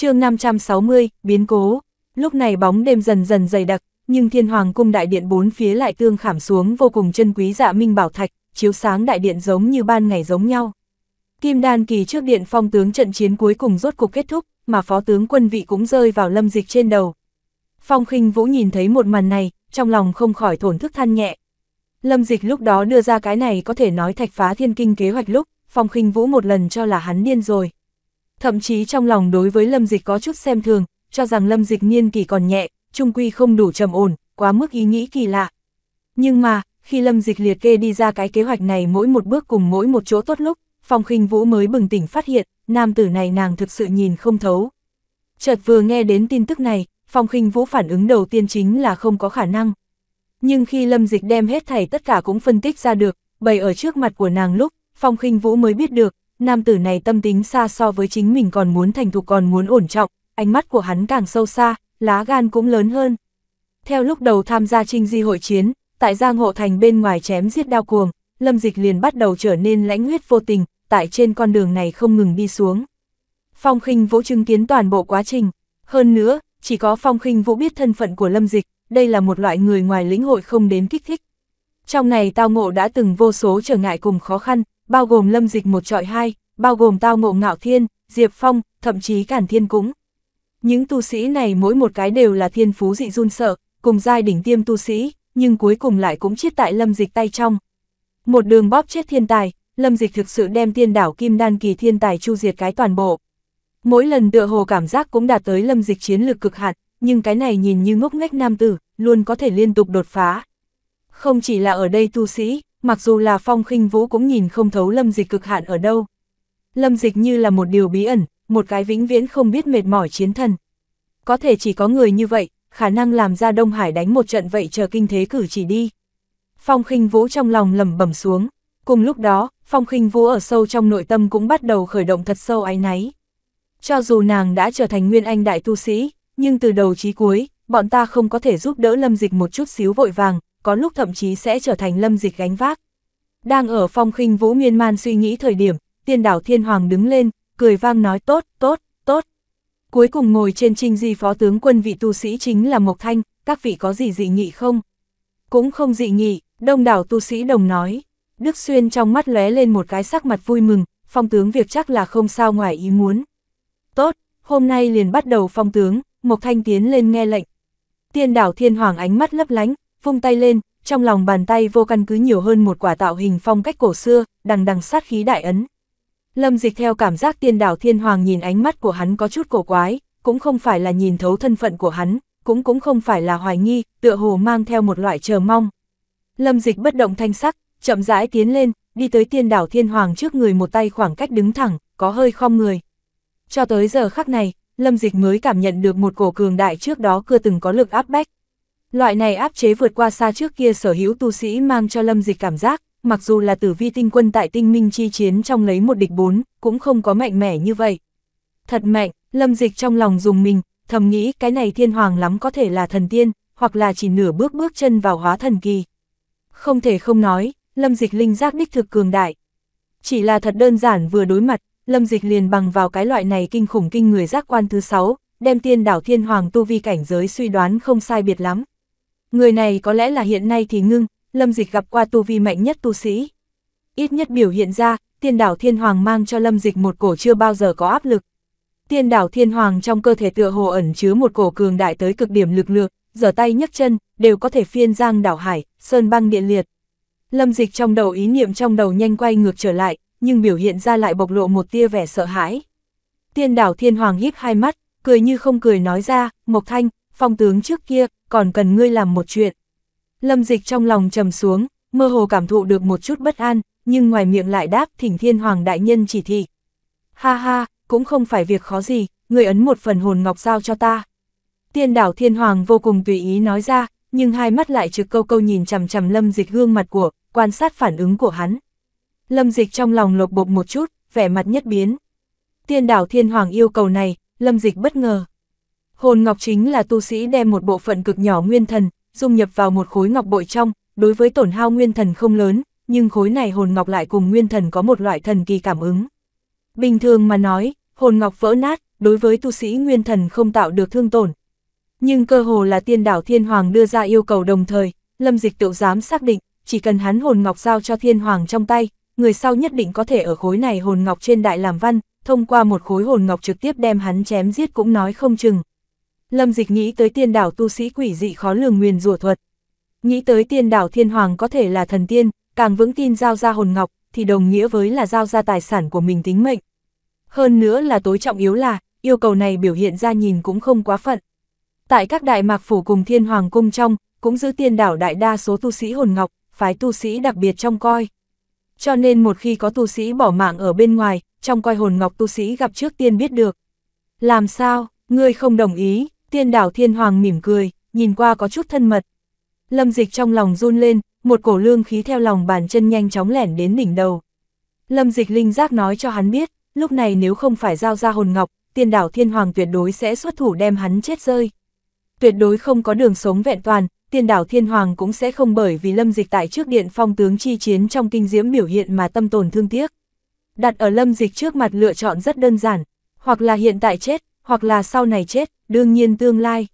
chương 560, biến cố. Lúc này bóng đêm dần dần dày đặc, nhưng thiên hoàng cung đại điện bốn phía lại tương khảm xuống vô cùng chân quý dạ minh bảo thạch, chiếu sáng đại điện giống như ban ngày giống nhau. Kim đan kỳ trước điện phong tướng trận chiến cuối cùng rốt cuộc kết thúc, mà phó tướng quân vị cũng rơi vào lâm dịch trên đầu. Phong khinh vũ nhìn thấy một màn này, trong lòng không khỏi thổn thức than nhẹ. Lâm dịch lúc đó đưa ra cái này có thể nói thạch phá thiên kinh kế hoạch lúc, phong khinh vũ một lần cho là hắn điên rồi thậm chí trong lòng đối với lâm dịch có chút xem thường, cho rằng lâm dịch niên kỳ còn nhẹ, trung quy không đủ trầm ổn, quá mức ý nghĩ kỳ lạ. Nhưng mà, khi lâm dịch liệt kê đi ra cái kế hoạch này mỗi một bước cùng mỗi một chỗ tốt lúc, phong khinh vũ mới bừng tỉnh phát hiện, nam tử này nàng thực sự nhìn không thấu. Chợt vừa nghe đến tin tức này, phong khinh vũ phản ứng đầu tiên chính là không có khả năng. Nhưng khi lâm dịch đem hết thảy tất cả cũng phân tích ra được, bày ở trước mặt của nàng lúc, phong khinh vũ mới biết được, nam tử này tâm tính xa so với chính mình còn muốn thành thục còn muốn ổn trọng, ánh mắt của hắn càng sâu xa, lá gan cũng lớn hơn. Theo lúc đầu tham gia trinh di hội chiến, tại giang hộ thành bên ngoài chém giết đao cuồng, lâm dịch liền bắt đầu trở nên lãnh huyết vô tình, tại trên con đường này không ngừng đi xuống. Phong khinh vũ chứng kiến toàn bộ quá trình, hơn nữa, chỉ có phong khinh vũ biết thân phận của lâm dịch, đây là một loại người ngoài lĩnh hội không đến kích thích. Trong này tao ngộ đã từng vô số trở ngại cùng khó khăn, bao gồm lâm dịch một trọi hai, bao gồm tao ngộ ngạo thiên, diệp phong, thậm chí cản thiên cũng. Những tu sĩ này mỗi một cái đều là thiên phú dị run sợ, cùng giai đỉnh tiêm tu sĩ, nhưng cuối cùng lại cũng chết tại lâm dịch tay trong. Một đường bóp chết thiên tài, lâm dịch thực sự đem tiên đảo kim đan kỳ thiên tài chu diệt cái toàn bộ. Mỗi lần tựa hồ cảm giác cũng đạt tới lâm dịch chiến lực cực hạn, nhưng cái này nhìn như ngốc nghếch nam tử, luôn có thể liên tục đột phá. Không chỉ là ở đây tu sĩ, mặc dù là phong khinh vũ cũng nhìn không thấu lâm dịch cực hạn ở đâu. Lâm dịch như là một điều bí ẩn, một cái vĩnh viễn không biết mệt mỏi chiến thần. Có thể chỉ có người như vậy, khả năng làm ra Đông Hải đánh một trận vậy chờ kinh thế cử chỉ đi. Phong khinh vũ trong lòng lầm bẩm xuống. Cùng lúc đó, phong khinh vũ ở sâu trong nội tâm cũng bắt đầu khởi động thật sâu áy náy. Cho dù nàng đã trở thành nguyên anh đại tu sĩ, nhưng từ đầu chí cuối, bọn ta không có thể giúp đỡ lâm dịch một chút xíu vội vàng, có lúc thậm chí sẽ trở thành lâm dịch gánh vác. Đang ở phong khinh vũ miên man suy nghĩ thời điểm, tiên đảo thiên hoàng đứng lên, cười vang nói tốt, tốt, tốt. Cuối cùng ngồi trên trinh di phó tướng quân vị tu sĩ chính là Mộc Thanh, các vị có gì dị nghị không? Cũng không dị nghị, đông đảo tu sĩ đồng nói. Đức Xuyên trong mắt lóe lên một cái sắc mặt vui mừng, phong tướng việc chắc là không sao ngoài ý muốn. Tốt, hôm nay liền bắt đầu phong tướng, Mộc Thanh tiến lên nghe lệnh. Tiên đảo thiên hoàng ánh mắt lấp lánh, vung tay lên, trong lòng bàn tay vô căn cứ nhiều hơn một quả tạo hình phong cách cổ xưa, đằng đằng sát khí đại ấn. Lâm dịch theo cảm giác tiên đảo thiên hoàng nhìn ánh mắt của hắn có chút cổ quái, cũng không phải là nhìn thấu thân phận của hắn, cũng cũng không phải là hoài nghi, tựa hồ mang theo một loại chờ mong. Lâm dịch bất động thanh sắc, chậm rãi tiến lên, đi tới tiên đảo thiên hoàng trước người một tay khoảng cách đứng thẳng, có hơi khom người. Cho tới giờ khắc này, Lâm Dịch mới cảm nhận được một cổ cường đại trước đó chưa từng có lực áp bách. Loại này áp chế vượt qua xa trước kia sở hữu tu sĩ mang cho lâm dịch cảm giác, mặc dù là tử vi tinh quân tại tinh minh chi chiến trong lấy một địch bốn, cũng không có mạnh mẽ như vậy. Thật mạnh, lâm dịch trong lòng dùng mình, thầm nghĩ cái này thiên hoàng lắm có thể là thần tiên, hoặc là chỉ nửa bước bước chân vào hóa thần kỳ. Không thể không nói, lâm dịch linh giác đích thực cường đại. Chỉ là thật đơn giản vừa đối mặt, lâm dịch liền bằng vào cái loại này kinh khủng kinh người giác quan thứ sáu đem tiên đảo thiên hoàng tu vi cảnh giới suy đoán không sai biệt lắm. Người này có lẽ là hiện nay thì ngưng, Lâm Dịch gặp qua tu vi mạnh nhất tu sĩ. Ít nhất biểu hiện ra, tiên đảo thiên hoàng mang cho Lâm Dịch một cổ chưa bao giờ có áp lực. Tiên đảo thiên hoàng trong cơ thể tựa hồ ẩn chứa một cổ cường đại tới cực điểm lực lượng, giở tay nhấc chân, đều có thể phiên giang đảo hải, sơn băng điện liệt. Lâm Dịch trong đầu ý niệm trong đầu nhanh quay ngược trở lại, nhưng biểu hiện ra lại bộc lộ một tia vẻ sợ hãi. Tiên đảo thiên hoàng híp hai mắt, cười như không cười nói ra, Mộc Thanh, phong tướng trước kia, còn cần ngươi làm một chuyện. Lâm dịch trong lòng trầm xuống, mơ hồ cảm thụ được một chút bất an, nhưng ngoài miệng lại đáp thỉnh thiên hoàng đại nhân chỉ thị. Ha ha, cũng không phải việc khó gì, người ấn một phần hồn ngọc giao cho ta. Tiên đảo thiên hoàng vô cùng tùy ý nói ra, nhưng hai mắt lại trực câu câu nhìn chằm chằm lâm dịch gương mặt của, quan sát phản ứng của hắn. Lâm dịch trong lòng lột bột một chút, vẻ mặt nhất biến. Tiên đảo thiên hoàng yêu cầu này, lâm dịch bất ngờ. Hồn ngọc chính là tu sĩ đem một bộ phận cực nhỏ nguyên thần, dung nhập vào một khối ngọc bội trong, đối với tổn hao nguyên thần không lớn, nhưng khối này hồn ngọc lại cùng nguyên thần có một loại thần kỳ cảm ứng. Bình thường mà nói, hồn ngọc vỡ nát, đối với tu sĩ nguyên thần không tạo được thương tổn. Nhưng cơ hồ là tiên đảo thiên hoàng đưa ra yêu cầu đồng thời, lâm dịch tự dám xác định, chỉ cần hắn hồn ngọc giao cho thiên hoàng trong tay, người sau nhất định có thể ở khối này hồn ngọc trên đại làm văn, thông qua một khối hồn ngọc trực tiếp đem hắn chém giết cũng nói không chừng. Lâm Dịch nghĩ tới tiên đảo tu sĩ quỷ dị khó lường nguyền rủa thuật. Nghĩ tới tiên đảo thiên hoàng có thể là thần tiên, càng vững tin giao ra hồn ngọc, thì đồng nghĩa với là giao ra tài sản của mình tính mệnh. Hơn nữa là tối trọng yếu là, yêu cầu này biểu hiện ra nhìn cũng không quá phận. Tại các đại mạc phủ cùng thiên hoàng cung trong, cũng giữ tiên đảo đại đa số tu sĩ hồn ngọc, phái tu sĩ đặc biệt trong coi. Cho nên một khi có tu sĩ bỏ mạng ở bên ngoài, trong coi hồn ngọc tu sĩ gặp trước tiên biết được. Làm sao, ngươi không đồng ý, Tiên đảo thiên hoàng mỉm cười, nhìn qua có chút thân mật. Lâm dịch trong lòng run lên, một cổ lương khí theo lòng bàn chân nhanh chóng lẻn đến đỉnh đầu. Lâm dịch linh giác nói cho hắn biết, lúc này nếu không phải giao ra hồn ngọc, tiên đảo thiên hoàng tuyệt đối sẽ xuất thủ đem hắn chết rơi. Tuyệt đối không có đường sống vẹn toàn, tiên đảo thiên hoàng cũng sẽ không bởi vì lâm dịch tại trước điện phong tướng chi chiến trong kinh diễm biểu hiện mà tâm tồn thương tiếc. Đặt ở lâm dịch trước mặt lựa chọn rất đơn giản, hoặc là hiện tại chết, hoặc là sau này chết, đương nhiên tương lai.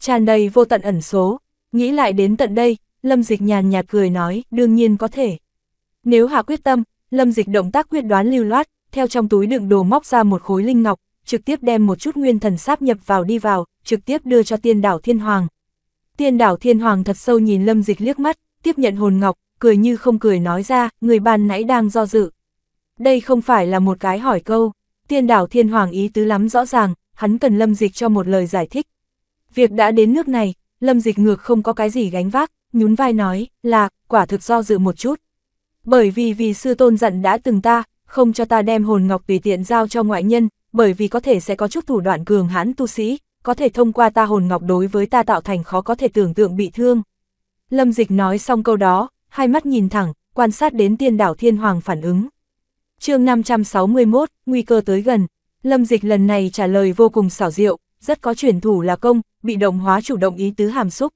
Tràn đầy vô tận ẩn số, nghĩ lại đến tận đây, Lâm Dịch nhàn nhạt cười nói, đương nhiên có thể. Nếu hạ quyết tâm, Lâm Dịch động tác quyết đoán lưu loát, theo trong túi đựng đồ móc ra một khối linh ngọc, trực tiếp đem một chút nguyên thần sáp nhập vào đi vào, trực tiếp đưa cho tiên đảo Thiên Hoàng. Tiên đảo Thiên Hoàng thật sâu nhìn Lâm Dịch liếc mắt, tiếp nhận hồn ngọc, cười như không cười nói ra, người ban nãy đang do dự. Đây không phải là một cái hỏi câu, tiên đảo Thiên Hoàng ý tứ lắm rõ ràng, hắn cần Lâm Dịch cho một lời giải thích. Việc đã đến nước này, Lâm Dịch ngược không có cái gì gánh vác, nhún vai nói, là, quả thực do dự một chút. Bởi vì vì sư tôn dặn đã từng ta, không cho ta đem hồn ngọc tùy tiện giao cho ngoại nhân, bởi vì có thể sẽ có chút thủ đoạn cường hãn tu sĩ, có thể thông qua ta hồn ngọc đối với ta tạo thành khó có thể tưởng tượng bị thương. Lâm Dịch nói xong câu đó, hai mắt nhìn thẳng, quan sát đến tiên đảo thiên hoàng phản ứng. chương 561, nguy cơ tới gần, Lâm Dịch lần này trả lời vô cùng xảo diệu, rất có chuyển thủ là công, bị động hóa chủ động ý tứ hàm xúc.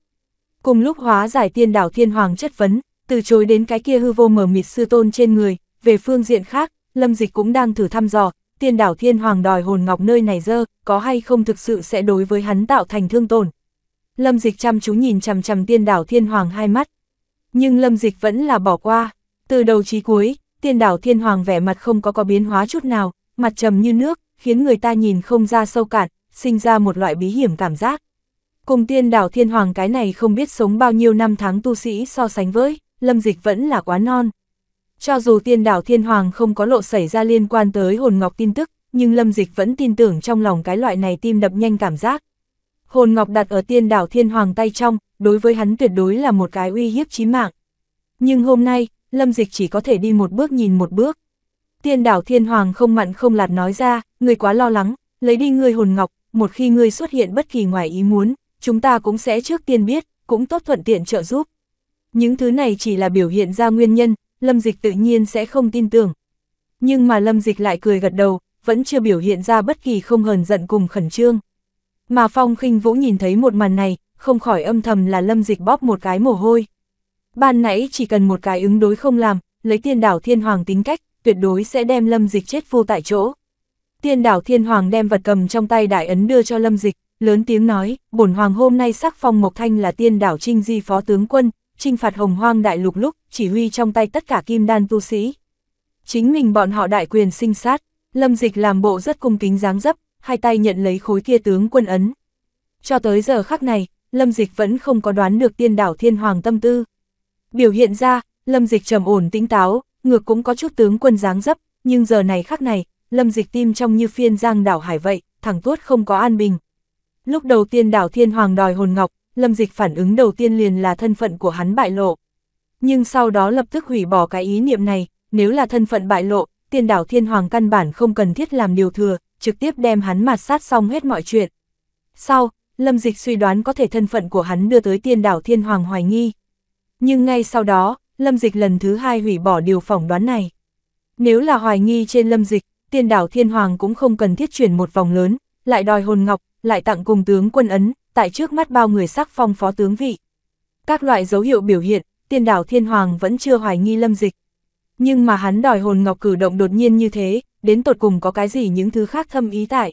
Cùng lúc hóa giải tiên đảo thiên hoàng chất vấn, từ chối đến cái kia hư vô mở mịt sư tôn trên người, về phương diện khác, Lâm Dịch cũng đang thử thăm dò, tiên đảo thiên hoàng đòi hồn ngọc nơi này dơ, có hay không thực sự sẽ đối với hắn tạo thành thương tổn. Lâm Dịch chăm chú nhìn chằm chằm tiên đảo thiên hoàng hai mắt. Nhưng Lâm Dịch vẫn là bỏ qua, từ đầu chí cuối, tiên đảo thiên hoàng vẻ mặt không có có biến hóa chút nào, mặt trầm như nước, khiến người ta nhìn không ra sâu cạn, sinh ra một loại bí hiểm cảm giác. Cùng tiên đảo thiên hoàng cái này không biết sống bao nhiêu năm tháng tu sĩ so sánh với, lâm dịch vẫn là quá non. Cho dù tiên đảo thiên hoàng không có lộ xảy ra liên quan tới hồn ngọc tin tức, nhưng lâm dịch vẫn tin tưởng trong lòng cái loại này tim đập nhanh cảm giác. Hồn ngọc đặt ở tiên đảo thiên hoàng tay trong, đối với hắn tuyệt đối là một cái uy hiếp chí mạng. Nhưng hôm nay, lâm dịch chỉ có thể đi một bước nhìn một bước. Tiên đảo thiên hoàng không mặn không lạt nói ra, ngươi quá lo lắng, lấy đi ngươi hồn ngọc, một khi ngươi xuất hiện bất kỳ ngoài ý muốn, chúng ta cũng sẽ trước tiên biết, cũng tốt thuận tiện trợ giúp. Những thứ này chỉ là biểu hiện ra nguyên nhân, Lâm Dịch tự nhiên sẽ không tin tưởng. Nhưng mà Lâm Dịch lại cười gật đầu, vẫn chưa biểu hiện ra bất kỳ không hờn giận cùng khẩn trương. Mà Phong khinh Vũ nhìn thấy một màn này, không khỏi âm thầm là Lâm Dịch bóp một cái mồ hôi. Ban nãy chỉ cần một cái ứng đối không làm, lấy tiền đảo thiên hoàng tính cách, tuyệt đối sẽ đem lâm dịch chết phu tại chỗ. Tiên đảo thiên hoàng đem vật cầm trong tay đại ấn đưa cho lâm dịch, lớn tiếng nói, bổn hoàng hôm nay sắc phong Mộc Thanh là tiên đảo trinh di phó tướng quân, trinh phạt hồng hoang đại lục lúc, chỉ huy trong tay tất cả kim đan tu sĩ. Chính mình bọn họ đại quyền sinh sát, lâm dịch làm bộ rất cung kính dáng dấp, hai tay nhận lấy khối kia tướng quân ấn. Cho tới giờ khắc này, lâm dịch vẫn không có đoán được tiên đảo thiên hoàng tâm tư. Biểu hiện ra, lâm dịch trầm ổn tĩnh táo, ngược cũng có chút tướng quân dáng dấp, nhưng giờ này khác này, lâm dịch tim trong như phiên giang đảo hải vậy, thẳng tuốt không có an bình. Lúc đầu tiên đảo thiên hoàng đòi hồn ngọc, lâm dịch phản ứng đầu tiên liền là thân phận của hắn bại lộ. Nhưng sau đó lập tức hủy bỏ cái ý niệm này, nếu là thân phận bại lộ, tiên đảo thiên hoàng căn bản không cần thiết làm điều thừa, trực tiếp đem hắn mạt sát xong hết mọi chuyện. Sau, lâm dịch suy đoán có thể thân phận của hắn đưa tới tiên đảo thiên hoàng hoài nghi. Nhưng ngay sau đó, Lâm Dịch lần thứ hai hủy bỏ điều phỏng đoán này. Nếu là hoài nghi trên Lâm Dịch, Tiên đảo Thiên Hoàng cũng không cần thiết chuyển một vòng lớn, lại đòi hồn ngọc, lại tặng cùng tướng quân ấn, tại trước mắt bao người sắc phong phó tướng vị. Các loại dấu hiệu biểu hiện, Tiên đảo Thiên Hoàng vẫn chưa hoài nghi Lâm Dịch. Nhưng mà hắn đòi hồn ngọc cử động đột nhiên như thế, đến tột cùng có cái gì những thứ khác thâm ý tại.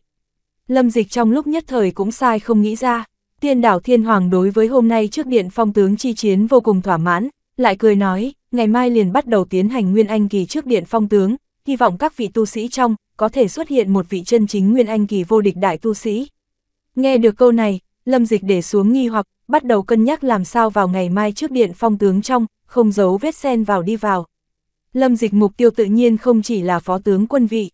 Lâm Dịch trong lúc nhất thời cũng sai không nghĩ ra, tiên đảo Thiên Hoàng đối với hôm nay trước điện phong tướng chi chiến vô cùng thỏa mãn, lại cười nói, ngày mai liền bắt đầu tiến hành Nguyên Anh kỳ trước điện phong tướng, hy vọng các vị tu sĩ trong, có thể xuất hiện một vị chân chính Nguyên Anh kỳ vô địch đại tu sĩ. Nghe được câu này, Lâm Dịch để xuống nghi hoặc, bắt đầu cân nhắc làm sao vào ngày mai trước điện phong tướng trong, không giấu vết sen vào đi vào. Lâm Dịch mục tiêu tự nhiên không chỉ là phó tướng quân vị.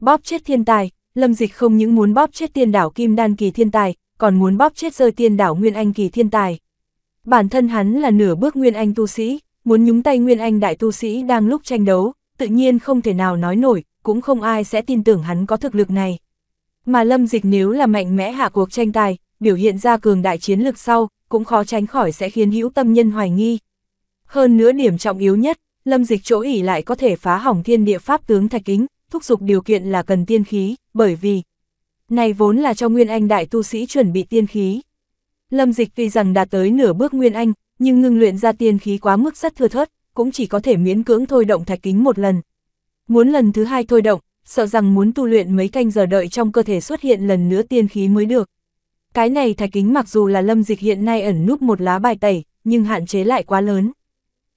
Bóp chết thiên tài, Lâm Dịch không những muốn bóp chết tiên đảo Kim Đan kỳ thiên tài, còn muốn bóp chết rơi tiên đảo Nguyên Anh kỳ thiên tài bản thân hắn là nửa bước Nguyên Anh tu sĩ, muốn nhúng tay Nguyên Anh đại tu sĩ đang lúc tranh đấu, tự nhiên không thể nào nói nổi, cũng không ai sẽ tin tưởng hắn có thực lực này. Mà Lâm Dịch nếu là mạnh mẽ hạ cuộc tranh tài, biểu hiện ra cường đại chiến lực sau, cũng khó tránh khỏi sẽ khiến hữu tâm nhân hoài nghi. Hơn nữa điểm trọng yếu nhất, Lâm Dịch chỗ ỉ lại có thể phá hỏng thiên địa pháp tướng thạch kính, thúc giục điều kiện là cần tiên khí, bởi vì này vốn là cho Nguyên Anh đại tu sĩ chuẩn bị tiên khí. Lâm Dịch tuy rằng đã tới nửa bước Nguyên Anh, nhưng ngưng luyện ra tiên khí quá mức rất thưa thớt, cũng chỉ có thể miễn cưỡng thôi động thạch kính một lần. Muốn lần thứ hai thôi động, sợ rằng muốn tu luyện mấy canh giờ đợi trong cơ thể xuất hiện lần nữa tiên khí mới được. Cái này thạch kính mặc dù là lâm dịch hiện nay ẩn núp một lá bài tẩy, nhưng hạn chế lại quá lớn.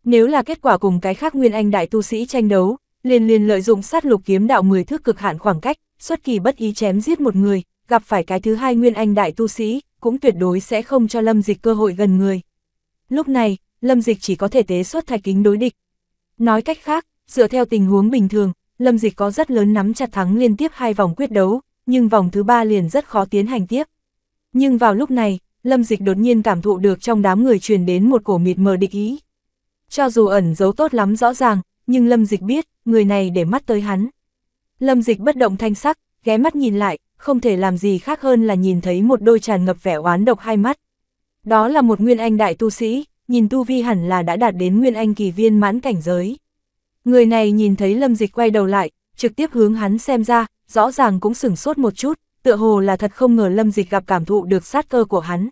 Nếu là kết quả cùng cái khác nguyên anh đại tu sĩ tranh đấu, liền liền lợi dụng sát lục kiếm đạo 10 thước cực hạn khoảng cách, xuất kỳ bất ý chém giết một người, gặp phải cái thứ hai nguyên anh đại tu sĩ, cũng tuyệt đối sẽ không cho Lâm Dịch cơ hội gần người. Lúc này, Lâm Dịch chỉ có thể tế xuất thạch kính đối địch. Nói cách khác, dựa theo tình huống bình thường, Lâm Dịch có rất lớn nắm chặt thắng liên tiếp hai vòng quyết đấu, nhưng vòng thứ ba liền rất khó tiến hành tiếp. Nhưng vào lúc này, Lâm Dịch đột nhiên cảm thụ được trong đám người truyền đến một cổ mịt mờ địch ý. Cho dù ẩn giấu tốt lắm rõ ràng, nhưng Lâm Dịch biết, người này để mắt tới hắn. Lâm Dịch bất động thanh sắc, ghé mắt nhìn lại, không thể làm gì khác hơn là nhìn thấy một đôi tràn ngập vẻ oán độc hai mắt. Đó là một nguyên anh đại tu sĩ, nhìn tu vi hẳn là đã đạt đến nguyên anh kỳ viên mãn cảnh giới. Người này nhìn thấy lâm dịch quay đầu lại, trực tiếp hướng hắn xem ra, rõ ràng cũng sửng sốt một chút, tựa hồ là thật không ngờ lâm dịch gặp cảm thụ được sát cơ của hắn.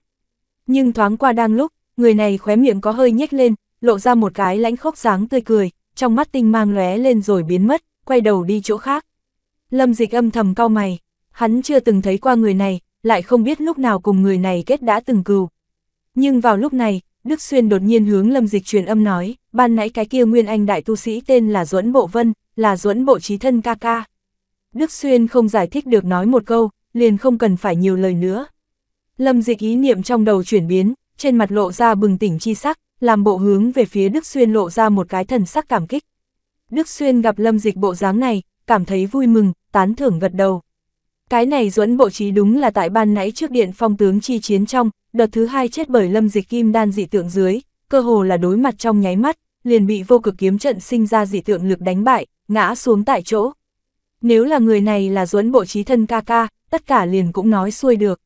Nhưng thoáng qua đang lúc, người này khóe miệng có hơi nhếch lên, lộ ra một cái lãnh khốc dáng tươi cười, trong mắt tinh mang lóe lên rồi biến mất, quay đầu đi chỗ khác. Lâm dịch âm thầm cau mày, Hắn chưa từng thấy qua người này, lại không biết lúc nào cùng người này kết đã từng cừu. Nhưng vào lúc này, Đức Xuyên đột nhiên hướng Lâm Dịch truyền âm nói, ban nãy cái kia nguyên anh đại tu sĩ tên là Duẫn Bộ Vân, là Duẫn Bộ Trí Thân ca ca. Đức Xuyên không giải thích được nói một câu, liền không cần phải nhiều lời nữa. Lâm Dịch ý niệm trong đầu chuyển biến, trên mặt lộ ra bừng tỉnh chi sắc, làm bộ hướng về phía Đức Xuyên lộ ra một cái thần sắc cảm kích. Đức Xuyên gặp Lâm Dịch bộ dáng này, cảm thấy vui mừng, tán thưởng gật đầu. Cái này duẫn bộ trí đúng là tại ban nãy trước điện phong tướng chi chiến trong, đợt thứ hai chết bởi lâm dịch kim đan dị tượng dưới, cơ hồ là đối mặt trong nháy mắt, liền bị vô cực kiếm trận sinh ra dị tượng lực đánh bại, ngã xuống tại chỗ. Nếu là người này là duẫn bộ trí thân ca ca, tất cả liền cũng nói xuôi được.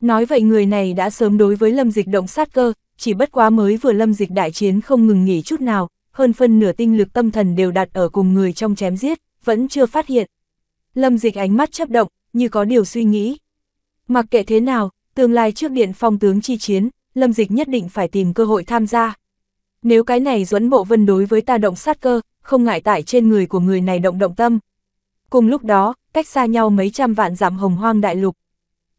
Nói vậy người này đã sớm đối với lâm dịch động sát cơ, chỉ bất quá mới vừa lâm dịch đại chiến không ngừng nghỉ chút nào, hơn phân nửa tinh lực tâm thần đều đặt ở cùng người trong chém giết, vẫn chưa phát hiện. Lâm dịch ánh mắt chấp động, như có điều suy nghĩ. Mặc kệ thế nào, tương lai trước điện phong tướng chi chiến, Lâm Dịch nhất định phải tìm cơ hội tham gia. Nếu cái này duẫn bộ vân đối với ta động sát cơ, không ngại tải trên người của người này động động tâm. Cùng lúc đó, cách xa nhau mấy trăm vạn giảm hồng hoang đại lục.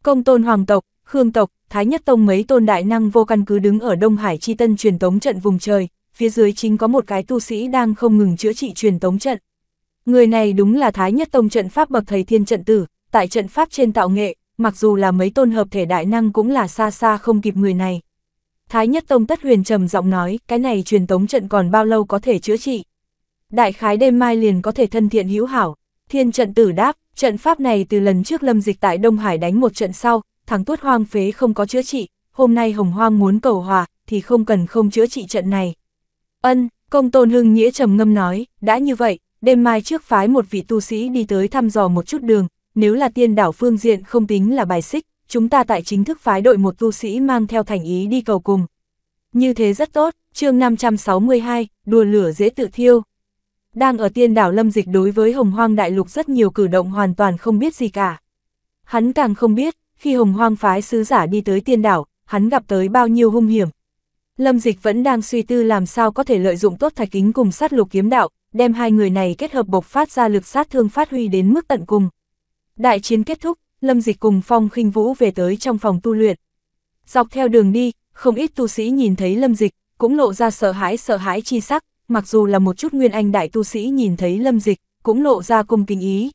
Công tôn hoàng tộc, khương tộc, thái nhất tông mấy tôn đại năng vô căn cứ đứng ở Đông Hải chi tân truyền tống trận vùng trời, phía dưới chính có một cái tu sĩ đang không ngừng chữa trị truyền tống trận. Người này đúng là thái nhất tông trận pháp bậc thầy thiên trận tử, tại trận pháp trên tạo nghệ, mặc dù là mấy tôn hợp thể đại năng cũng là xa xa không kịp người này. Thái Nhất Tông Tất Huyền trầm giọng nói, cái này truyền tống trận còn bao lâu có thể chữa trị. Đại khái đêm mai liền có thể thân thiện hữu hảo, thiên trận tử đáp, trận pháp này từ lần trước lâm dịch tại Đông Hải đánh một trận sau, thằng tuốt hoang phế không có chữa trị, hôm nay hồng hoang muốn cầu hòa, thì không cần không chữa trị trận này. Ân, công tôn hưng nghĩa trầm ngâm nói, đã như vậy, đêm mai trước phái một vị tu sĩ đi tới thăm dò một chút đường, nếu là tiên đảo phương diện không tính là bài xích, chúng ta tại chính thức phái đội một tu sĩ mang theo thành ý đi cầu cùng. Như thế rất tốt, chương 562, đùa lửa dễ tự thiêu. Đang ở tiên đảo lâm dịch đối với hồng hoang đại lục rất nhiều cử động hoàn toàn không biết gì cả. Hắn càng không biết, khi hồng hoang phái sứ giả đi tới tiên đảo, hắn gặp tới bao nhiêu hung hiểm. Lâm dịch vẫn đang suy tư làm sao có thể lợi dụng tốt thạch kính cùng sát lục kiếm đạo, đem hai người này kết hợp bộc phát ra lực sát thương phát huy đến mức tận cùng. Đại chiến kết thúc, Lâm Dịch cùng Phong khinh Vũ về tới trong phòng tu luyện. Dọc theo đường đi, không ít tu sĩ nhìn thấy Lâm Dịch, cũng lộ ra sợ hãi sợ hãi chi sắc, mặc dù là một chút nguyên anh đại tu sĩ nhìn thấy Lâm Dịch, cũng lộ ra cung kính ý.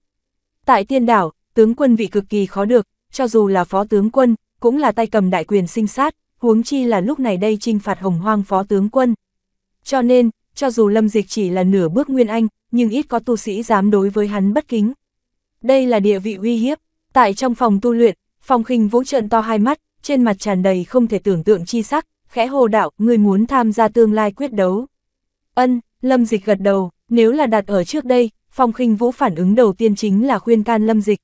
Tại tiên đảo, tướng quân vị cực kỳ khó được, cho dù là phó tướng quân, cũng là tay cầm đại quyền sinh sát, huống chi là lúc này đây trinh phạt hồng hoang phó tướng quân. Cho nên, cho dù Lâm Dịch chỉ là nửa bước nguyên anh, nhưng ít có tu sĩ dám đối với hắn bất kính đây là địa vị uy hiếp. Tại trong phòng tu luyện, Phong khinh vũ trợn to hai mắt, trên mặt tràn đầy không thể tưởng tượng chi sắc, khẽ hồ đạo, người muốn tham gia tương lai quyết đấu. Ân, Lâm Dịch gật đầu, nếu là đặt ở trước đây, Phong khinh Vũ phản ứng đầu tiên chính là khuyên can Lâm Dịch.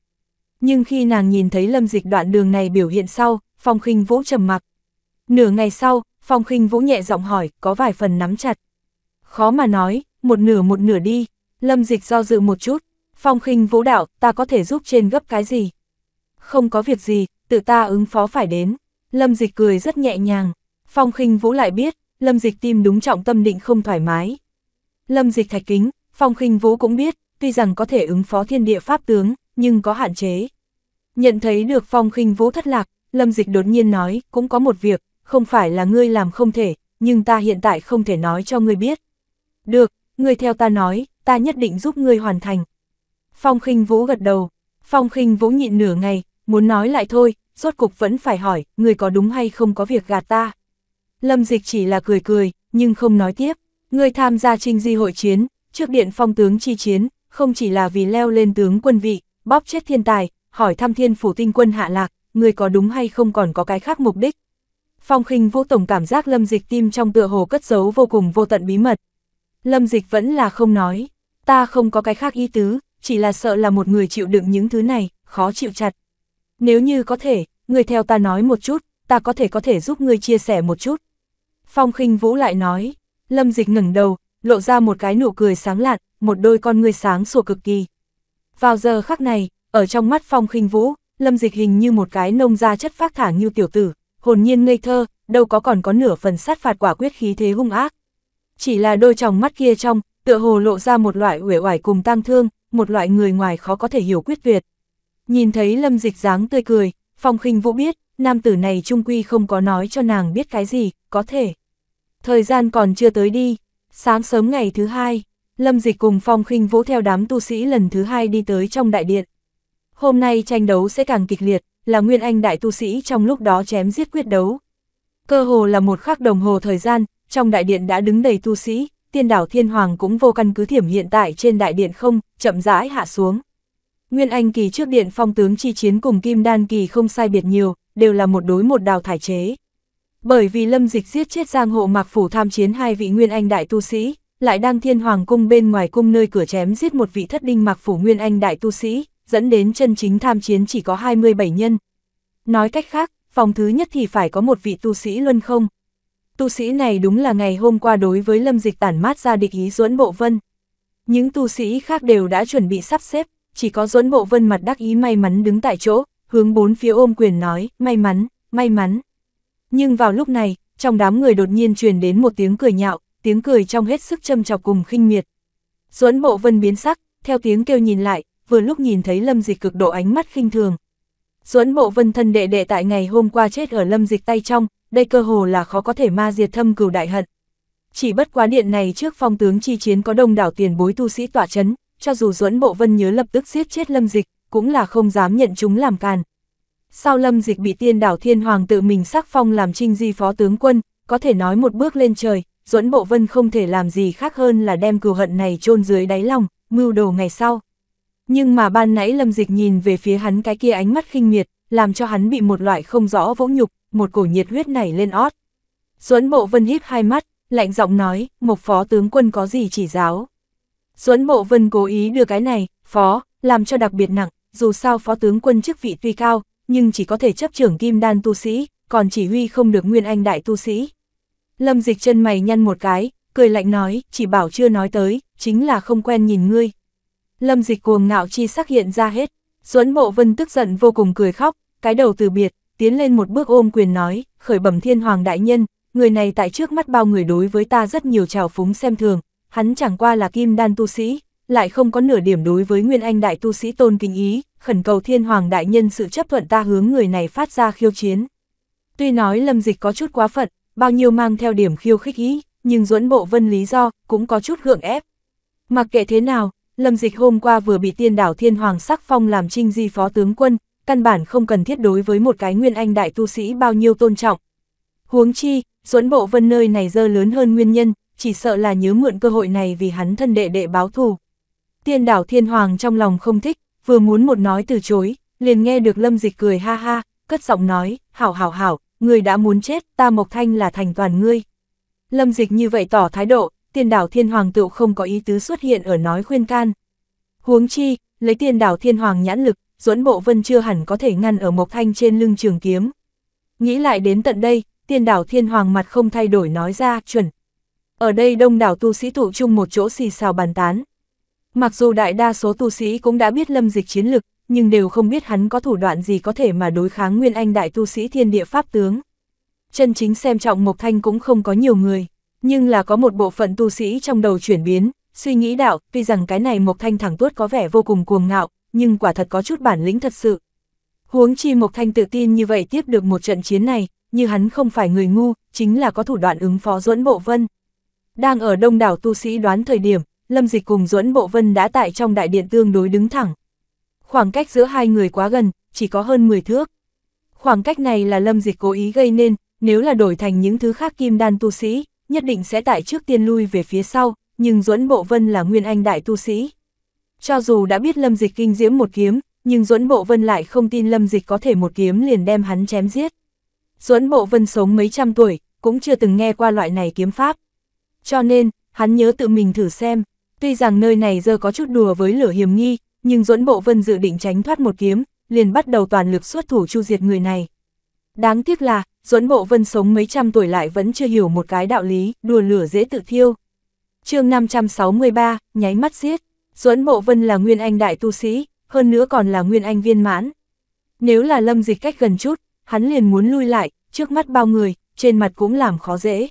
Nhưng khi nàng nhìn thấy Lâm Dịch đoạn đường này biểu hiện sau, Phong khinh Vũ trầm mặc. Nửa ngày sau, Phong khinh Vũ nhẹ giọng hỏi, có vài phần nắm chặt. Khó mà nói, một nửa một nửa đi, Lâm Dịch do dự một chút, Phong khinh vũ đạo, ta có thể giúp trên gấp cái gì? Không có việc gì, tự ta ứng phó phải đến. Lâm dịch cười rất nhẹ nhàng. Phong khinh vũ lại biết, lâm dịch tim đúng trọng tâm định không thoải mái. Lâm dịch thạch kính, phong khinh vũ cũng biết, tuy rằng có thể ứng phó thiên địa pháp tướng, nhưng có hạn chế. Nhận thấy được phong khinh vũ thất lạc, lâm dịch đột nhiên nói, cũng có một việc, không phải là ngươi làm không thể, nhưng ta hiện tại không thể nói cho ngươi biết. Được, ngươi theo ta nói, ta nhất định giúp ngươi hoàn thành, Phong khinh Vũ gật đầu. Phong khinh Vũ nhịn nửa ngày, muốn nói lại thôi, rốt cục vẫn phải hỏi, người có đúng hay không có việc gạt ta. Lâm Dịch chỉ là cười cười, nhưng không nói tiếp. Người tham gia trinh di hội chiến, trước điện phong tướng chi chiến, không chỉ là vì leo lên tướng quân vị, bóp chết thiên tài, hỏi thăm thiên phủ tinh quân hạ lạc, người có đúng hay không còn có cái khác mục đích. Phong khinh Vũ tổng cảm giác Lâm Dịch tim trong tựa hồ cất giấu vô cùng vô tận bí mật. Lâm Dịch vẫn là không nói, ta không có cái khác ý tứ, chỉ là sợ là một người chịu đựng những thứ này, khó chịu chặt. Nếu như có thể, người theo ta nói một chút, ta có thể có thể giúp người chia sẻ một chút. Phong khinh vũ lại nói, lâm dịch ngẩng đầu, lộ ra một cái nụ cười sáng lạn, một đôi con ngươi sáng sủa cực kỳ. Vào giờ khắc này, ở trong mắt phong khinh vũ, lâm dịch hình như một cái nông gia chất phác thả như tiểu tử, hồn nhiên ngây thơ, đâu có còn có nửa phần sát phạt quả quyết khí thế hung ác. Chỉ là đôi tròng mắt kia trong, tựa hồ lộ ra một loại uể oải cùng tang thương, một loại người ngoài khó có thể hiểu quyết tuyệt. Nhìn thấy lâm dịch dáng tươi cười, phong khinh vũ biết, nam tử này trung quy không có nói cho nàng biết cái gì, có thể. Thời gian còn chưa tới đi, sáng sớm ngày thứ hai, lâm dịch cùng phong khinh vũ theo đám tu sĩ lần thứ hai đi tới trong đại điện. Hôm nay tranh đấu sẽ càng kịch liệt, là nguyên anh đại tu sĩ trong lúc đó chém giết quyết đấu. Cơ hồ là một khắc đồng hồ thời gian, trong đại điện đã đứng đầy tu sĩ, tiên đảo thiên hoàng cũng vô căn cứ thiểm hiện tại trên đại điện không, chậm rãi hạ xuống. Nguyên Anh kỳ trước điện phong tướng chi chiến cùng kim đan kỳ không sai biệt nhiều, đều là một đối một đào thải chế. Bởi vì lâm dịch giết chết giang hộ mạc phủ tham chiến hai vị Nguyên Anh đại tu sĩ, lại đang thiên hoàng cung bên ngoài cung nơi cửa chém giết một vị thất đinh mạc phủ Nguyên Anh đại tu sĩ, dẫn đến chân chính tham chiến chỉ có 27 nhân. Nói cách khác, phòng thứ nhất thì phải có một vị tu sĩ luân không tu sĩ này đúng là ngày hôm qua đối với lâm dịch tản mát ra địch ý duẫn bộ vân. Những tu sĩ khác đều đã chuẩn bị sắp xếp, chỉ có duẫn bộ vân mặt đắc ý may mắn đứng tại chỗ, hướng bốn phía ôm quyền nói, may mắn, may mắn. Nhưng vào lúc này, trong đám người đột nhiên truyền đến một tiếng cười nhạo, tiếng cười trong hết sức châm chọc cùng khinh miệt. Duẫn bộ vân biến sắc, theo tiếng kêu nhìn lại, vừa lúc nhìn thấy lâm dịch cực độ ánh mắt khinh thường. Duẫn bộ vân thân đệ đệ tại ngày hôm qua chết ở lâm dịch tay trong, đây cơ hồ là khó có thể ma diệt thâm cửu đại hận. Chỉ bất quá điện này trước phong tướng chi chiến có đông đảo tiền bối tu sĩ tỏa chấn, cho dù duẫn bộ vân nhớ lập tức giết chết lâm dịch, cũng là không dám nhận chúng làm càn. Sau lâm dịch bị tiên đảo thiên hoàng tự mình sắc phong làm trinh di phó tướng quân, có thể nói một bước lên trời, duẫn bộ vân không thể làm gì khác hơn là đem cừu hận này chôn dưới đáy lòng, mưu đồ ngày sau. Nhưng mà ban nãy lâm dịch nhìn về phía hắn cái kia ánh mắt khinh miệt, làm cho hắn bị một loại không rõ vỗ nhục, một cổ nhiệt huyết nảy lên ót. Xuân mộ vân híp hai mắt, lạnh giọng nói, một phó tướng quân có gì chỉ giáo. Xuân mộ vân cố ý đưa cái này, phó, làm cho đặc biệt nặng, dù sao phó tướng quân chức vị tuy cao, nhưng chỉ có thể chấp trưởng kim đan tu sĩ, còn chỉ huy không được nguyên anh đại tu sĩ. Lâm dịch chân mày nhăn một cái, cười lạnh nói, chỉ bảo chưa nói tới, chính là không quen nhìn ngươi. Lâm dịch cuồng ngạo chi sắc hiện ra hết, Xuân mộ vân tức giận vô cùng cười khóc, cái đầu từ biệt, tiến lên một bước ôm quyền nói, khởi bẩm thiên hoàng đại nhân, người này tại trước mắt bao người đối với ta rất nhiều trào phúng xem thường, hắn chẳng qua là kim đan tu sĩ, lại không có nửa điểm đối với nguyên anh đại tu sĩ tôn kính ý, khẩn cầu thiên hoàng đại nhân sự chấp thuận ta hướng người này phát ra khiêu chiến. Tuy nói lâm dịch có chút quá phận, bao nhiêu mang theo điểm khiêu khích ý, nhưng duẫn bộ vân lý do, cũng có chút gượng ép. Mặc kệ thế nào, lâm dịch hôm qua vừa bị tiên đảo thiên hoàng sắc phong làm trinh di phó tướng quân, căn bản không cần thiết đối với một cái nguyên anh đại tu sĩ bao nhiêu tôn trọng. Huống chi, duẫn bộ vân nơi này dơ lớn hơn nguyên nhân, chỉ sợ là nhớ mượn cơ hội này vì hắn thân đệ đệ báo thù. Tiên đảo thiên hoàng trong lòng không thích, vừa muốn một nói từ chối, liền nghe được lâm dịch cười ha ha, cất giọng nói, hảo hảo hảo, người đã muốn chết, ta mộc thanh là thành toàn ngươi. Lâm dịch như vậy tỏ thái độ, tiên đảo thiên hoàng tựu không có ý tứ xuất hiện ở nói khuyên can. Huống chi, lấy tiên đảo thiên hoàng nhãn lực, duẫn bộ vân chưa hẳn có thể ngăn ở Mộc Thanh trên lưng trường kiếm. Nghĩ lại đến tận đây, tiên đảo thiên hoàng mặt không thay đổi nói ra, chuẩn. Ở đây đông đảo tu sĩ tụ chung một chỗ xì xào bàn tán. Mặc dù đại đa số tu sĩ cũng đã biết lâm dịch chiến lực, nhưng đều không biết hắn có thủ đoạn gì có thể mà đối kháng nguyên anh đại tu sĩ thiên địa pháp tướng. Chân chính xem trọng Mộc Thanh cũng không có nhiều người, nhưng là có một bộ phận tu sĩ trong đầu chuyển biến, suy nghĩ đạo, tuy rằng cái này Mộc Thanh thẳng tuốt có vẻ vô cùng cuồng ngạo, nhưng quả thật có chút bản lĩnh thật sự. Huống chi Mộc Thanh tự tin như vậy tiếp được một trận chiến này, như hắn không phải người ngu, chính là có thủ đoạn ứng phó duẫn Bộ Vân. Đang ở đông đảo tu sĩ đoán thời điểm, Lâm Dịch cùng duẫn Bộ Vân đã tại trong đại điện tương đối đứng thẳng. Khoảng cách giữa hai người quá gần, chỉ có hơn 10 thước. Khoảng cách này là Lâm Dịch cố ý gây nên, nếu là đổi thành những thứ khác kim đan tu sĩ, nhất định sẽ tại trước tiên lui về phía sau, nhưng duẫn Bộ Vân là nguyên anh đại tu sĩ. Cho dù đã biết Lâm Dịch kinh diễm một kiếm, nhưng Duẫn Bộ Vân lại không tin Lâm Dịch có thể một kiếm liền đem hắn chém giết. Duẫn Bộ Vân sống mấy trăm tuổi, cũng chưa từng nghe qua loại này kiếm pháp. Cho nên, hắn nhớ tự mình thử xem, tuy rằng nơi này giờ có chút đùa với lửa hiểm nghi, nhưng Duẫn Bộ Vân dự định tránh thoát một kiếm, liền bắt đầu toàn lực xuất thủ chu diệt người này. Đáng tiếc là, Duẫn Bộ Vân sống mấy trăm tuổi lại vẫn chưa hiểu một cái đạo lý, đùa lửa dễ tự thiêu. chương 563, nháy mắt giết. Duẫn Mộ Vân là nguyên anh đại tu sĩ, hơn nữa còn là nguyên anh viên mãn. Nếu là lâm dịch cách gần chút, hắn liền muốn lui lại, trước mắt bao người, trên mặt cũng làm khó dễ.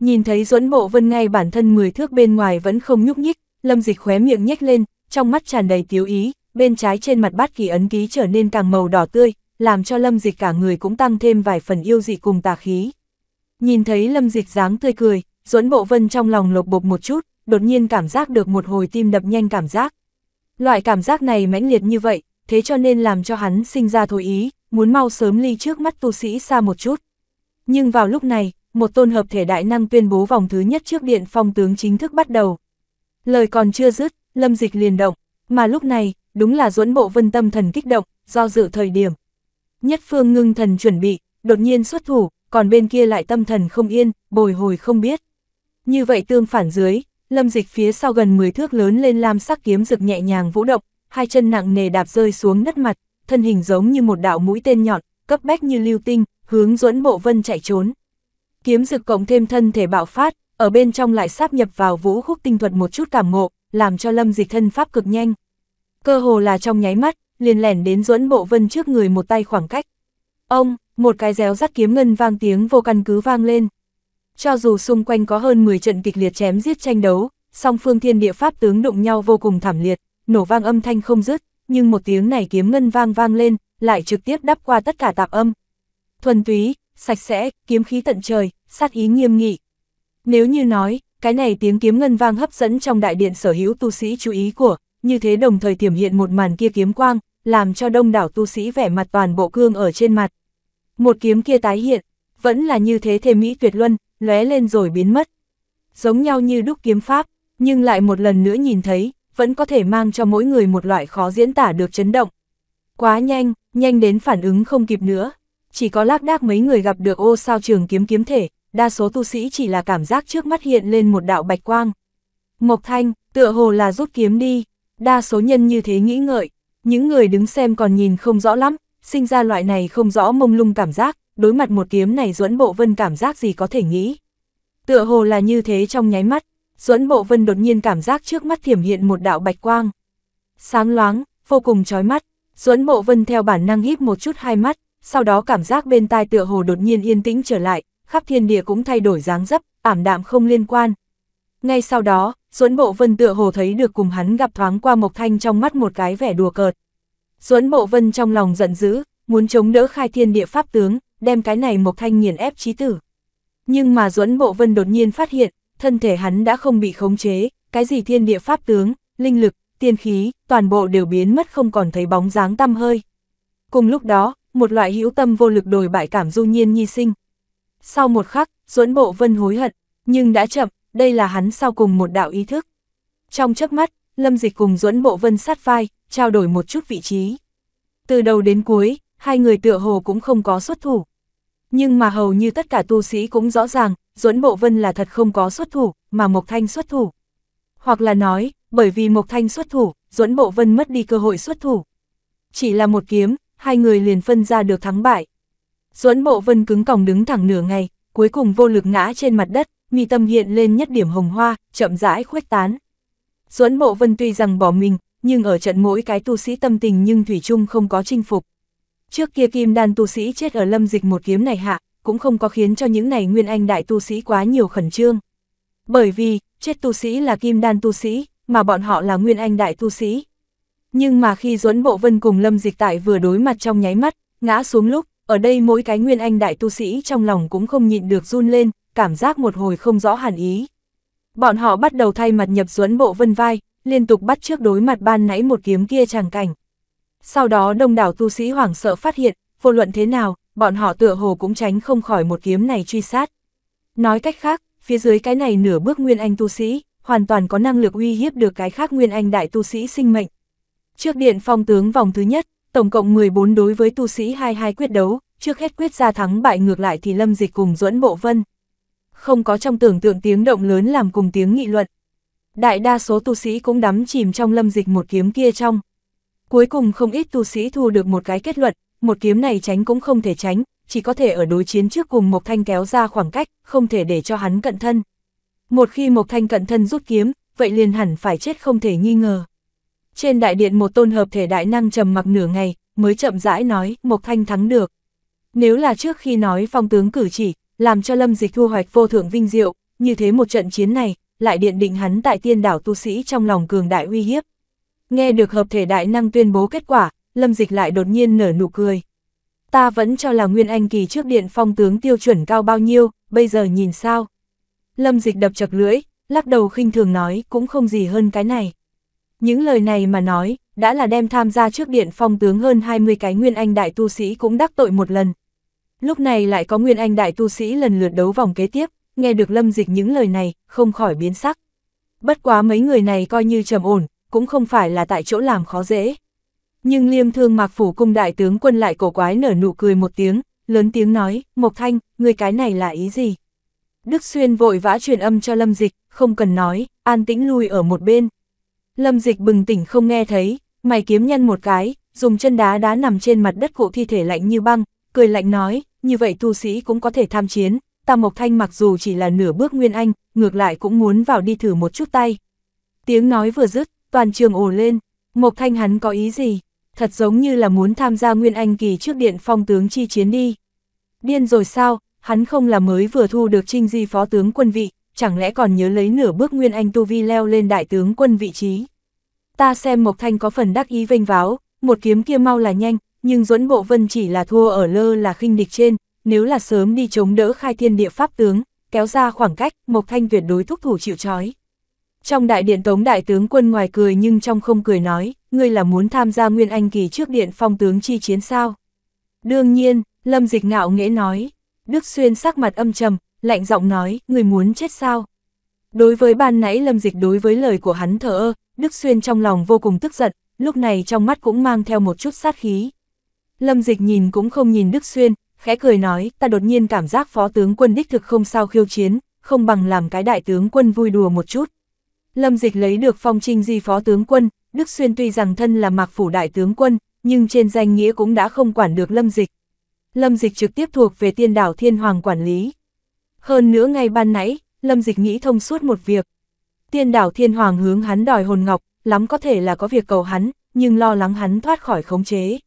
Nhìn thấy Duẫn Mộ Vân ngay bản thân 10 thước bên ngoài vẫn không nhúc nhích, lâm dịch khóe miệng nhếch lên, trong mắt tràn đầy tiếu ý, bên trái trên mặt bát kỳ ấn ký trở nên càng màu đỏ tươi, làm cho lâm dịch cả người cũng tăng thêm vài phần yêu dị cùng tà khí. Nhìn thấy lâm dịch dáng tươi cười, Duẫn Bộ Vân trong lòng lộc bộc một chút, đột nhiên cảm giác được một hồi tim đập nhanh cảm giác. Loại cảm giác này mãnh liệt như vậy, thế cho nên làm cho hắn sinh ra thối ý, muốn mau sớm ly trước mắt tu sĩ xa một chút. Nhưng vào lúc này, một tôn hợp thể đại năng tuyên bố vòng thứ nhất trước điện phong tướng chính thức bắt đầu. Lời còn chưa dứt, lâm dịch liền động, mà lúc này, đúng là duẫn bộ vân tâm thần kích động, do dự thời điểm. Nhất phương ngưng thần chuẩn bị, đột nhiên xuất thủ, còn bên kia lại tâm thần không yên, bồi hồi không biết. Như vậy tương phản dưới, Lâm dịch phía sau gần 10 thước lớn lên lam sắc kiếm rực nhẹ nhàng vũ động, hai chân nặng nề đạp rơi xuống đất mặt, thân hình giống như một đạo mũi tên nhọn, cấp bách như lưu tinh, hướng dẫn bộ vân chạy trốn. Kiếm rực cộng thêm thân thể bạo phát, ở bên trong lại sáp nhập vào vũ khúc tinh thuật một chút cảm ngộ, làm cho lâm dịch thân pháp cực nhanh. Cơ hồ là trong nháy mắt, liền lẻn đến dẫn bộ vân trước người một tay khoảng cách. Ông, một cái réo rắt kiếm ngân vang tiếng vô căn cứ vang lên. Cho dù xung quanh có hơn 10 trận kịch liệt chém giết tranh đấu, song phương thiên địa pháp tướng đụng nhau vô cùng thảm liệt, nổ vang âm thanh không dứt, nhưng một tiếng này kiếm ngân vang vang lên, lại trực tiếp đắp qua tất cả tạp âm. Thuần túy, sạch sẽ, kiếm khí tận trời, sát ý nghiêm nghị. Nếu như nói, cái này tiếng kiếm ngân vang hấp dẫn trong đại điện sở hữu tu sĩ chú ý của, như thế đồng thời tiềm hiện một màn kia kiếm quang, làm cho đông đảo tu sĩ vẻ mặt toàn bộ cương ở trên mặt. Một kiếm kia tái hiện, vẫn là như thế thêm mỹ tuyệt luân, lóe lên rồi biến mất. Giống nhau như đúc kiếm pháp, nhưng lại một lần nữa nhìn thấy, vẫn có thể mang cho mỗi người một loại khó diễn tả được chấn động. Quá nhanh, nhanh đến phản ứng không kịp nữa. Chỉ có lác đác mấy người gặp được ô sao trường kiếm kiếm thể, đa số tu sĩ chỉ là cảm giác trước mắt hiện lên một đạo bạch quang. Mộc Thanh, tựa hồ là rút kiếm đi, đa số nhân như thế nghĩ ngợi, những người đứng xem còn nhìn không rõ lắm, sinh ra loại này không rõ mông lung cảm giác, đối mặt một kiếm này duẫn bộ vân cảm giác gì có thể nghĩ. Tựa hồ là như thế trong nháy mắt, duẫn bộ vân đột nhiên cảm giác trước mắt thiểm hiện một đạo bạch quang. Sáng loáng, vô cùng chói mắt, duẫn bộ vân theo bản năng híp một chút hai mắt, sau đó cảm giác bên tai tựa hồ đột nhiên yên tĩnh trở lại, khắp thiên địa cũng thay đổi dáng dấp, ảm đạm không liên quan. Ngay sau đó, Duẫn Bộ Vân tựa hồ thấy được cùng hắn gặp thoáng qua Mộc Thanh trong mắt một cái vẻ đùa cợt. Duẫn Bộ Vân trong lòng giận dữ, muốn chống đỡ khai thiên địa pháp tướng, đem cái này một Thanh nghiền ép chí tử. Nhưng mà Duẫn Bộ Vân đột nhiên phát hiện, thân thể hắn đã không bị khống chế, cái gì thiên địa pháp tướng, linh lực, tiên khí, toàn bộ đều biến mất không còn thấy bóng dáng tăm hơi. Cùng lúc đó, một loại hữu tâm vô lực đổi bại cảm du nhiên nhi sinh. Sau một khắc, Duẫn Bộ Vân hối hận, nhưng đã chậm, đây là hắn sau cùng một đạo ý thức. Trong chớp mắt, Lâm Dịch cùng Duẫn Bộ Vân sát vai, trao đổi một chút vị trí. Từ đầu đến cuối, hai người tựa hồ cũng không có xuất thủ. Nhưng mà hầu như tất cả tu sĩ cũng rõ ràng, Duẫn Bộ Vân là thật không có xuất thủ, mà Mộc Thanh xuất thủ. Hoặc là nói, bởi vì Mộc Thanh xuất thủ, Duẫn Bộ Vân mất đi cơ hội xuất thủ. Chỉ là một kiếm, hai người liền phân ra được thắng bại. Duẫn Bộ Vân cứng còng đứng thẳng nửa ngày, cuối cùng vô lực ngã trên mặt đất, mi tâm hiện lên nhất điểm hồng hoa, chậm rãi khuếch tán. Duẫn Bộ Vân tuy rằng bỏ mình, nhưng ở trận mỗi cái tu sĩ tâm tình nhưng Thủy chung không có chinh phục. Trước kia kim đan tu sĩ chết ở lâm dịch một kiếm này hạ, cũng không có khiến cho những này nguyên anh đại tu sĩ quá nhiều khẩn trương. Bởi vì, chết tu sĩ là kim đan tu sĩ, mà bọn họ là nguyên anh đại tu sĩ. Nhưng mà khi duẫn bộ vân cùng lâm dịch tại vừa đối mặt trong nháy mắt, ngã xuống lúc, ở đây mỗi cái nguyên anh đại tu sĩ trong lòng cũng không nhịn được run lên, cảm giác một hồi không rõ hẳn ý. Bọn họ bắt đầu thay mặt nhập duẫn bộ vân vai, liên tục bắt trước đối mặt ban nãy một kiếm kia chàng cảnh. Sau đó đông đảo tu sĩ hoảng sợ phát hiện, vô luận thế nào, bọn họ tựa hồ cũng tránh không khỏi một kiếm này truy sát. Nói cách khác, phía dưới cái này nửa bước nguyên anh tu sĩ, hoàn toàn có năng lực uy hiếp được cái khác nguyên anh đại tu sĩ sinh mệnh. Trước điện phong tướng vòng thứ nhất, tổng cộng 14 đối với tu sĩ 22 quyết đấu, trước hết quyết ra thắng bại ngược lại thì lâm dịch cùng duẫn bộ vân. Không có trong tưởng tượng tiếng động lớn làm cùng tiếng nghị luận. Đại đa số tu sĩ cũng đắm chìm trong lâm dịch một kiếm kia trong. Cuối cùng không ít tu sĩ thu được một cái kết luận, một kiếm này tránh cũng không thể tránh, chỉ có thể ở đối chiến trước cùng Mộc Thanh kéo ra khoảng cách, không thể để cho hắn cận thân. Một khi Mộc Thanh cận thân rút kiếm, vậy liền hẳn phải chết không thể nghi ngờ. Trên đại điện một tôn hợp thể đại năng trầm mặc nửa ngày, mới chậm rãi nói, Mộc Thanh thắng được. Nếu là trước khi nói phong tướng cử chỉ, làm cho Lâm Dịch thu hoạch vô thượng vinh diệu, như thế một trận chiến này, lại điện định hắn tại tiên đảo tu sĩ trong lòng cường đại uy hiếp, Nghe được hợp thể đại năng tuyên bố kết quả, Lâm Dịch lại đột nhiên nở nụ cười. Ta vẫn cho là Nguyên Anh kỳ trước điện phong tướng tiêu chuẩn cao bao nhiêu, bây giờ nhìn sao? Lâm Dịch đập chật lưỡi, lắc đầu khinh thường nói cũng không gì hơn cái này. Những lời này mà nói, đã là đem tham gia trước điện phong tướng hơn 20 cái Nguyên Anh đại tu sĩ cũng đắc tội một lần. Lúc này lại có Nguyên Anh đại tu sĩ lần lượt đấu vòng kế tiếp, nghe được Lâm Dịch những lời này, không khỏi biến sắc. Bất quá mấy người này coi như trầm ổn, cũng không phải là tại chỗ làm khó dễ. Nhưng liêm thương mạc phủ cung đại tướng quân lại cổ quái nở nụ cười một tiếng, lớn tiếng nói, Mộc Thanh, người cái này là ý gì? Đức Xuyên vội vã truyền âm cho Lâm Dịch, không cần nói, an tĩnh lui ở một bên. Lâm Dịch bừng tỉnh không nghe thấy, mày kiếm nhân một cái, dùng chân đá đá nằm trên mặt đất cụ thi thể lạnh như băng, cười lạnh nói, như vậy tu sĩ cũng có thể tham chiến, ta Mộc Thanh mặc dù chỉ là nửa bước nguyên anh, ngược lại cũng muốn vào đi thử một chút tay. Tiếng nói vừa dứt, toàn trường ồ lên, Mộc Thanh hắn có ý gì? Thật giống như là muốn tham gia Nguyên Anh kỳ trước điện phong tướng chi chiến đi. Điên rồi sao, hắn không là mới vừa thu được trinh di phó tướng quân vị, chẳng lẽ còn nhớ lấy nửa bước Nguyên Anh tu vi leo lên đại tướng quân vị trí. Ta xem Mộc Thanh có phần đắc ý vênh váo, một kiếm kia mau là nhanh, nhưng duẫn bộ vân chỉ là thua ở lơ là khinh địch trên, nếu là sớm đi chống đỡ khai thiên địa pháp tướng, kéo ra khoảng cách, Mộc Thanh tuyệt đối thúc thủ chịu chói. Trong đại điện tống đại tướng quân ngoài cười nhưng trong không cười nói, ngươi là muốn tham gia Nguyên Anh kỳ trước điện phong tướng chi chiến sao? Đương nhiên, Lâm Dịch ngạo nghễ nói, Đức Xuyên sắc mặt âm trầm, lạnh giọng nói, người muốn chết sao? Đối với ban nãy Lâm Dịch đối với lời của hắn thở ơ, Đức Xuyên trong lòng vô cùng tức giận, lúc này trong mắt cũng mang theo một chút sát khí. Lâm Dịch nhìn cũng không nhìn Đức Xuyên, khẽ cười nói, ta đột nhiên cảm giác phó tướng quân đích thực không sao khiêu chiến, không bằng làm cái đại tướng quân vui đùa một chút. Lâm Dịch lấy được phong trinh di phó tướng quân, Đức Xuyên tuy rằng thân là mạc phủ đại tướng quân, nhưng trên danh nghĩa cũng đã không quản được Lâm Dịch. Lâm Dịch trực tiếp thuộc về tiên đảo Thiên Hoàng quản lý. Hơn nữa ngay ban nãy, Lâm Dịch nghĩ thông suốt một việc. Tiên đảo Thiên Hoàng hướng hắn đòi hồn ngọc, lắm có thể là có việc cầu hắn, nhưng lo lắng hắn thoát khỏi khống chế.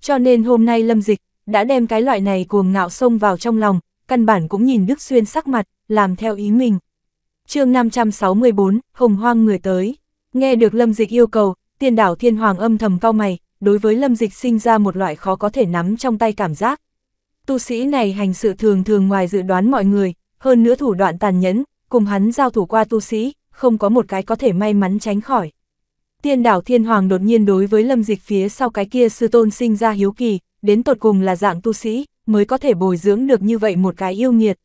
Cho nên hôm nay Lâm Dịch đã đem cái loại này cuồng ngạo xông vào trong lòng, căn bản cũng nhìn Đức Xuyên sắc mặt, làm theo ý mình chương 564, Hồng Hoang người tới. Nghe được Lâm Dịch yêu cầu, tiên đảo thiên hoàng âm thầm cao mày, đối với Lâm Dịch sinh ra một loại khó có thể nắm trong tay cảm giác. Tu sĩ này hành sự thường thường ngoài dự đoán mọi người, hơn nữa thủ đoạn tàn nhẫn, cùng hắn giao thủ qua tu sĩ, không có một cái có thể may mắn tránh khỏi. Tiên đảo thiên hoàng đột nhiên đối với lâm dịch phía sau cái kia sư tôn sinh ra hiếu kỳ, đến tột cùng là dạng tu sĩ, mới có thể bồi dưỡng được như vậy một cái yêu nghiệt.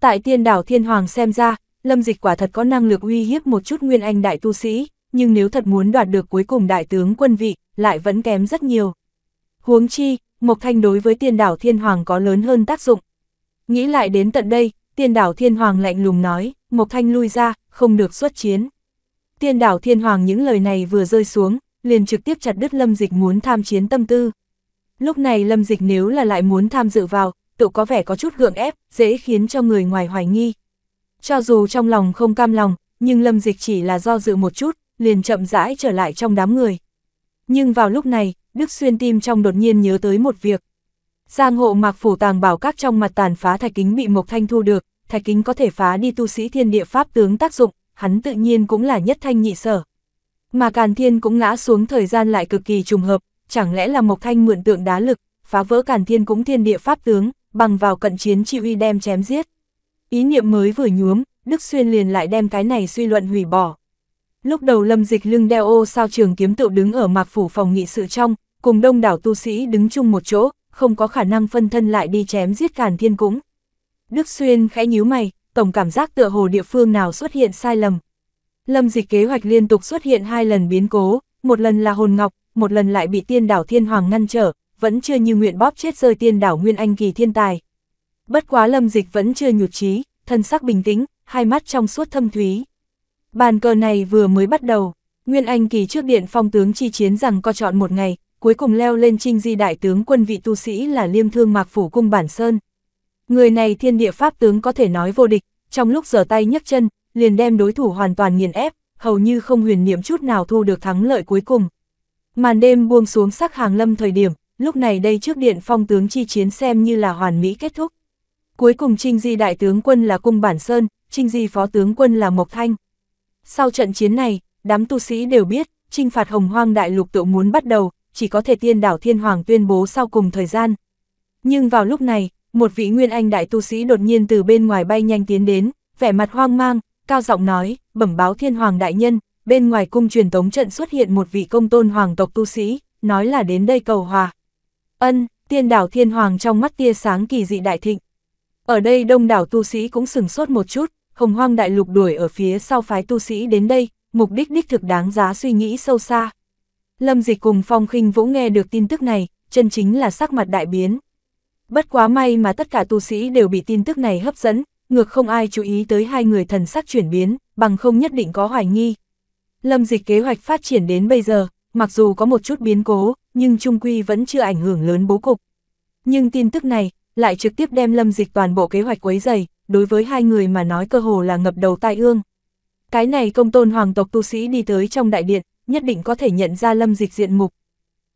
Tại tiên đảo thiên hoàng xem ra, Lâm Dịch quả thật có năng lực uy hiếp một chút nguyên anh đại tu sĩ, nhưng nếu thật muốn đoạt được cuối cùng đại tướng quân vị, lại vẫn kém rất nhiều. Huống chi, Mộc Thanh đối với tiên đảo Thiên Hoàng có lớn hơn tác dụng. Nghĩ lại đến tận đây, tiên đảo Thiên Hoàng lạnh lùng nói, Mộc Thanh lui ra, không được xuất chiến. Tiên đảo Thiên Hoàng những lời này vừa rơi xuống, liền trực tiếp chặt đứt Lâm Dịch muốn tham chiến tâm tư. Lúc này Lâm Dịch nếu là lại muốn tham dự vào, tự có vẻ có chút gượng ép, dễ khiến cho người ngoài hoài nghi, cho dù trong lòng không cam lòng, nhưng Lâm Dịch chỉ là do dự một chút, liền chậm rãi trở lại trong đám người. Nhưng vào lúc này, Đức Xuyên tim trong đột nhiên nhớ tới một việc. Giang hộ mạc phủ tàng bảo các trong mặt tàn phá thạch kính bị Mộc Thanh thu được, thạch kính có thể phá đi tu sĩ thiên địa pháp tướng tác dụng, hắn tự nhiên cũng là nhất thanh nhị sở. Mà Càn Thiên cũng ngã xuống thời gian lại cực kỳ trùng hợp, chẳng lẽ là Mộc Thanh mượn tượng đá lực, phá vỡ Càn Thiên cũng thiên địa pháp tướng, bằng vào cận chiến chi uy đem chém giết. Ý niệm mới vừa nhuốm, Đức Xuyên liền lại đem cái này suy luận hủy bỏ. Lúc đầu lâm dịch lưng đeo ô sao trường kiếm tự đứng ở mạc phủ phòng nghị sự trong, cùng đông đảo tu sĩ đứng chung một chỗ, không có khả năng phân thân lại đi chém giết càn thiên cũng. Đức Xuyên khẽ nhíu mày, tổng cảm giác tựa hồ địa phương nào xuất hiện sai lầm. Lâm dịch kế hoạch liên tục xuất hiện hai lần biến cố, một lần là hồn ngọc, một lần lại bị tiên đảo thiên hoàng ngăn trở, vẫn chưa như nguyện bóp chết rơi tiên đảo nguyên anh kỳ thiên tài. Bất quá lâm dịch vẫn chưa nhụt chí, thân sắc bình tĩnh, hai mắt trong suốt thâm thúy. Bàn cờ này vừa mới bắt đầu, Nguyên Anh kỳ trước điện phong tướng chi chiến rằng co chọn một ngày, cuối cùng leo lên trinh di đại tướng quân vị tu sĩ là liêm thương mạc phủ cung bản sơn. Người này thiên địa pháp tướng có thể nói vô địch, trong lúc giở tay nhấc chân, liền đem đối thủ hoàn toàn nghiền ép, hầu như không huyền niệm chút nào thu được thắng lợi cuối cùng. Màn đêm buông xuống sắc hàng lâm thời điểm, lúc này đây trước điện phong tướng chi chiến xem như là hoàn mỹ kết thúc. Cuối cùng Trinh Di đại tướng quân là Cung Bản Sơn, Trinh Di phó tướng quân là Mộc Thanh. Sau trận chiến này, đám tu sĩ đều biết, trinh phạt hồng hoang đại lục tự muốn bắt đầu, chỉ có thể tiên đảo thiên hoàng tuyên bố sau cùng thời gian. Nhưng vào lúc này, một vị nguyên anh đại tu sĩ đột nhiên từ bên ngoài bay nhanh tiến đến, vẻ mặt hoang mang, cao giọng nói, bẩm báo thiên hoàng đại nhân, bên ngoài cung truyền tống trận xuất hiện một vị công tôn hoàng tộc tu sĩ, nói là đến đây cầu hòa. Ân, tiên đảo thiên hoàng trong mắt tia sáng kỳ dị đại thịnh. Ở đây đông đảo tu sĩ cũng sừng sốt một chút, hồng hoang đại lục đuổi ở phía sau phái tu sĩ đến đây, mục đích đích thực đáng giá suy nghĩ sâu xa. Lâm dịch cùng phong khinh vũ nghe được tin tức này, chân chính là sắc mặt đại biến. Bất quá may mà tất cả tu sĩ đều bị tin tức này hấp dẫn, ngược không ai chú ý tới hai người thần sắc chuyển biến, bằng không nhất định có hoài nghi. Lâm dịch kế hoạch phát triển đến bây giờ, mặc dù có một chút biến cố, nhưng trung quy vẫn chưa ảnh hưởng lớn bố cục. Nhưng tin tức này, lại trực tiếp đem lâm dịch toàn bộ kế hoạch quấy dày, đối với hai người mà nói cơ hồ là ngập đầu tai ương. Cái này công tôn hoàng tộc tu sĩ đi tới trong đại điện, nhất định có thể nhận ra lâm dịch diện mục.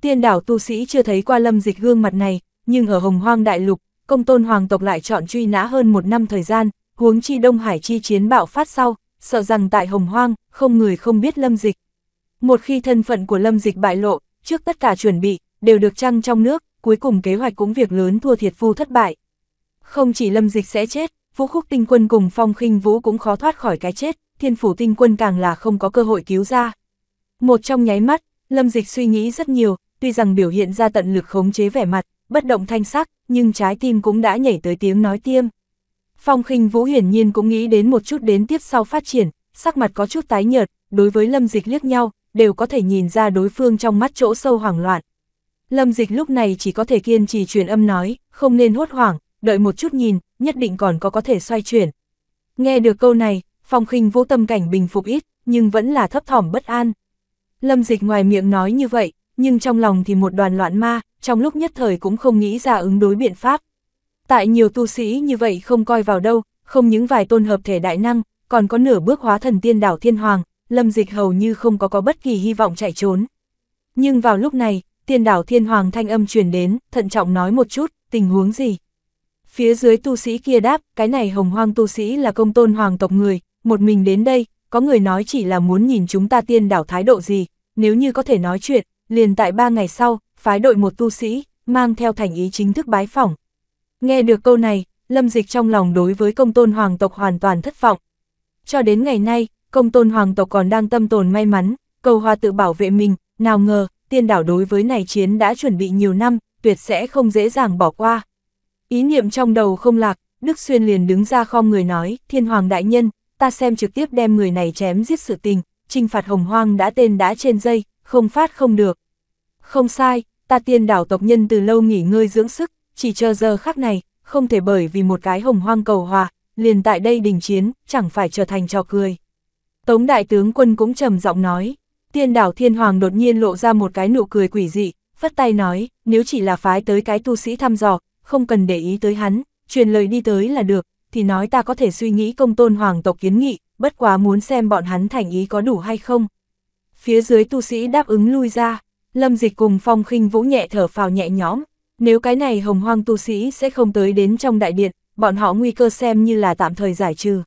Tiên đảo tu sĩ chưa thấy qua lâm dịch gương mặt này, nhưng ở hồng hoang đại lục, công tôn hoàng tộc lại chọn truy nã hơn một năm thời gian, huống chi Đông Hải chi chiến bạo phát sau, sợ rằng tại hồng hoang, không người không biết lâm dịch. Một khi thân phận của lâm dịch bại lộ, trước tất cả chuẩn bị, đều được trăng trong nước, cuối cùng kế hoạch cũng việc lớn thua thiệt phu thất bại. Không chỉ lâm dịch sẽ chết, vũ khúc tinh quân cùng phong khinh vũ cũng khó thoát khỏi cái chết, thiên phủ tinh quân càng là không có cơ hội cứu ra. Một trong nháy mắt, lâm dịch suy nghĩ rất nhiều, tuy rằng biểu hiện ra tận lực khống chế vẻ mặt, bất động thanh sắc, nhưng trái tim cũng đã nhảy tới tiếng nói tiêm. Phong khinh vũ hiển nhiên cũng nghĩ đến một chút đến tiếp sau phát triển, sắc mặt có chút tái nhợt, đối với lâm dịch liếc nhau, đều có thể nhìn ra đối phương trong mắt chỗ sâu hoảng loạn. Lâm Dịch lúc này chỉ có thể kiên trì truyền âm nói, không nên hốt hoảng, đợi một chút nhìn, nhất định còn có có thể xoay chuyển. Nghe được câu này, Phong khinh vô tâm cảnh bình phục ít, nhưng vẫn là thấp thỏm bất an. Lâm Dịch ngoài miệng nói như vậy, nhưng trong lòng thì một đoàn loạn ma, trong lúc nhất thời cũng không nghĩ ra ứng đối biện pháp. Tại nhiều tu sĩ như vậy không coi vào đâu, không những vài tôn hợp thể đại năng, còn có nửa bước hóa thần tiên đảo thiên hoàng, Lâm Dịch hầu như không có có bất kỳ hy vọng chạy trốn. Nhưng vào lúc này, tiền đảo thiên hoàng thanh âm truyền đến, thận trọng nói một chút, tình huống gì? Phía dưới tu sĩ kia đáp, cái này hồng hoang tu sĩ là công tôn hoàng tộc người, một mình đến đây, có người nói chỉ là muốn nhìn chúng ta tiên đảo thái độ gì, nếu như có thể nói chuyện, liền tại ba ngày sau, phái đội một tu sĩ, mang theo thành ý chính thức bái phỏng. Nghe được câu này, lâm dịch trong lòng đối với công tôn hoàng tộc hoàn toàn thất vọng. Cho đến ngày nay, công tôn hoàng tộc còn đang tâm tồn may mắn, cầu hòa tự bảo vệ mình, nào ngờ, tiên đảo đối với này chiến đã chuẩn bị nhiều năm, tuyệt sẽ không dễ dàng bỏ qua. Ý niệm trong đầu không lạc, Đức Xuyên liền đứng ra khom người nói, thiên hoàng đại nhân, ta xem trực tiếp đem người này chém giết sự tình, trinh phạt hồng hoang đã tên đã trên dây, không phát không được. Không sai, ta tiên đảo tộc nhân từ lâu nghỉ ngơi dưỡng sức, chỉ chờ giờ khắc này, không thể bởi vì một cái hồng hoang cầu hòa, liền tại đây đình chiến, chẳng phải trở thành trò cười. Tống đại tướng quân cũng trầm giọng nói, Tiên đảo thiên hoàng đột nhiên lộ ra một cái nụ cười quỷ dị, phất tay nói, nếu chỉ là phái tới cái tu sĩ thăm dò, không cần để ý tới hắn, truyền lời đi tới là được, thì nói ta có thể suy nghĩ công tôn hoàng tộc kiến nghị, bất quá muốn xem bọn hắn thành ý có đủ hay không. Phía dưới tu sĩ đáp ứng lui ra, lâm dịch cùng phong khinh vũ nhẹ thở phào nhẹ nhõm, nếu cái này hồng hoang tu sĩ sẽ không tới đến trong đại điện, bọn họ nguy cơ xem như là tạm thời giải trừ.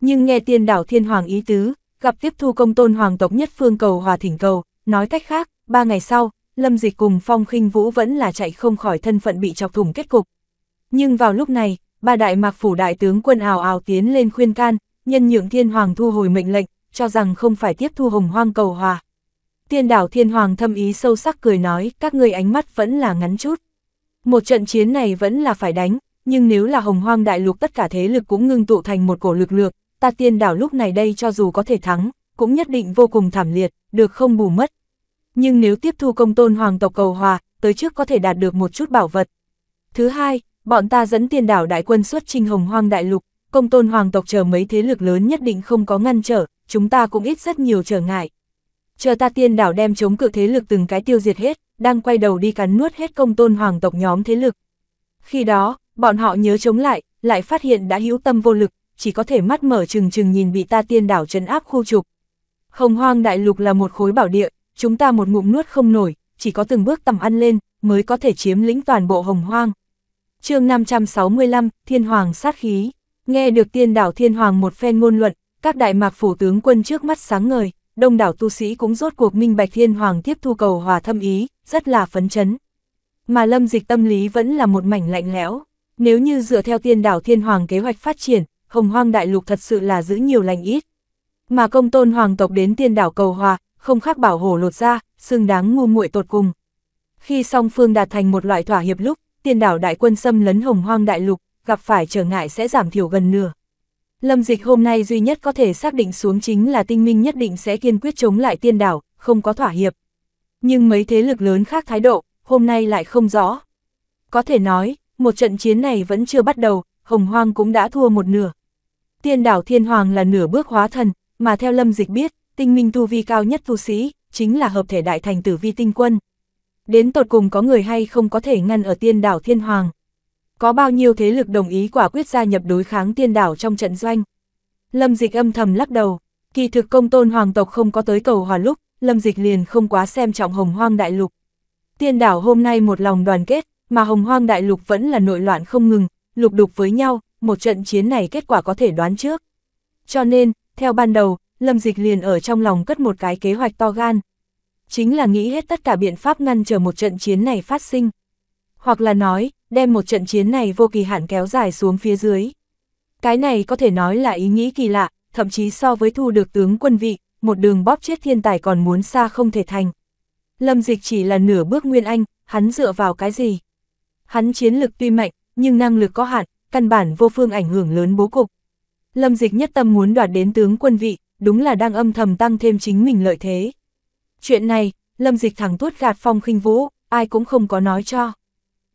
Nhưng nghe tiên đảo thiên hoàng ý tứ, gặp tiếp thu công tôn hoàng tộc nhất phương cầu hòa thỉnh cầu, nói cách khác, ba ngày sau, Lâm Dịch cùng Phong khinh Vũ vẫn là chạy không khỏi thân phận bị chọc thủng kết cục. Nhưng vào lúc này, ba đại mạc phủ đại tướng quân ảo ảo tiến lên khuyên can, nhân nhượng thiên hoàng thu hồi mệnh lệnh, cho rằng không phải tiếp thu hồng hoang cầu hòa. Tiên đảo thiên hoàng thâm ý sâu sắc cười nói, các ngươi ánh mắt vẫn là ngắn chút. Một trận chiến này vẫn là phải đánh, nhưng nếu là hồng hoang đại lục tất cả thế lực cũng ngưng tụ thành một cổ lực lượng, ta tiên đảo lúc này đây cho dù có thể thắng, cũng nhất định vô cùng thảm liệt, được không bù mất. Nhưng nếu tiếp thu công tôn hoàng tộc cầu hòa, tới trước có thể đạt được một chút bảo vật. Thứ hai, bọn ta dẫn tiên đảo đại quân xuất trinh hồng hoang đại lục, công tôn hoàng tộc chờ mấy thế lực lớn nhất định không có ngăn trở, chúng ta cũng ít rất nhiều trở ngại. Chờ ta tiên đảo đem chống cự thế lực từng cái tiêu diệt hết, đang quay đầu đi cắn nuốt hết công tôn hoàng tộc nhóm thế lực. Khi đó, bọn họ nhớ chống lại, lại phát hiện đã hữu tâm vô lực, chỉ có thể mắt mở trừng trừng nhìn bị ta tiên đảo trấn áp khu trục. Hồng hoang đại lục là một khối bảo địa, chúng ta một ngụm nuốt không nổi, chỉ có từng bước tầm ăn lên, mới có thể chiếm lĩnh toàn bộ hồng hoang. chương 565, Thiên Hoàng sát khí. Nghe được tiên đảo Thiên Hoàng một phen ngôn luận, các đại mạc phủ tướng quân trước mắt sáng ngời, đông đảo tu sĩ cũng rốt cuộc minh bạch Thiên Hoàng tiếp thu cầu hòa thâm ý, rất là phấn chấn. Mà lâm dịch tâm lý vẫn là một mảnh lạnh lẽo. Nếu như dựa theo tiên đảo Thiên Hoàng kế hoạch phát triển, hồng hoang đại lục thật sự là giữ nhiều lành ít. Mà công tôn hoàng tộc đến tiên đảo cầu hòa, không khác bảo hổ lột ra, xương đáng ngu muội tột cùng. Khi song phương đạt thành một loại thỏa hiệp lúc, tiên đảo đại quân xâm lấn hồng hoang đại lục, gặp phải trở ngại sẽ giảm thiểu gần nửa. Lâm dịch hôm nay duy nhất có thể xác định xuống chính là tinh minh nhất định sẽ kiên quyết chống lại tiên đảo, không có thỏa hiệp. Nhưng mấy thế lực lớn khác thái độ, hôm nay lại không rõ. Có thể nói, một trận chiến này vẫn chưa bắt đầu, hồng hoang cũng đã thua một nửa, Tiên đảo thiên hoàng là nửa bước hóa thần, mà theo lâm dịch biết, tinh minh tu vi cao nhất tu sĩ, chính là hợp thể đại thành tử vi tinh quân. Đến tột cùng có người hay không có thể ngăn ở tiên đảo thiên hoàng. Có bao nhiêu thế lực đồng ý quả quyết gia nhập đối kháng tiên đảo trong trận doanh. Lâm dịch âm thầm lắc đầu, kỳ thực công tôn hoàng tộc không có tới cầu hòa lúc, lâm dịch liền không quá xem trọng hồng hoang đại lục. Tiên đảo hôm nay một lòng đoàn kết, mà hồng hoang đại lục vẫn là nội loạn không ngừng, lục đục với nhau, một trận chiến này kết quả có thể đoán trước. Cho nên, theo ban đầu, Lâm Dịch liền ở trong lòng cất một cái kế hoạch to gan. Chính là nghĩ hết tất cả biện pháp ngăn trở một trận chiến này phát sinh. Hoặc là nói, đem một trận chiến này vô kỳ hạn kéo dài xuống phía dưới. Cái này có thể nói là ý nghĩ kỳ lạ, thậm chí so với thu được tướng quân vị, một đường bóp chết thiên tài còn muốn xa không thể thành. Lâm Dịch chỉ là nửa bước nguyên anh, hắn dựa vào cái gì? Hắn chiến lực tuy mạnh, nhưng năng lực có hạn, căn bản vô phương ảnh hưởng lớn bố cục. Lâm dịch nhất tâm muốn đoạt đến tướng quân vị, đúng là đang âm thầm tăng thêm chính mình lợi thế. Chuyện này, Lâm dịch thẳng tuốt gạt phong khinh vũ, ai cũng không có nói cho.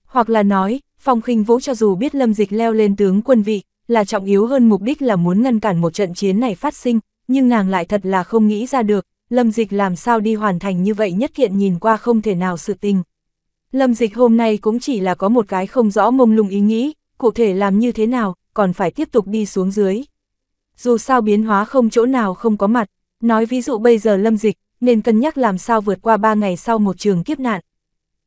Hoặc là nói, phong khinh vũ cho dù biết Lâm dịch leo lên tướng quân vị, là trọng yếu hơn mục đích là muốn ngăn cản một trận chiến này phát sinh, nhưng nàng lại thật là không nghĩ ra được, Lâm Dịch làm sao đi hoàn thành như vậy nhất kiện nhìn qua không thể nào sự tình. Lâm Dịch hôm nay cũng chỉ là có một cái không rõ mông lung ý nghĩ, cụ thể làm như thế nào, còn phải tiếp tục đi xuống dưới. Dù sao biến hóa không chỗ nào không có mặt, nói ví dụ bây giờ lâm dịch, nên cân nhắc làm sao vượt qua 3 ngày sau một trường kiếp nạn.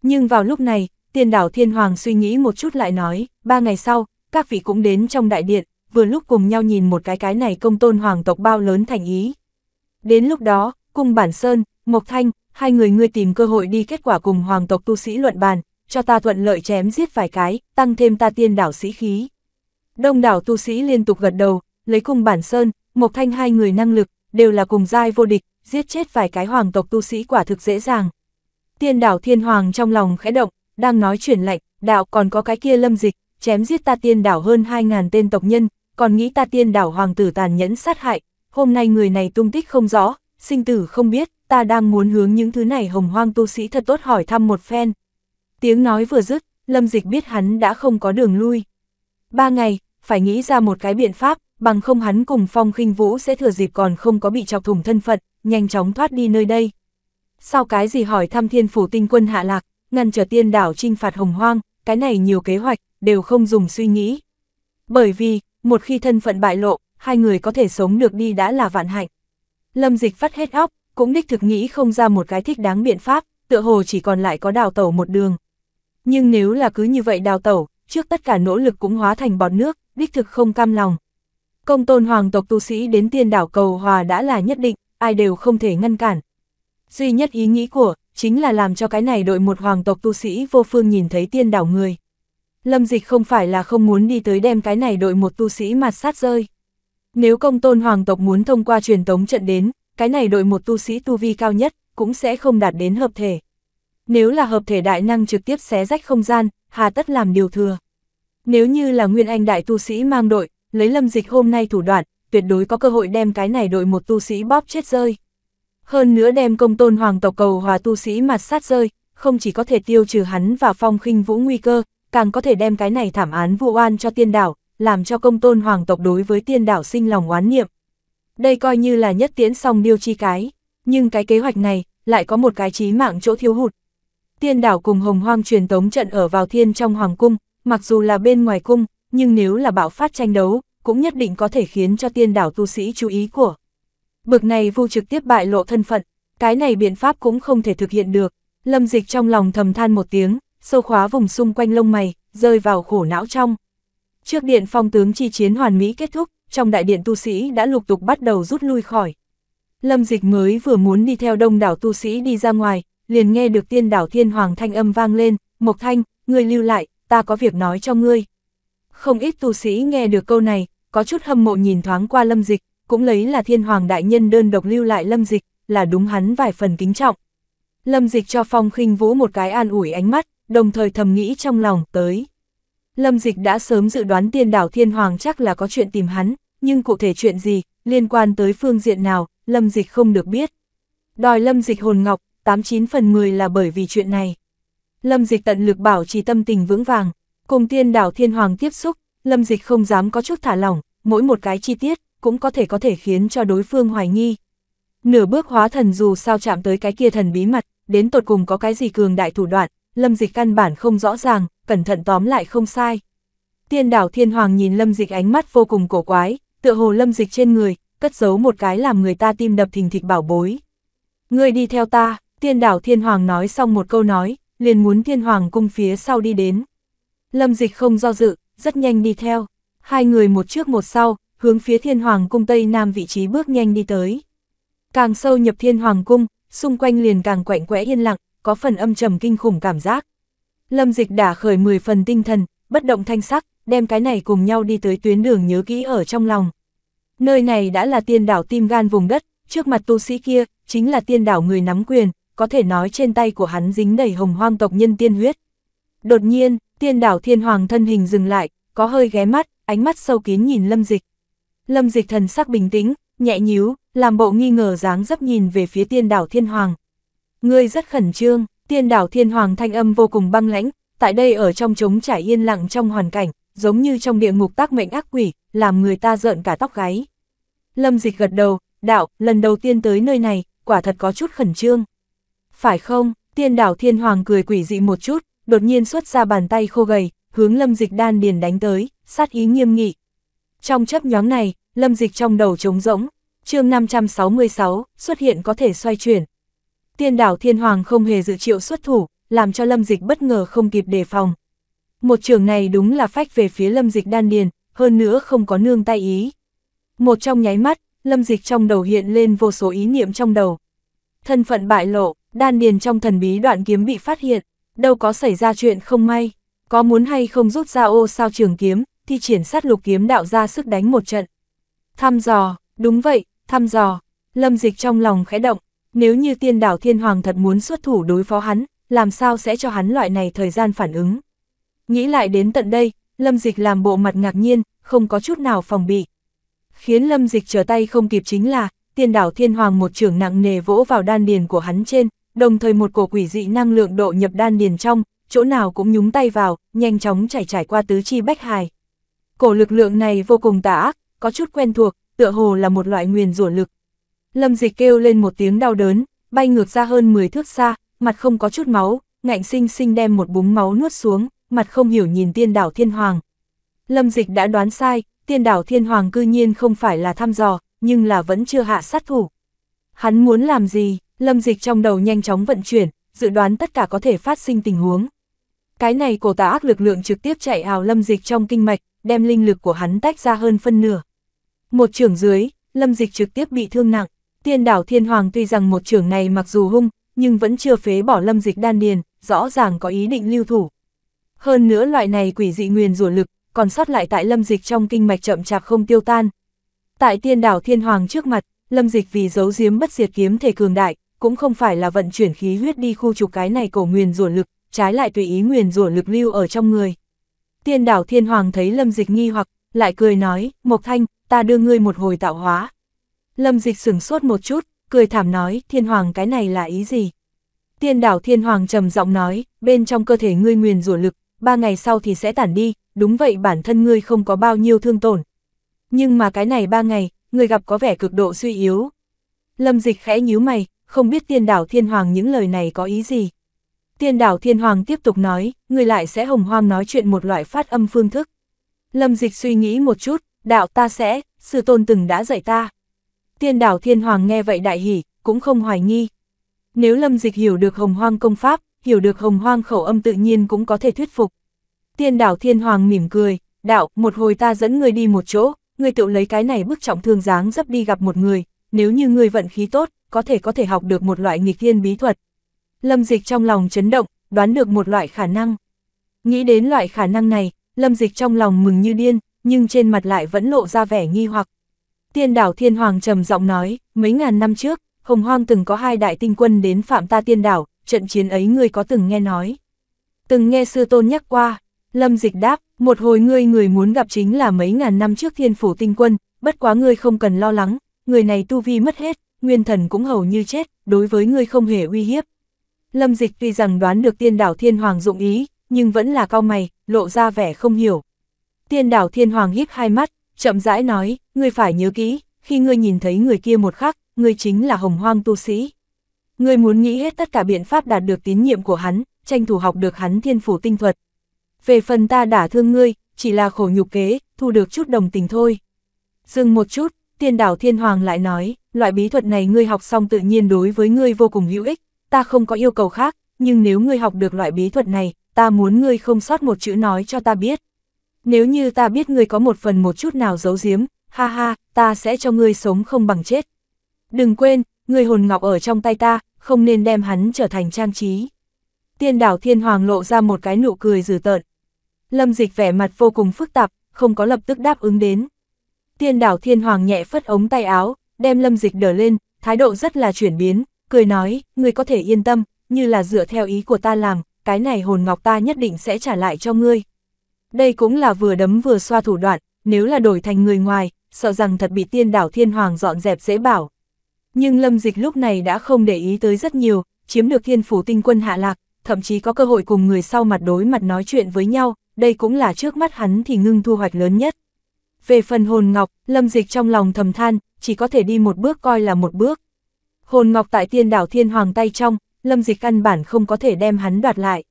Nhưng vào lúc này, tiền đảo thiên hoàng suy nghĩ một chút lại nói, 3 ngày sau, các vị cũng đến trong đại điện, vừa lúc cùng nhau nhìn một cái cái này công tôn hoàng tộc bao lớn thành ý. Đến lúc đó, cùng bản sơn, Mộc Thanh, hai người ngươi tìm cơ hội đi kết quả cùng hoàng tộc tu sĩ luận bàn, cho ta thuận lợi chém giết vài cái, tăng thêm ta tiên đảo sĩ khí. Đông đảo tu sĩ liên tục gật đầu, lấy cùng bản sơn, Mộc Thanh hai người năng lực, đều là cùng giai vô địch, giết chết vài cái hoàng tộc tu sĩ quả thực dễ dàng. Tiên đảo thiên hoàng trong lòng khẽ động, đang nói chuyển lạnh, đạo còn có cái kia lâm dịch, chém giết ta tiên đảo hơn 2.000 tên tộc nhân, còn nghĩ ta tiên đảo hoàng tử tàn nhẫn sát hại, hôm nay người này tung tích không rõ, sinh tử không biết, ta đang muốn hướng những thứ này hồng hoang tu sĩ thật tốt hỏi thăm một phen, Tiếng nói vừa dứt, Lâm Dịch biết hắn đã không có đường lui. Ba ngày, phải nghĩ ra một cái biện pháp, bằng không hắn cùng Phong khinh Vũ sẽ thừa dịp còn không có bị chọc thủng thân phận, nhanh chóng thoát đi nơi đây. Sau cái gì hỏi thăm thiên phủ tinh quân hạ lạc, ngăn trở tiên đảo trinh phạt hồng hoang, cái này nhiều kế hoạch, đều không dùng suy nghĩ. Bởi vì, một khi thân phận bại lộ, hai người có thể sống được đi đã là vạn hạnh. Lâm dịch phát hết óc, cũng đích thực nghĩ không ra một cái thích đáng biện pháp, tựa hồ chỉ còn lại có đào tẩu một đường. Nhưng nếu là cứ như vậy đào tẩu, trước tất cả nỗ lực cũng hóa thành bọt nước, đích thực không cam lòng. Công tôn hoàng tộc tu sĩ đến tiên đảo cầu hòa đã là nhất định, ai đều không thể ngăn cản. Duy nhất ý nghĩ của, chính là làm cho cái này đội một hoàng tộc tu sĩ vô phương nhìn thấy tiên đảo người. Lâm dịch không phải là không muốn đi tới đem cái này đội một tu sĩ mặt sát rơi. Nếu công tôn hoàng tộc muốn thông qua truyền tống trận đến, cái này đội một tu sĩ tu vi cao nhất, cũng sẽ không đạt đến hợp thể. Nếu là hợp thể đại năng trực tiếp xé rách không gian, hà tất làm điều thừa. Nếu như là nguyên anh đại tu sĩ mang đội, lấy lâm dịch hôm nay thủ đoạn, tuyệt đối có cơ hội đem cái này đội một tu sĩ bóp chết rơi. Hơn nữa đem công tôn hoàng tộc cầu hòa tu sĩ mặt sát rơi, không chỉ có thể tiêu trừ hắn và phong khinh vũ nguy cơ, càng có thể đem cái này thảm án vụ oan cho tiên đảo, làm cho công tôn hoàng tộc đối với tiên đảo sinh lòng oán niệm. Đây coi như là nhất tiễn song điêu chi cái, nhưng cái kế hoạch này lại có một cái chí mạng chỗ thiếu hụt, Tiên đảo cùng hồng hoang truyền tống trận ở vào thiên trong hoàng cung, mặc dù là bên ngoài cung, nhưng nếu là bạo phát tranh đấu, cũng nhất định có thể khiến cho tiên đảo tu sĩ chú ý của. Bực này vu trực tiếp bại lộ thân phận, cái này biện pháp cũng không thể thực hiện được. Lâm dịch trong lòng thầm than một tiếng, sâu khóa vùng xung quanh lông mày, rơi vào khổ não trong. Trước điện phong tướng chi chiến hoàn mỹ kết thúc, trong đại điện tu sĩ đã lục tục bắt đầu rút lui khỏi. Lâm dịch mới vừa muốn đi theo đông đảo tu sĩ đi ra ngoài, liền nghe được tiên đảo thiên hoàng thanh âm vang lên, Mộc Thanh, ngươi lưu lại, ta có việc nói cho ngươi. Không ít tu sĩ nghe được câu này, có chút hâm mộ nhìn thoáng qua lâm dịch, cũng lấy là thiên hoàng đại nhân đơn độc lưu lại lâm dịch, là đúng hắn vài phần kính trọng. Lâm dịch cho phong khinh vũ một cái an ủi ánh mắt, đồng thời thầm nghĩ trong lòng, tới. Lâm dịch đã sớm dự đoán tiên đảo thiên hoàng chắc là có chuyện tìm hắn, nhưng cụ thể chuyện gì, liên quan tới phương diện nào, lâm dịch không được biết. Đòi lâm dịch hồn ngọc, 89 phần 10 là bởi vì chuyện này. Lâm Dịch tận lực bảo trì tâm tình vững vàng, cùng tiên đảo thiên hoàng tiếp xúc, Lâm Dịch không dám có chút thả lỏng, mỗi một cái chi tiết cũng có thể có thể khiến cho đối phương hoài nghi. Nửa bước hóa thần dù sao chạm tới cái kia thần bí mật, đến tột cùng có cái gì cường đại thủ đoạn, Lâm Dịch căn bản không rõ ràng, cẩn thận tóm lại không sai. Tiên đảo thiên hoàng nhìn Lâm Dịch ánh mắt vô cùng cổ quái, tựa hồ Lâm Dịch trên người, cất giấu một cái làm người ta tim đập thình thịch bảo bối. Người đi theo ta, Tiên đảo thiên hoàng nói xong một câu nói, liền muốn thiên hoàng cung phía sau đi đến. Lâm dịch không do dự, rất nhanh đi theo. Hai người một trước một sau, hướng phía thiên hoàng cung tây nam vị trí bước nhanh đi tới. Càng sâu nhập thiên hoàng cung, xung quanh liền càng quạnh quẽ yên lặng, có phần âm trầm kinh khủng cảm giác. Lâm dịch đã khởi 10 phần tinh thần, bất động thanh sắc, đem cái này cùng nhau đi tới tuyến đường nhớ kỹ ở trong lòng. Nơi này đã là tiên đảo tim gan vùng đất, trước mặt tu sĩ kia, chính là tiên đảo người nắm quyền, có thể nói trên tay của hắn dính đầy hồng hoang tộc nhân tiên huyết. Đột nhiên, tiên đảo thiên hoàng thân hình dừng lại, có hơi ghé mắt, ánh mắt sâu kín nhìn lâm dịch. Lâm dịch thần sắc bình tĩnh, nhẹ nhíu, làm bộ nghi ngờ dáng dấp nhìn về phía tiên đảo thiên hoàng. Ngươi rất khẩn trương, tiên đảo thiên hoàng thanh âm vô cùng băng lãnh, tại đây ở trong trống trải yên lặng trong hoàn cảnh, giống như trong địa ngục tác mệnh ác quỷ, làm người ta rợn cả tóc gáy. Lâm dịch gật đầu, đạo, lần đầu tiên tới nơi này, quả thật có chút khẩn trương phải không? Tiên đảo thiên hoàng cười quỷ dị một chút, đột nhiên xuất ra bàn tay khô gầy, hướng lâm dịch đan điền đánh tới, sát ý nghiêm nghị. Trong chấp nhóm này, lâm dịch trong đầu trống rỗng, chương 566, xuất hiện có thể xoay chuyển. Tiên đảo thiên hoàng không hề dự triệu xuất thủ, làm cho lâm dịch bất ngờ không kịp đề phòng. Một trường này đúng là phách về phía lâm dịch đan điền, hơn nữa không có nương tay ý. Một trong nháy mắt, lâm dịch trong đầu hiện lên vô số ý niệm trong đầu. Thân phận bại lộ, đan điền trong thần bí đoạn kiếm bị phát hiện, đâu có xảy ra chuyện không may, có muốn hay không rút ra ô sao trường kiếm, thi triển sát lục kiếm đạo ra sức đánh một trận. Thăm dò, đúng vậy, thăm dò, lâm dịch trong lòng khẽ động, nếu như tiên đảo thiên hoàng thật muốn xuất thủ đối phó hắn, làm sao sẽ cho hắn loại này thời gian phản ứng. Nghĩ lại đến tận đây, lâm dịch làm bộ mặt ngạc nhiên, không có chút nào phòng bị. Khiến lâm dịch trở tay không kịp chính là, tiên đảo thiên hoàng một trường nặng nề vỗ vào đan điền của hắn trên, đồng thời một cổ quỷ dị năng lượng độ nhập đan điền trong, chỗ nào cũng nhúng tay vào, nhanh chóng chảy trải qua tứ chi bách hài. Cổ lực lượng này vô cùng tà ác, có chút quen thuộc, tựa hồ là một loại nguyền rủa lực. Lâm dịch kêu lên một tiếng đau đớn, bay ngược ra hơn 10 thước xa, mặt không có chút máu, ngạnh sinh sinh đem một búng máu nuốt xuống, mặt không hiểu nhìn tiên đảo thiên hoàng. Lâm dịch đã đoán sai, tiên đảo thiên hoàng cư nhiên không phải là thăm dò, nhưng là vẫn chưa hạ sát thủ. Hắn muốn làm gì, lâm dịch trong đầu nhanh chóng vận chuyển, dự đoán tất cả có thể phát sinh tình huống. Cái này cổ tà ác lực lượng trực tiếp chạy ảo lâm dịch trong kinh mạch, đem linh lực của hắn tách ra hơn phân nửa. Một trưởng dưới, lâm dịch trực tiếp bị thương nặng. Tiên đảo thiên hoàng tuy rằng một trưởng này mặc dù hung, nhưng vẫn chưa phế bỏ lâm dịch đan điền, rõ ràng có ý định lưu thủ. Hơn nữa loại này quỷ dị nguyền rủa lực, còn sót lại tại lâm dịch trong kinh mạch chậm chạp không tiêu tan, Tại tiên đảo thiên hoàng trước mặt, lâm dịch vì giấu giếm bất diệt kiếm thể cường đại, cũng không phải là vận chuyển khí huyết đi khu trục cái này cổ nguyền rủa lực, trái lại tùy ý nguyền rủa lực lưu ở trong người. Tiên đảo thiên hoàng thấy lâm dịch nghi hoặc, lại cười nói, Mộc Thanh, ta đưa ngươi một hồi tạo hóa. Lâm dịch sửng sốt một chút, cười thảm nói, thiên hoàng cái này là ý gì? Tiên đảo thiên hoàng trầm giọng nói, bên trong cơ thể ngươi nguyền rủa lực, ba ngày sau thì sẽ tản đi, đúng vậy bản thân ngươi không có bao nhiêu thương tổn, nhưng mà cái này ba ngày, người gặp có vẻ cực độ suy yếu. Lâm dịch khẽ nhíu mày, không biết tiên đảo thiên hoàng những lời này có ý gì. Tiên đảo thiên hoàng tiếp tục nói, người lại sẽ hồng hoang nói chuyện một loại phát âm phương thức. Lâm dịch suy nghĩ một chút, đạo ta sẽ, sư tôn từng đã dạy ta. Tiên đảo thiên hoàng nghe vậy đại hỉ, cũng không hoài nghi. Nếu lâm dịch hiểu được hồng hoang công pháp, hiểu được hồng hoang khẩu âm tự nhiên cũng có thể thuyết phục. Tiên đảo thiên hoàng mỉm cười, đạo, một hồi ta dẫn người đi một chỗ, ngươi tự lấy cái này bức trọng thương dáng dấp đi gặp một người, nếu như ngươi vận khí tốt, có thể có thể học được một loại nghịch thiên bí thuật. Lâm Dịch trong lòng chấn động, đoán được một loại khả năng. Nghĩ đến loại khả năng này, Lâm Dịch trong lòng mừng như điên, nhưng trên mặt lại vẫn lộ ra vẻ nghi hoặc. Tiên đảo Thiên Hoàng trầm giọng nói, mấy ngàn năm trước, Hồng Hoang từng có hai đại tinh quân đến phạm ta tiên đảo, trận chiến ấy ngươi có từng nghe nói. Từng nghe sư tôn nhắc qua, Lâm Dịch đáp, một hồi ngươi người muốn gặp chính là mấy ngàn năm trước thiên phủ tinh quân, bất quá ngươi không cần lo lắng, người này tu vi mất hết, nguyên thần cũng hầu như chết, đối với ngươi không hề uy hiếp. Lâm dịch tuy rằng đoán được tiên đảo thiên hoàng dụng ý, nhưng vẫn là cao mày, lộ ra vẻ không hiểu. Tiên đảo thiên hoàng híp hai mắt, chậm rãi nói, ngươi phải nhớ kỹ, khi ngươi nhìn thấy người kia một khắc, ngươi chính là hồng hoang tu sĩ. Ngươi muốn nghĩ hết tất cả biện pháp đạt được tín nhiệm của hắn, tranh thủ học được hắn thiên phủ tinh thuật, về phần ta đã thương ngươi, chỉ là khổ nhục kế, thu được chút đồng tình thôi. Dừng một chút, tiên đảo thiên hoàng lại nói, loại bí thuật này ngươi học xong tự nhiên đối với ngươi vô cùng hữu ích, ta không có yêu cầu khác, nhưng nếu ngươi học được loại bí thuật này, ta muốn ngươi không sót một chữ nói cho ta biết. Nếu như ta biết ngươi có một phần một chút nào giấu giếm, ha ha, ta sẽ cho ngươi sống không bằng chết. Đừng quên, ngươi hồn ngọc ở trong tay ta, không nên đem hắn trở thành trang trí. Tiên đảo thiên hoàng lộ ra một cái nụ cười dữ tợn, Lâm Dịch vẻ mặt vô cùng phức tạp, không có lập tức đáp ứng đến. Tiên đảo thiên hoàng nhẹ phất ống tay áo, đem Lâm Dịch đỡ lên, thái độ rất là chuyển biến, cười nói, ngươi có thể yên tâm, như là dựa theo ý của ta làm, cái này hồn ngọc ta nhất định sẽ trả lại cho ngươi. Đây cũng là vừa đấm vừa xoa thủ đoạn, nếu là đổi thành người ngoài, sợ rằng thật bị tiên đảo thiên hoàng dọn dẹp dễ bảo. Nhưng lâm dịch lúc này đã không để ý tới rất nhiều, chiếm được thiên phủ tinh quân hạ lạc, thậm chí có cơ hội cùng người sau mặt đối mặt nói chuyện với nhau, đây cũng là trước mắt hắn thì ngưng thu hoạch lớn nhất. Về phần hồn ngọc, lâm dịch trong lòng thầm than, chỉ có thể đi một bước coi là một bước. Hồn ngọc tại tiên đảo thiên hoàng tay trong, lâm dịch căn bản không có thể đem hắn đoạt lại.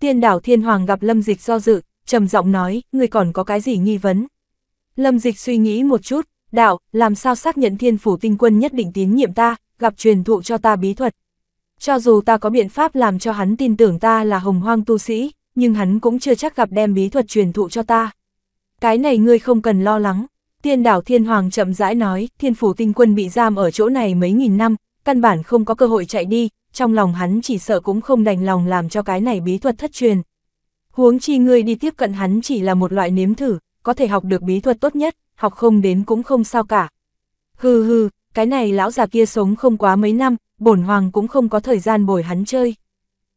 Tiên đảo thiên hoàng gặp lâm dịch do dự, trầm giọng nói, người còn có cái gì nghi vấn. Lâm dịch suy nghĩ một chút, đạo, làm sao xác nhận thiên phủ tinh quân nhất định tín nhiệm ta, gặp truyền thụ cho ta bí thuật. Cho dù ta có biện pháp làm cho hắn tin tưởng ta là hồng hoang tu sĩ, nhưng hắn cũng chưa chắc gặp đem bí thuật truyền thụ cho ta. Cái này ngươi không cần lo lắng, tiên đảo thiên hoàng chậm rãi nói, thiên phủ tinh quân bị giam ở chỗ này mấy nghìn năm, căn bản không có cơ hội chạy đi, trong lòng hắn chỉ sợ cũng không đành lòng làm cho cái này bí thuật thất truyền. Huống chi ngươi đi tiếp cận hắn chỉ là một loại nếm thử, có thể học được bí thuật tốt nhất, học không đến cũng không sao cả. Hừ hừ, cái này lão già kia sống không quá mấy năm, bổn hoàng cũng không có thời gian bồi hắn chơi.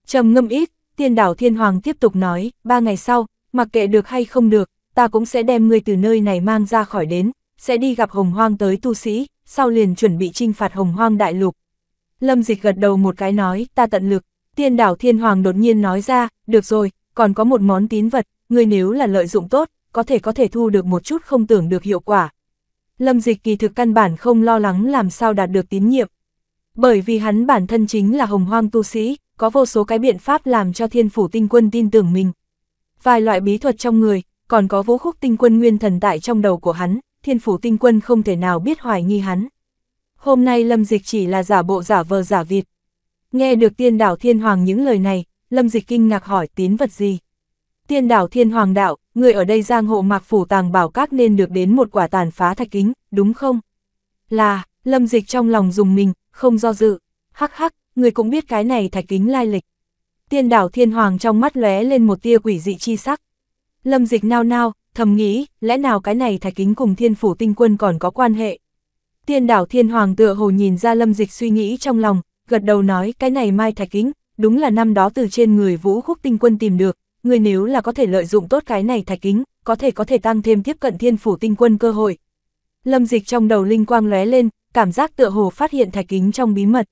Trầm ngâm ít, Tiên đảo Thiên Hoàng tiếp tục nói, ba ngày sau, mặc kệ được hay không được, ta cũng sẽ đem ngươi từ nơi này mang ra khỏi đến, sẽ đi gặp Hồng Hoang tới tu sĩ, sau liền chuẩn bị trinh phạt Hồng Hoang đại lục. Lâm Dịch gật đầu một cái nói, ta tận lực, tiên đảo Thiên Hoàng đột nhiên nói ra, được rồi, còn có một món tín vật, ngươi nếu là lợi dụng tốt, có thể có thể thu được một chút không tưởng được hiệu quả. Lâm Dịch kỳ thực căn bản không lo lắng làm sao đạt được tín nhiệm. Bởi vì hắn bản thân chính là Hồng Hoang tu sĩ, có vô số cái biện pháp làm cho thiên phủ tinh quân tin tưởng mình. Vài loại bí thuật trong người, còn có vũ khúc tinh quân nguyên thần tại trong đầu của hắn, thiên phủ tinh quân không thể nào biết hoài nghi hắn. Hôm nay Lâm Dịch chỉ là giả bộ giả vờ giả vịt. Nghe được tiên đảo thiên hoàng những lời này, Lâm Dịch kinh ngạc hỏi tín vật gì. Tiên đảo thiên hoàng đạo, người ở đây giang hộ mạc phủ tàng bảo các nên được đến một quả tàn phá thạch kính, đúng không? Là, Lâm Dịch trong lòng dùng mình, không do dự. Hắc hắc, người cũng biết cái này thạch kính lai lịch. Tiên đảo thiên hoàng trong mắt lóe lên một tia quỷ dị chi sắc. Lâm dịch nao nao, thầm nghĩ, lẽ nào cái này thạch kính cùng thiên phủ tinh quân còn có quan hệ. Tiên đảo thiên hoàng tựa hồ nhìn ra lâm dịch suy nghĩ trong lòng, gật đầu nói cái này mai thạch kính, đúng là năm đó từ trên người vũ khúc tinh quân tìm được, người nếu là có thể lợi dụng tốt cái này thạch kính, có thể có thể tăng thêm tiếp cận thiên phủ tinh quân cơ hội. Lâm dịch trong đầu linh quang lóe lên, cảm giác tựa hồ phát hiện thạch kính trong bí mật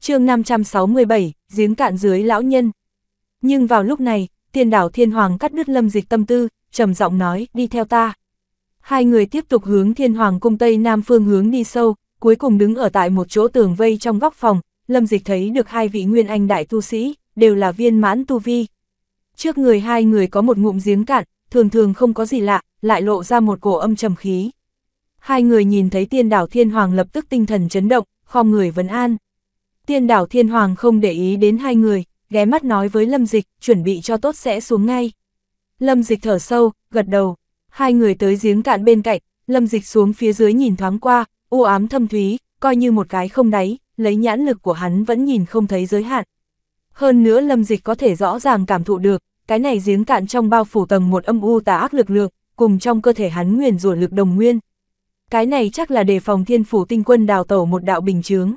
chương 567, giếng cạn dưới lão nhân. Nhưng vào lúc này, tiền đảo thiên hoàng cắt đứt lâm dịch tâm tư, trầm giọng nói, đi theo ta. Hai người tiếp tục hướng thiên hoàng cung tây nam phương hướng đi sâu, cuối cùng đứng ở tại một chỗ tường vây trong góc phòng, lâm dịch thấy được hai vị nguyên anh đại tu sĩ, đều là viên mãn tu vi. Trước người hai người có một ngụm giếng cạn, thường thường không có gì lạ, lại lộ ra một cổ âm trầm khí. Hai người nhìn thấy tiên đảo thiên hoàng lập tức tinh thần chấn động, khom người vấn an. Tiên đảo thiên hoàng không để ý đến hai người, ghé mắt nói với Lâm Dịch, chuẩn bị cho tốt sẽ xuống ngay. Lâm Dịch thở sâu, gật đầu. Hai người tới giếng cạn bên cạnh, Lâm Dịch xuống phía dưới nhìn thoáng qua, u ám thâm thúy, coi như một cái không đáy, lấy nhãn lực của hắn vẫn nhìn không thấy giới hạn. Hơn nữa Lâm Dịch có thể rõ ràng cảm thụ được, cái này giếng cạn trong bao phủ tầng một âm u tà ác lực lượng, cùng trong cơ thể hắn nguyền rủa lực đồng nguyên. Cái này chắc là đề phòng thiên phủ tinh quân đào tẩu một đạo bình chướng.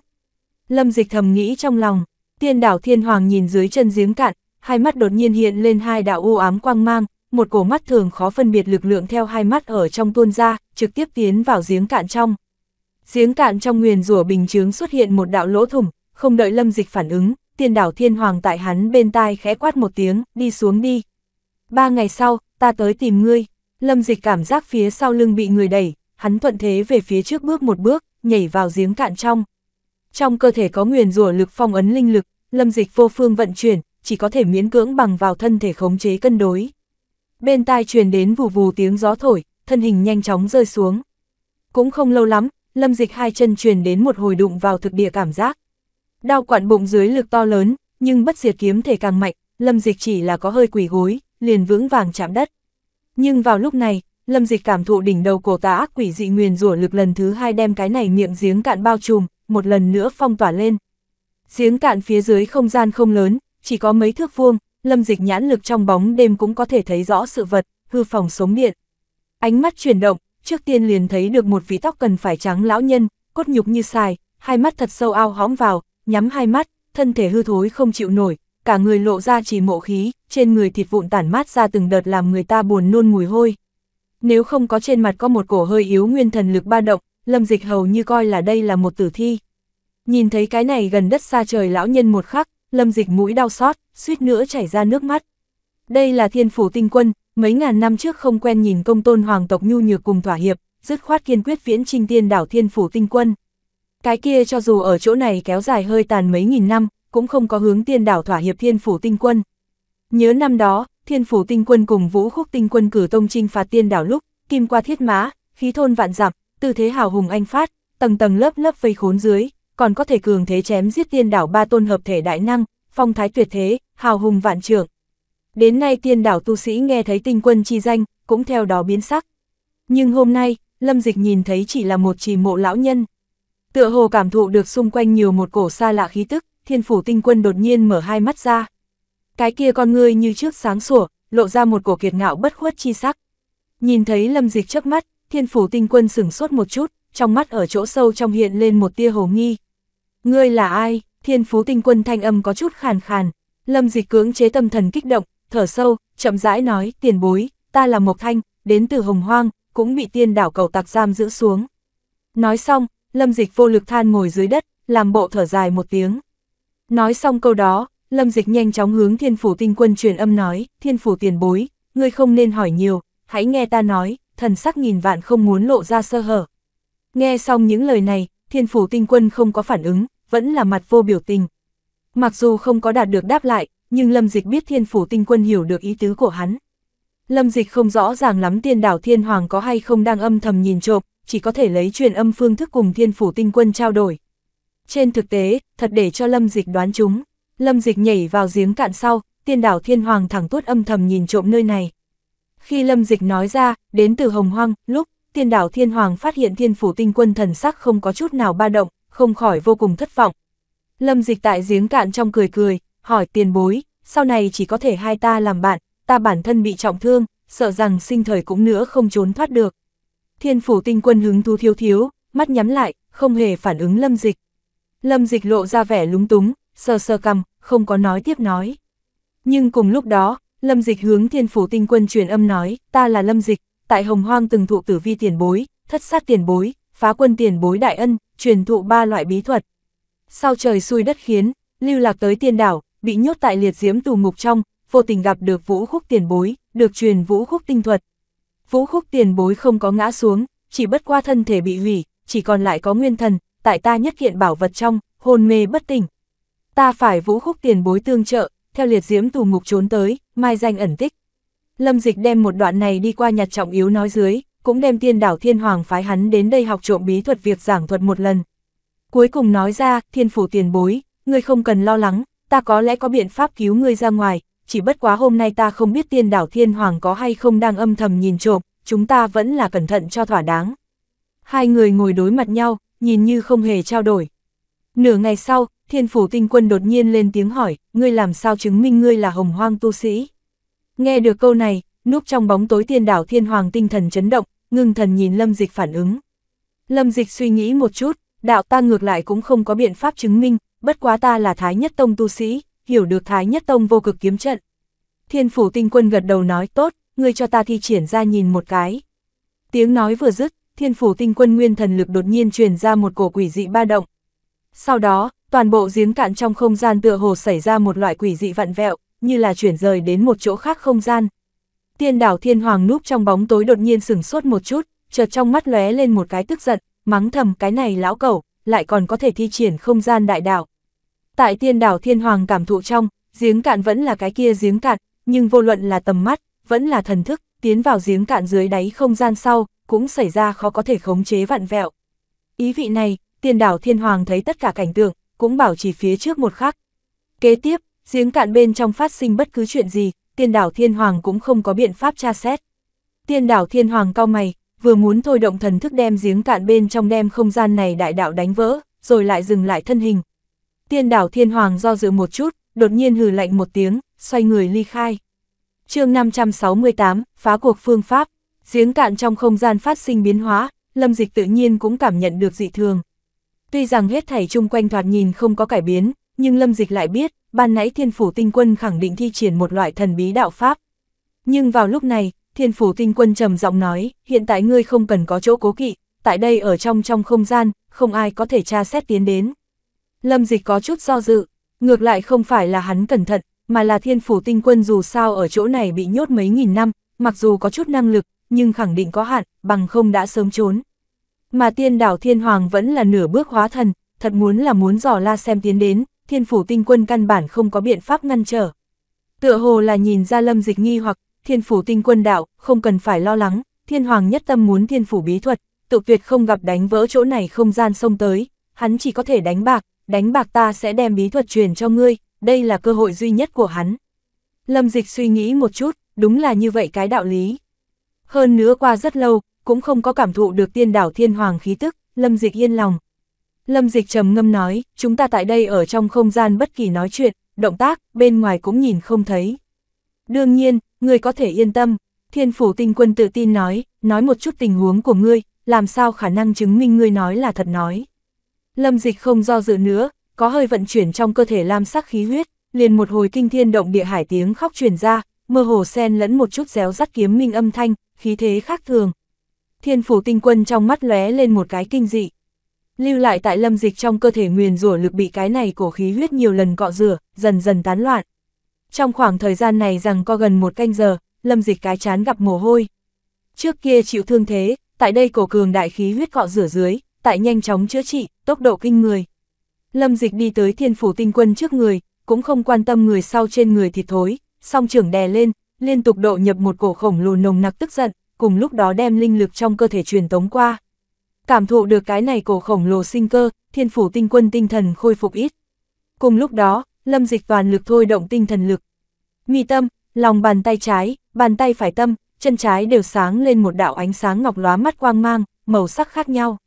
Lâm Dịch thầm nghĩ trong lòng, tiên đảo thiên hoàng nhìn dưới chân giếng cạn, hai mắt đột nhiên hiện lên hai đạo u ám quang mang, một cổ mắt thường khó phân biệt lực lượng theo hai mắt ở trong tuôn ra, trực tiếp tiến vào giếng cạn trong. Giếng cạn trong nguyền rủa bình chướng xuất hiện một đạo lỗ thủng, không đợi Lâm Dịch phản ứng, tiên đảo thiên hoàng tại hắn bên tai khẽ quát một tiếng, đi xuống đi. Ba ngày sau, ta tới tìm ngươi, Lâm Dịch cảm giác phía sau lưng bị người đẩy, hắn thuận thế về phía trước bước một bước, nhảy vào giếng cạn trong. Trong cơ thể có nguyền rủa lực phong ấn linh lực, lâm dịch vô phương vận chuyển, chỉ có thể miễn cưỡng bằng vào thân thể khống chế cân đối. Bên tai truyền đến vù vù tiếng gió thổi, thân hình nhanh chóng rơi xuống. Cũng không lâu lắm, lâm dịch hai chân truyền đến một hồi đụng vào thực địa cảm giác. đau quặn bụng dưới lực to lớn, nhưng bất diệt kiếm thể càng mạnh, lâm dịch chỉ là có hơi quỷ gối, liền vững vàng chạm đất. Nhưng vào lúc này, lâm dịch cảm thụ đỉnh đầu cổ tà ác quỷ dị nguyền rủa lực lần thứ hai đem cái này miệng giếng cạn bao trùm, một lần nữa phong tỏa lên. Giếng cạn phía dưới không gian không lớn, chỉ có mấy thước vuông, lâm dịch nhãn lực trong bóng đêm cũng có thể thấy rõ sự vật, hư phòng sống điện. Ánh mắt chuyển động, trước tiên liền thấy được một vị tóc cần phải trắng lão nhân, cốt nhục như xài, hai mắt thật sâu ao hóm vào, nhắm hai mắt, thân thể hư thối không chịu nổi, cả người lộ ra chỉ mộ khí, trên người thịt vụn tản mát ra từng đợt làm người ta buồn nôn mùi hôi. Nếu không có trên mặt có một cổ hơi yếu nguyên thần lực ba động, Lâm Dịch hầu như coi là đây là một tử thi. Nhìn thấy cái này gần đất xa trời lão nhân một khắc, Lâm Dịch mũi đau xót, suýt nữa chảy ra nước mắt. Đây là thiên phủ tinh quân, mấy ngàn năm trước không quen nhìn công tôn hoàng tộc nhu nhược cùng thỏa hiệp, dứt khoát kiên quyết viễn trinh tiên đảo thiên phủ tinh quân. Cái kia cho dù ở chỗ này kéo dài hơi tàn mấy nghìn năm, cũng không có hướng tiên đảo thỏa hiệp thiên phủ tinh quân. Nhớ năm đó, thiên phủ tinh quân cùng vũ khúc tinh quân cử tông trinh phạt tiên đảo lúc, kim qua thiết mã, khí thôn vạn dặm tư thế hào hùng anh phát, tầng tầng lớp lớp vây khốn dưới, còn có thể cường thế chém giết tiên đảo ba tôn hợp thể đại năng, phong thái tuyệt thế, hào hùng vạn trưởng. Đến nay tiên đảo tu sĩ nghe thấy tinh quân chi danh, cũng theo đó biến sắc. Nhưng hôm nay, Lâm Dịch nhìn thấy chỉ là một trì mộ lão nhân. Tựa hồ cảm thụ được xung quanh nhiều một cổ xa lạ khí tức, thiên phủ tinh quân đột nhiên mở hai mắt ra. Cái kia con ngươi như trước sáng sủa, lộ ra một cổ kiệt ngạo bất khuất chi sắc. Nhìn thấy Lâm Dịch trước mắt, thiên phủ tinh quân sửng sốt một chút, trong mắt ở chỗ sâu trong hiện lên một tia hồ nghi. Ngươi là ai? Thiên phú tinh quân thanh âm có chút khàn khàn, lâm dịch cưỡng chế tâm thần kích động, thở sâu, chậm rãi nói, tiền bối, ta là Mộc Thanh, đến từ Hồng Hoang, cũng bị tiên đảo cầu tạc giam giữ xuống. Nói xong, lâm dịch vô lực than ngồi dưới đất, làm bộ thở dài một tiếng. Nói xong câu đó, lâm dịch nhanh chóng hướng thiên phủ tinh quân truyền âm nói, thiên phủ tiền bối, ngươi không nên hỏi nhiều, hãy nghe ta nói, thần sắc nghìn vạn không muốn lộ ra sơ hở. Nghe xong những lời này, thiên phủ tinh quân không có phản ứng, vẫn là mặt vô biểu tình. Mặc dù không có đạt được đáp lại, nhưng Lâm Dịch biết thiên phủ tinh quân hiểu được ý tứ của hắn. Lâm Dịch không rõ ràng lắm tiên đảo thiên hoàng có hay không đang âm thầm nhìn trộm, chỉ có thể lấy truyền âm phương thức cùng thiên phủ tinh quân trao đổi. Trên thực tế, thật để cho Lâm Dịch đoán chúng. Lâm Dịch nhảy vào giếng cạn sau, tiên đảo thiên hoàng thẳng tuốt âm thầm nhìn trộm nơi này. Khi Lâm Dịch nói ra, đến từ Hồng Hoang, lúc tiên đảo Thiên Hoàng phát hiện thiên phủ tinh quân thần sắc không có chút nào ba động, không khỏi vô cùng thất vọng. Lâm Dịch tại giếng cạn trong cười cười, hỏi tiền bối, sau này chỉ có thể hai ta làm bạn, ta bản thân bị trọng thương, sợ rằng sinh thời cũng nữa không trốn thoát được. Thiên phủ tinh quân hứng thú thiếu thiếu, mắt nhắm lại, không hề phản ứng Lâm Dịch. Lâm Dịch lộ ra vẻ lúng túng, sờ sờ cầm, không có nói tiếp nói. Nhưng cùng lúc đó, Lâm Dịch hướng thiên phủ tinh quân truyền âm nói, ta là Lâm Dịch, tại Hồng Hoang từng thụ tử vi tiền bối, thất sát tiền bối, phá quân tiền bối đại ân, truyền thụ ba loại bí thuật. Sau trời xui đất khiến, lưu lạc tới tiên đảo, bị nhốt tại liệt diễm tù mục trong, vô tình gặp được vũ khúc tiền bối, được truyền vũ khúc tinh thuật. Vũ khúc tiền bối không có ngã xuống, chỉ bất qua thân thể bị hủy, chỉ còn lại có nguyên thần, tại ta nhất kiện bảo vật trong, hôn mê bất tỉnh. Ta phải vũ khúc tiền bối tương trợ, theo liệt diễm tù mục trốn tới, mai danh ẩn tích. Lâm Dịch đem một đoạn này đi qua nhặt trọng yếu nói dưới, cũng đem tiên đảo thiên hoàng phái hắn đến đây học trộm bí thuật việc giảng thuật một lần. Cuối cùng nói ra, thiên phủ tiền bối, ngươi không cần lo lắng, ta có lẽ có biện pháp cứu ngươi ra ngoài, chỉ bất quá hôm nay ta không biết tiên đảo thiên hoàng có hay không đang âm thầm nhìn trộm, chúng ta vẫn là cẩn thận cho thỏa đáng. Hai người ngồi đối mặt nhau, nhìn như không hề trao đổi. Nửa ngày sau, thiên phủ tinh quân đột nhiên lên tiếng hỏi, ngươi làm sao chứng minh ngươi là hồng hoang tu sĩ? Nghe được câu này, núp trong bóng tối tiên đảo thiên hoàng tinh thần chấn động, ngưng thần nhìn lâm dịch phản ứng. Lâm dịch suy nghĩ một chút, đạo ta ngược lại cũng không có biện pháp chứng minh, bất quá ta là Thái Nhất Tông tu sĩ, hiểu được Thái Nhất Tông vô cực kiếm trận. Thiên phủ tinh quân gật đầu nói tốt, ngươi cho ta thi triển ra nhìn một cái. Tiếng nói vừa dứt, thiên phủ tinh quân nguyên thần lực đột nhiên truyền ra một cổ quỷ dị ba động, sau đó, toàn bộ giếng cạn trong không gian tựa hồ xảy ra một loại quỷ dị vặn vẹo, như là chuyển rời đến một chỗ khác không gian. Tiên đảo thiên hoàng núp trong bóng tối đột nhiên sửng sốt một chút, chợt trong mắt lóe lên một cái tức giận, mắng thầm cái này lão cẩu, lại còn có thể thi triển không gian đại đảo. Tại tiên đảo thiên hoàng cảm thụ trong, giếng cạn vẫn là cái kia giếng cạn, nhưng vô luận là tầm mắt, vẫn là thần thức, tiến vào giếng cạn dưới đáy không gian sau, cũng xảy ra khó có thể khống chế vặn vẹo. Ý vị này, Tiên đảo thiên hoàng thấy tất cả cảnh tượng, cũng bảo chỉ phía trước một khắc. Kế tiếp, giếng cạn bên trong phát sinh bất cứ chuyện gì, tiên đảo thiên hoàng cũng không có biện pháp tra xét. Tiên đảo thiên hoàng cao mày, vừa muốn thôi động thần thức đem giếng cạn bên trong đem không gian này đại đạo đánh vỡ, rồi lại dừng lại thân hình. Tiên đảo thiên hoàng do dự một chút, đột nhiên hừ lạnh một tiếng, xoay người ly khai. chương 568, phá cuộc phương pháp, giếng cạn trong không gian phát sinh biến hóa, lâm dịch tự nhiên cũng cảm nhận được dị thường. Tuy rằng hết thảy chung quanh thoạt nhìn không có cải biến, nhưng Lâm Dịch lại biết, ban nãy thiên phủ tinh quân khẳng định thi triển một loại thần bí đạo pháp. Nhưng vào lúc này, thiên phủ tinh quân trầm giọng nói, hiện tại ngươi không cần có chỗ cố kỵ, tại đây ở trong trong không gian, không ai có thể tra xét tiến đến. Lâm Dịch có chút do dự, ngược lại không phải là hắn cẩn thận, mà là thiên phủ tinh quân dù sao ở chỗ này bị nhốt mấy nghìn năm, mặc dù có chút năng lực, nhưng khẳng định có hạn, bằng không đã sớm trốn. Mà tiên đảo thiên hoàng vẫn là nửa bước hóa thần, thật muốn là muốn dò la xem tiến đến, thiên phủ tinh quân căn bản không có biện pháp ngăn trở. Tựa hồ là nhìn ra lâm dịch nghi hoặc, thiên phủ tinh quân đạo, không cần phải lo lắng, thiên hoàng nhất tâm muốn thiên phủ bí thuật, tự tuyệt không gặp đánh vỡ chỗ này không gian sông tới, hắn chỉ có thể đánh bạc, đánh bạc ta sẽ đem bí thuật truyền cho ngươi, đây là cơ hội duy nhất của hắn. Lâm dịch suy nghĩ một chút, đúng là như vậy cái đạo lý. Hơn nữa qua rất lâu, cũng không có cảm thụ được tiên đảo thiên hoàng khí tức, Lâm Dịch yên lòng. Lâm Dịch trầm ngâm nói, chúng ta tại đây ở trong không gian bất kỳ nói chuyện, động tác, bên ngoài cũng nhìn không thấy. Đương nhiên, người có thể yên tâm, thiên phủ tinh quân tự tin nói, nói một chút tình huống của ngươi, làm sao khả năng chứng minh ngươi nói là thật nói. Lâm Dịch không do dự nữa, có hơi vận chuyển trong cơ thể lam sắc khí huyết, liền một hồi kinh thiên động địa hải tiếng khóc truyền ra, mơ hồ xen lẫn một chút réo rắt kiếm minh âm thanh, khí thế khác thường. Thiên phủ tinh quân trong mắt lóe lên một cái kinh dị. Lưu lại tại lâm dịch trong cơ thể nguyền rủa lực bị cái này cổ khí huyết nhiều lần cọ rửa, dần dần tán loạn. Trong khoảng thời gian này rằng co gần một canh giờ, lâm dịch cái chán gặp mồ hôi. Trước kia chịu thương thế, tại đây cổ cường đại khí huyết cọ rửa dưới, tại nhanh chóng chữa trị, tốc độ kinh người. Lâm dịch đi tới thiên phủ tinh quân trước người, cũng không quan tâm người sau trên người thịt thối, song trưởng đè lên, liên tục độ nhập một cổ khổng lồ nồng nặc tức giận, cùng lúc đó đem linh lực trong cơ thể truyền tống qua. Cảm thụ được cái này cổ khổng lồ sinh cơ, thiên phủ tinh quân tinh thần khôi phục ít. Cùng lúc đó, lâm dịch toàn lực thôi động tinh thần lực. Mi tâm, lòng bàn tay trái, bàn tay phải tâm, chân trái đều sáng lên một đạo ánh sáng ngọc lóa mắt quang mang, màu sắc khác nhau.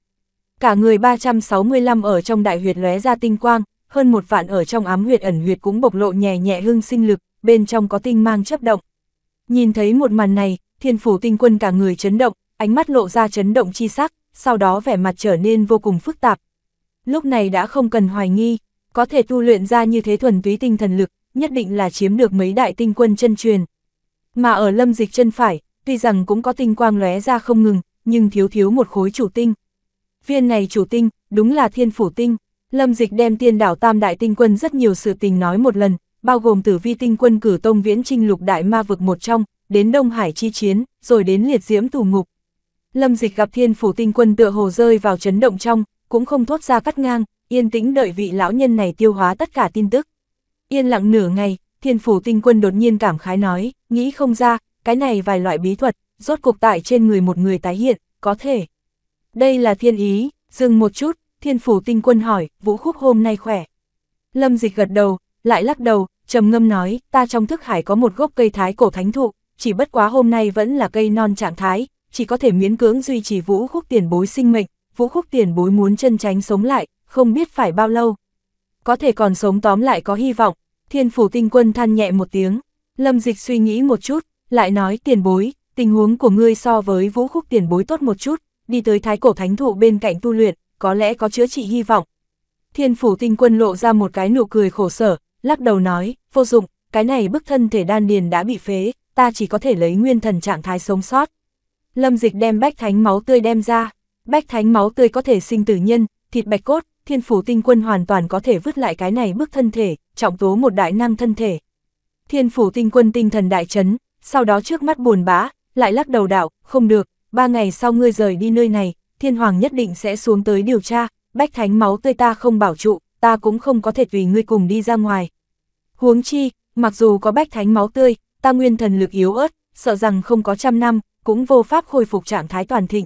Cả người 365 ở trong đại huyệt lóe ra tinh quang, hơn một vạn ở trong ám huyệt ẩn huyệt cũng bộc lộ nhẹ nhẹ hương sinh lực, bên trong có tinh mang chấp động. Nhìn thấy một màn này, thiên phủ tinh quân cả người chấn động, ánh mắt lộ ra chấn động chi sắc, sau đó vẻ mặt trở nên vô cùng phức tạp. Lúc này đã không cần hoài nghi, có thể tu luyện ra như thế thuần túy tinh thần lực, nhất định là chiếm được mấy đại tinh quân chân truyền. Mà ở lâm dịch chân phải, tuy rằng cũng có tinh quang lóe ra không ngừng, nhưng thiếu thiếu một khối chủ tinh. Viên này chủ tinh, đúng là thiên phủ tinh. Lâm dịch đem tiên đảo tam đại tinh quân rất nhiều sự tình nói một lần, bao gồm tử vi tinh quân cử tông viễn trinh lục đại ma vực một trong, đến Đông Hải chi chiến, rồi đến liệt diễm tù ngục. Lâm dịch gặp thiên phủ tinh quân tựa hồ rơi vào chấn động trong, cũng không thoát ra cắt ngang, yên tĩnh đợi vị lão nhân này tiêu hóa tất cả tin tức. Yên lặng nửa ngày, thiên phủ tinh quân đột nhiên cảm khái nói, nghĩ không ra, cái này vài loại bí thuật, rốt cuộc tại trên người một người tái hiện, có thể. Đây là thiên ý, dừng một chút, thiên phủ tinh quân hỏi, vũ khúc hôm nay khỏe. Lâm dịch gật đầu, lại lắc đầu, trầm ngâm nói, ta trong thức hải có một gốc cây thái cổ thánh thụ, chỉ bất quá hôm nay vẫn là cây non trạng thái, chỉ có thể miễn cưỡng duy trì vũ khúc tiền bối sinh mệnh, vũ khúc tiền bối muốn chân tránh sống lại, không biết phải bao lâu. Có thể còn sống tóm lại có hy vọng, thiên phủ tinh quân than nhẹ một tiếng, lâm dịch suy nghĩ một chút, lại nói tiền bối, tình huống của ngươi so với vũ khúc tiền bối tốt một chút, đi tới thái cổ thánh thụ bên cạnh tu luyện, có lẽ có chữa trị hy vọng. Thiên phủ tinh quân lộ ra một cái nụ cười khổ sở, lắc đầu nói, vô dụng, cái này bức thân thể đan điền đã bị phế, ta chỉ có thể lấy nguyên thần trạng thái sống sót. Lâm dịch đem bách thánh máu tươi đem ra, bách thánh máu tươi có thể sinh tử nhân, thịt bạch cốt, thiên phủ tinh quân hoàn toàn có thể vứt lại cái này bước thân thể, trọng tố một đại năng thân thể. Thiên phủ tinh quân tinh thần đại chấn, sau đó trước mắt buồn bã, lại lắc đầu đạo, không được, ba ngày sau ngươi rời đi nơi này, thiên hoàng nhất định sẽ xuống tới điều tra, bách thánh máu tươi ta không bảo trụ, ta cũng không có thể tùy ngươi cùng đi ra ngoài. Huống chi, mặc dù có bách thánh máu tươi, ta nguyên thần lực yếu ớt, sợ rằng không có trăm năm, cũng vô pháp khôi phục trạng thái toàn thịnh.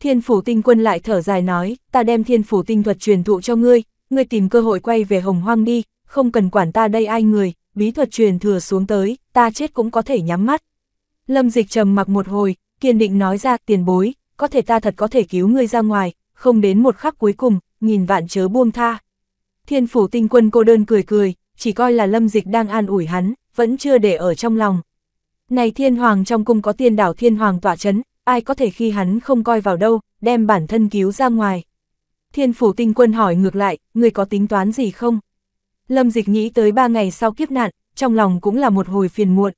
Thiên phủ tinh quân lại thở dài nói, ta đem thiên phủ tinh thuật truyền thụ cho ngươi, ngươi tìm cơ hội quay về hồng hoang đi, không cần quản ta đây ai người, bí thuật truyền thừa xuống tới, ta chết cũng có thể nhắm mắt. Lâm dịch trầm mặc một hồi, kiên định nói ra tiền bối, có thể ta thật có thể cứu ngươi ra ngoài, không đến một khắc cuối cùng, nghìn vạn chớ buông tha. Thiên phủ tinh quân cô đơn cười cười, chỉ coi là lâm dịch đang an ủi hắn, vẫn chưa để ở trong lòng. Này thiên hoàng trong cung có tiên đảo thiên hoàng tỏa chấn, ai có thể khi hắn không coi vào đâu, đem bản thân cứu ra ngoài. Thiên phủ tinh quân hỏi ngược lại, người có tính toán gì không? Lâm dịch nghĩ tới ba ngày sau kiếp nạn, trong lòng cũng là một hồi phiền muộn.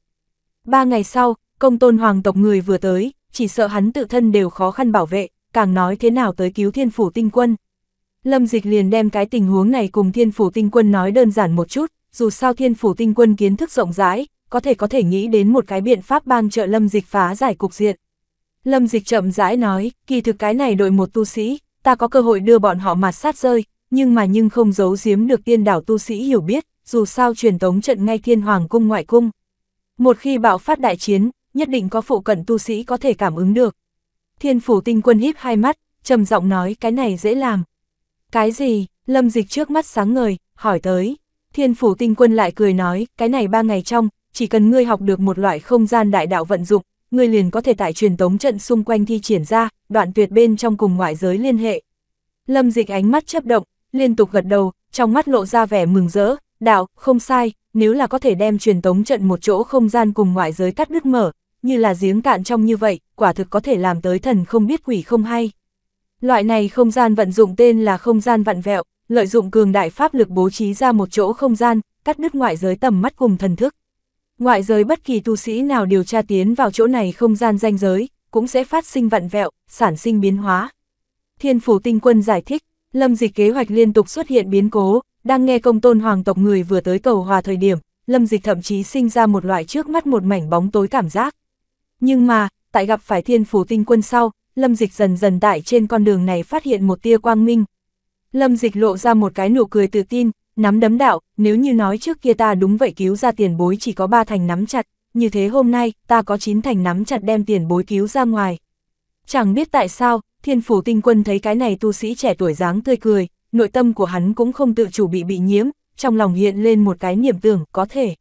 Ba ngày sau, công tôn hoàng tộc người vừa tới, chỉ sợ hắn tự thân đều khó khăn bảo vệ, càng nói thế nào tới cứu thiên phủ tinh quân. Lâm Dịch liền đem cái tình huống này cùng thiên phủ tinh quân nói đơn giản một chút, dù sao thiên phủ tinh quân kiến thức rộng rãi, có thể có thể nghĩ đến một cái biện pháp bang trợ Lâm Dịch phá giải cục diện. Lâm Dịch chậm rãi nói, kỳ thực cái này đội một tu sĩ, ta có cơ hội đưa bọn họ mặt sát rơi, nhưng mà nhưng không giấu giếm được tiên đảo tu sĩ hiểu biết, dù sao truyền tống trận ngay thiên hoàng cung ngoại cung. Một khi bạo phát đại chiến, nhất định có phụ cận tu sĩ có thể cảm ứng được. Thiên phủ tinh quân híp hai mắt, trầm giọng nói cái này dễ làm, cái gì? Lâm dịch trước mắt sáng ngời, hỏi tới. Thiên phủ tinh quân lại cười nói, cái này ba ngày trong, chỉ cần ngươi học được một loại không gian đại đạo vận dụng, ngươi liền có thể tải truyền tống trận xung quanh thi triển ra, đoạn tuyệt bên trong cùng ngoại giới liên hệ. Lâm dịch ánh mắt chấp động, liên tục gật đầu, trong mắt lộ ra vẻ mừng rỡ, đạo, không sai, nếu là có thể đem truyền tống trận một chỗ không gian cùng ngoại giới cắt đứt mở, như là giếng cạn trong như vậy, quả thực có thể làm tới thần không biết quỷ không hay. Loại này không gian vận dụng tên là không gian vặn vẹo, lợi dụng cường đại pháp lực bố trí ra một chỗ không gian, cắt đứt ngoại giới tầm mắt cùng thần thức. Ngoại giới bất kỳ tu sĩ nào điều tra tiến vào chỗ này không gian danh giới, cũng sẽ phát sinh vặn vẹo, sản sinh biến hóa. Thiên phủ tinh quân giải thích, lâm dịch kế hoạch liên tục xuất hiện biến cố, đang nghe công tôn hoàng tộc người vừa tới cầu hòa thời điểm, lâm dịch thậm chí sinh ra một loại trước mắt một mảnh bóng tối cảm giác. Nhưng mà, tại gặp phải thiên phủ tinh quân sau, Lâm Dịch dần dần tại trên con đường này phát hiện một tia quang minh. Lâm Dịch lộ ra một cái nụ cười tự tin, nắm đấm đạo, nếu như nói trước kia ta đúng vậy cứu ra tiền bối chỉ có ba thành nắm chặt, như thế hôm nay ta có chín thành nắm chặt đem tiền bối cứu ra ngoài. Chẳng biết tại sao, thiên phủ tinh quân thấy cái này tu sĩ trẻ tuổi dáng tươi cười, nội tâm của hắn cũng không tự chủ bị bị nhiễm, trong lòng hiện lên một cái niềm tưởng có thể.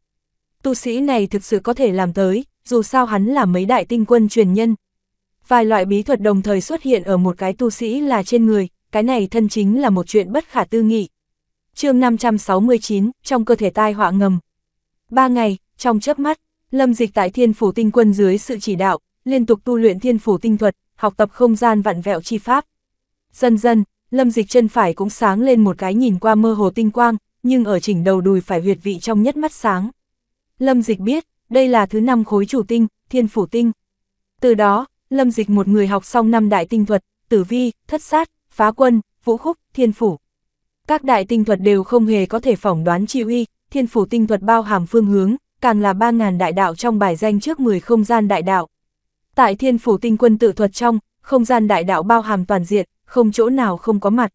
Tu sĩ này thực sự có thể làm tới, dù sao hắn là mấy đại tinh quân truyền nhân, Vài loại bí thuật đồng thời xuất hiện ở một cái tu sĩ là trên người, cái này thân chính là một chuyện bất khả tư nghị. chương 569, trong cơ thể tai họa ngầm. Ba ngày, trong chớp mắt, lâm dịch tại thiên phủ tinh quân dưới sự chỉ đạo, liên tục tu luyện thiên phủ tinh thuật, học tập không gian vặn vẹo chi pháp. Dần dần, lâm dịch chân phải cũng sáng lên một cái nhìn qua mơ hồ tinh quang, nhưng ở chỉnh đầu đùi phải huyệt vị trong nhất mắt sáng. Lâm dịch biết, đây là thứ năm khối chủ tinh, thiên phủ tinh. Từ đó, Lâm Dịch một người học xong năm đại tinh thuật, tử vi, thất sát, phá quân, vũ khúc, thiên phủ. Các đại tinh thuật đều không hề có thể phỏng đoán chi uy, thiên phủ tinh thuật bao hàm phương hướng, càng là 3.000 đại đạo trong bài danh trước 10 không gian đại đạo. Tại thiên phủ tinh quân tự thuật trong, không gian đại đạo bao hàm toàn diện, không chỗ nào không có mặt.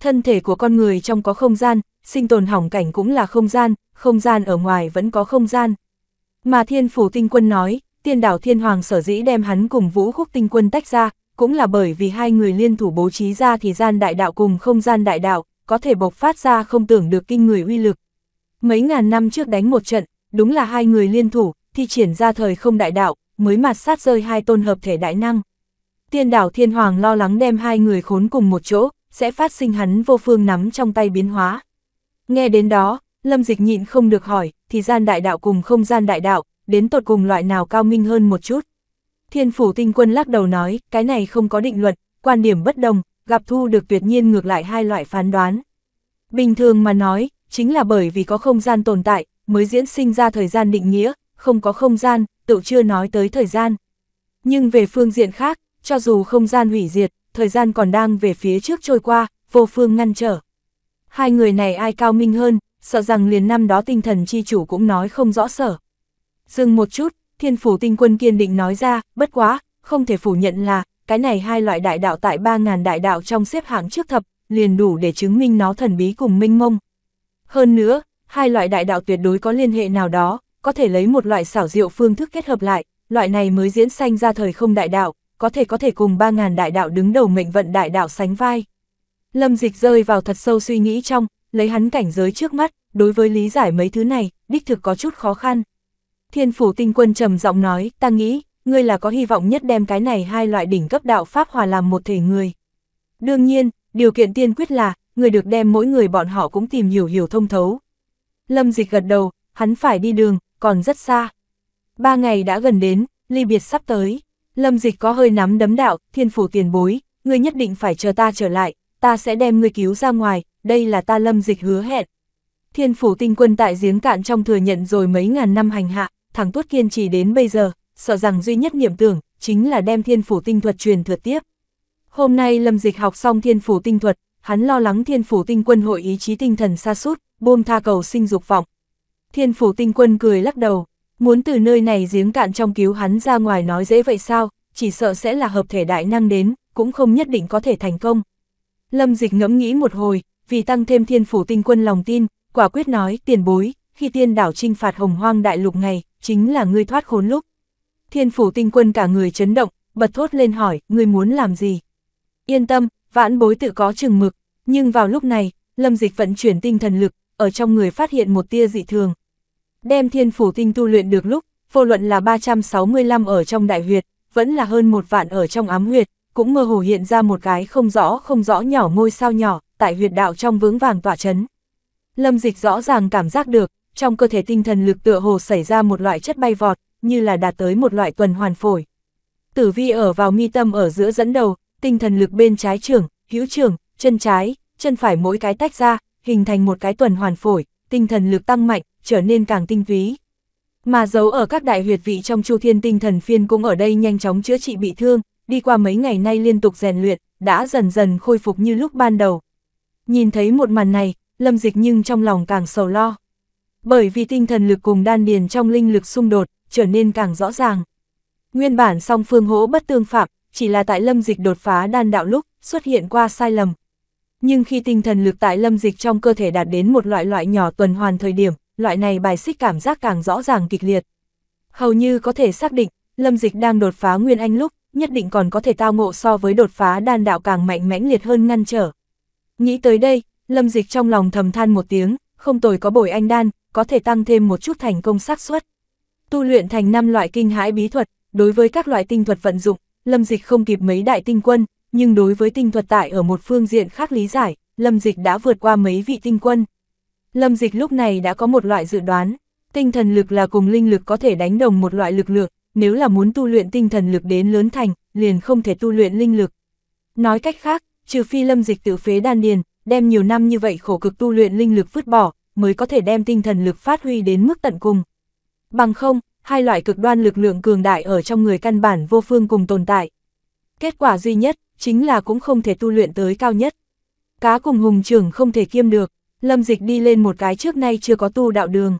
Thân thể của con người trong có không gian, sinh tồn hỏng cảnh cũng là không gian, không gian ở ngoài vẫn có không gian. Mà thiên phủ tinh quân nói, tiên đảo thiên hoàng sở dĩ đem hắn cùng vũ khúc tinh quân tách ra, cũng là bởi vì hai người liên thủ bố trí ra thì gian đại đạo cùng không gian đại đạo, có thể bộc phát ra không tưởng được kinh người uy lực. Mấy ngàn năm trước đánh một trận, đúng là hai người liên thủ, thi triển ra thời không đại đạo, mới mặt sát rơi hai tôn hợp thể đại năng. Tiên đảo thiên hoàng lo lắng đem hai người khốn cùng một chỗ, sẽ phát sinh hắn vô phương nắm trong tay biến hóa. Nghe đến đó, Lâm Dịch nhịn không được hỏi, thì gian đại đạo cùng không gian đại đạo, đến tột cùng loại nào cao minh hơn một chút. Thiên phủ tinh quân lắc đầu nói, cái này không có định luật, quan điểm bất đồng, gặp thu được tuyệt nhiên ngược lại hai loại phán đoán. Bình thường mà nói, chính là bởi vì có không gian tồn tại, mới diễn sinh ra thời gian định nghĩa, không có không gian, tự chưa nói tới thời gian. Nhưng về phương diện khác, cho dù không gian hủy diệt, thời gian còn đang về phía trước trôi qua, vô phương ngăn trở. Hai người này ai cao minh hơn, sợ rằng liền năm đó tinh thần chi chủ cũng nói không rõ sở. Dừng một chút, thiên phủ tinh quân kiên định nói ra, bất quá, không thể phủ nhận là, cái này hai loại đại đạo tại 3.000 đại đạo trong xếp hạng trước thập, liền đủ để chứng minh nó thần bí cùng minh mông. Hơn nữa, hai loại đại đạo tuyệt đối có liên hệ nào đó, có thể lấy một loại xảo diệu phương thức kết hợp lại, loại này mới diễn sanh ra thời không đại đạo, có thể có thể cùng 3.000 đại đạo đứng đầu mệnh vận đại đạo sánh vai. Lâm dịch rơi vào thật sâu suy nghĩ trong, lấy hắn cảnh giới trước mắt, đối với lý giải mấy thứ này, đích thực có chút khó khăn. Thiên phủ tinh quân trầm giọng nói, ta nghĩ, ngươi là có hy vọng nhất đem cái này hai loại đỉnh cấp đạo Pháp hòa làm một thể người. Đương nhiên, điều kiện tiên quyết là, người được đem mỗi người bọn họ cũng tìm hiểu hiểu thông thấu. Lâm dịch gật đầu, hắn phải đi đường, còn rất xa. Ba ngày đã gần đến, ly biệt sắp tới. Lâm dịch có hơi nắm đấm đạo, thiên phủ tiền bối, ngươi nhất định phải chờ ta trở lại, ta sẽ đem ngươi cứu ra ngoài, đây là ta lâm dịch hứa hẹn. Thiên phủ tinh quân tại giếng cạn trong thừa nhận rồi mấy ngàn năm hành hạ, thằng Tuốt kiên trì đến bây giờ, sợ rằng duy nhất niệm tưởng, chính là đem thiên phủ tinh thuật truyền thừa tiếp. Hôm nay Lâm Dịch học xong thiên phủ tinh thuật, hắn lo lắng thiên phủ tinh quân hội ý chí tinh thần xa sút buông tha cầu sinh dục vọng. Thiên phủ tinh quân cười lắc đầu, muốn từ nơi này giếng cạn trong cứu hắn ra ngoài nói dễ vậy sao, chỉ sợ sẽ là hợp thể đại năng đến, cũng không nhất định có thể thành công. Lâm Dịch ngẫm nghĩ một hồi, vì tăng thêm thiên phủ tinh quân lòng tin, quả quyết nói tiền bối, khi tiên đảo trinh phạt hồng hoang đại lục ngày chính là ngươi thoát khốn lúc. Thiên phủ tinh quân cả người chấn động, bật thốt lên hỏi, ngươi muốn làm gì? Yên tâm, vãn bối tự có chừng mực, nhưng vào lúc này, lâm dịch vận chuyển tinh thần lực, ở trong người phát hiện một tia dị thường. Đem thiên phủ tinh tu luyện được lúc, vô luận là 365 ở trong đại huyệt, vẫn là hơn một vạn ở trong ám huyệt, cũng mơ hồ hiện ra một cái không rõ không rõ nhỏ ngôi sao nhỏ, tại huyệt đạo trong vững vàng tỏa chấn. Lâm dịch rõ ràng cảm giác được, trong cơ thể tinh thần lực tựa hồ xảy ra một loại chất bay vọt, như là đạt tới một loại tuần hoàn phổi. Tử vi ở vào mi tâm ở giữa dẫn đầu, tinh thần lực bên trái trưởng, hữu trưởng, chân trái, chân phải mỗi cái tách ra, hình thành một cái tuần hoàn phổi, tinh thần lực tăng mạnh, trở nên càng tinh túy. Mà dấu ở các đại huyệt vị trong chu thiên tinh thần phiên cũng ở đây nhanh chóng chữa trị bị thương, đi qua mấy ngày nay liên tục rèn luyện, đã dần dần khôi phục như lúc ban đầu. Nhìn thấy một màn này, lâm dịch nhưng trong lòng càng sầu lo. Bởi vì tinh thần lực cùng đan điền trong linh lực xung đột, trở nên càng rõ ràng. Nguyên bản song phương hỗ bất tương phạm, chỉ là tại lâm dịch đột phá đan đạo lúc, xuất hiện qua sai lầm. Nhưng khi tinh thần lực tại lâm dịch trong cơ thể đạt đến một loại loại nhỏ tuần hoàn thời điểm, loại này bài xích cảm giác càng rõ ràng kịch liệt. Hầu như có thể xác định, lâm dịch đang đột phá nguyên anh lúc, nhất định còn có thể tao ngộ so với đột phá đan đạo càng mạnh mẽnh liệt hơn ngăn trở. Nghĩ tới đây, lâm dịch trong lòng thầm than một tiếng, không tồi có bồi anh đan, có thể tăng thêm một chút thành công xác suất. Tu luyện thành năm loại kinh hãi bí thuật, đối với các loại tinh thuật vận dụng, Lâm Dịch không kịp mấy đại tinh quân, nhưng đối với tinh thuật tại ở một phương diện khác lý giải, Lâm Dịch đã vượt qua mấy vị tinh quân. Lâm Dịch lúc này đã có một loại dự đoán, tinh thần lực là cùng linh lực có thể đánh đồng một loại lực lượng, nếu là muốn tu luyện tinh thần lực đến lớn thành, liền không thể tu luyện linh lực. Nói cách khác, trừ phi Lâm Dịch tự phế đan điền, đem nhiều năm như vậy khổ cực tu luyện linh lực vứt bỏ, mới có thể đem tinh thần lực phát huy đến mức tận cùng. Bằng không, hai loại cực đoan lực lượng cường đại ở trong người căn bản vô phương cùng tồn tại. Kết quả duy nhất, chính là cũng không thể tu luyện tới cao nhất. Cá cùng hùng trưởng không thể kiêm được, Lâm Dịch đi lên một cái trước nay chưa có tu đạo đường.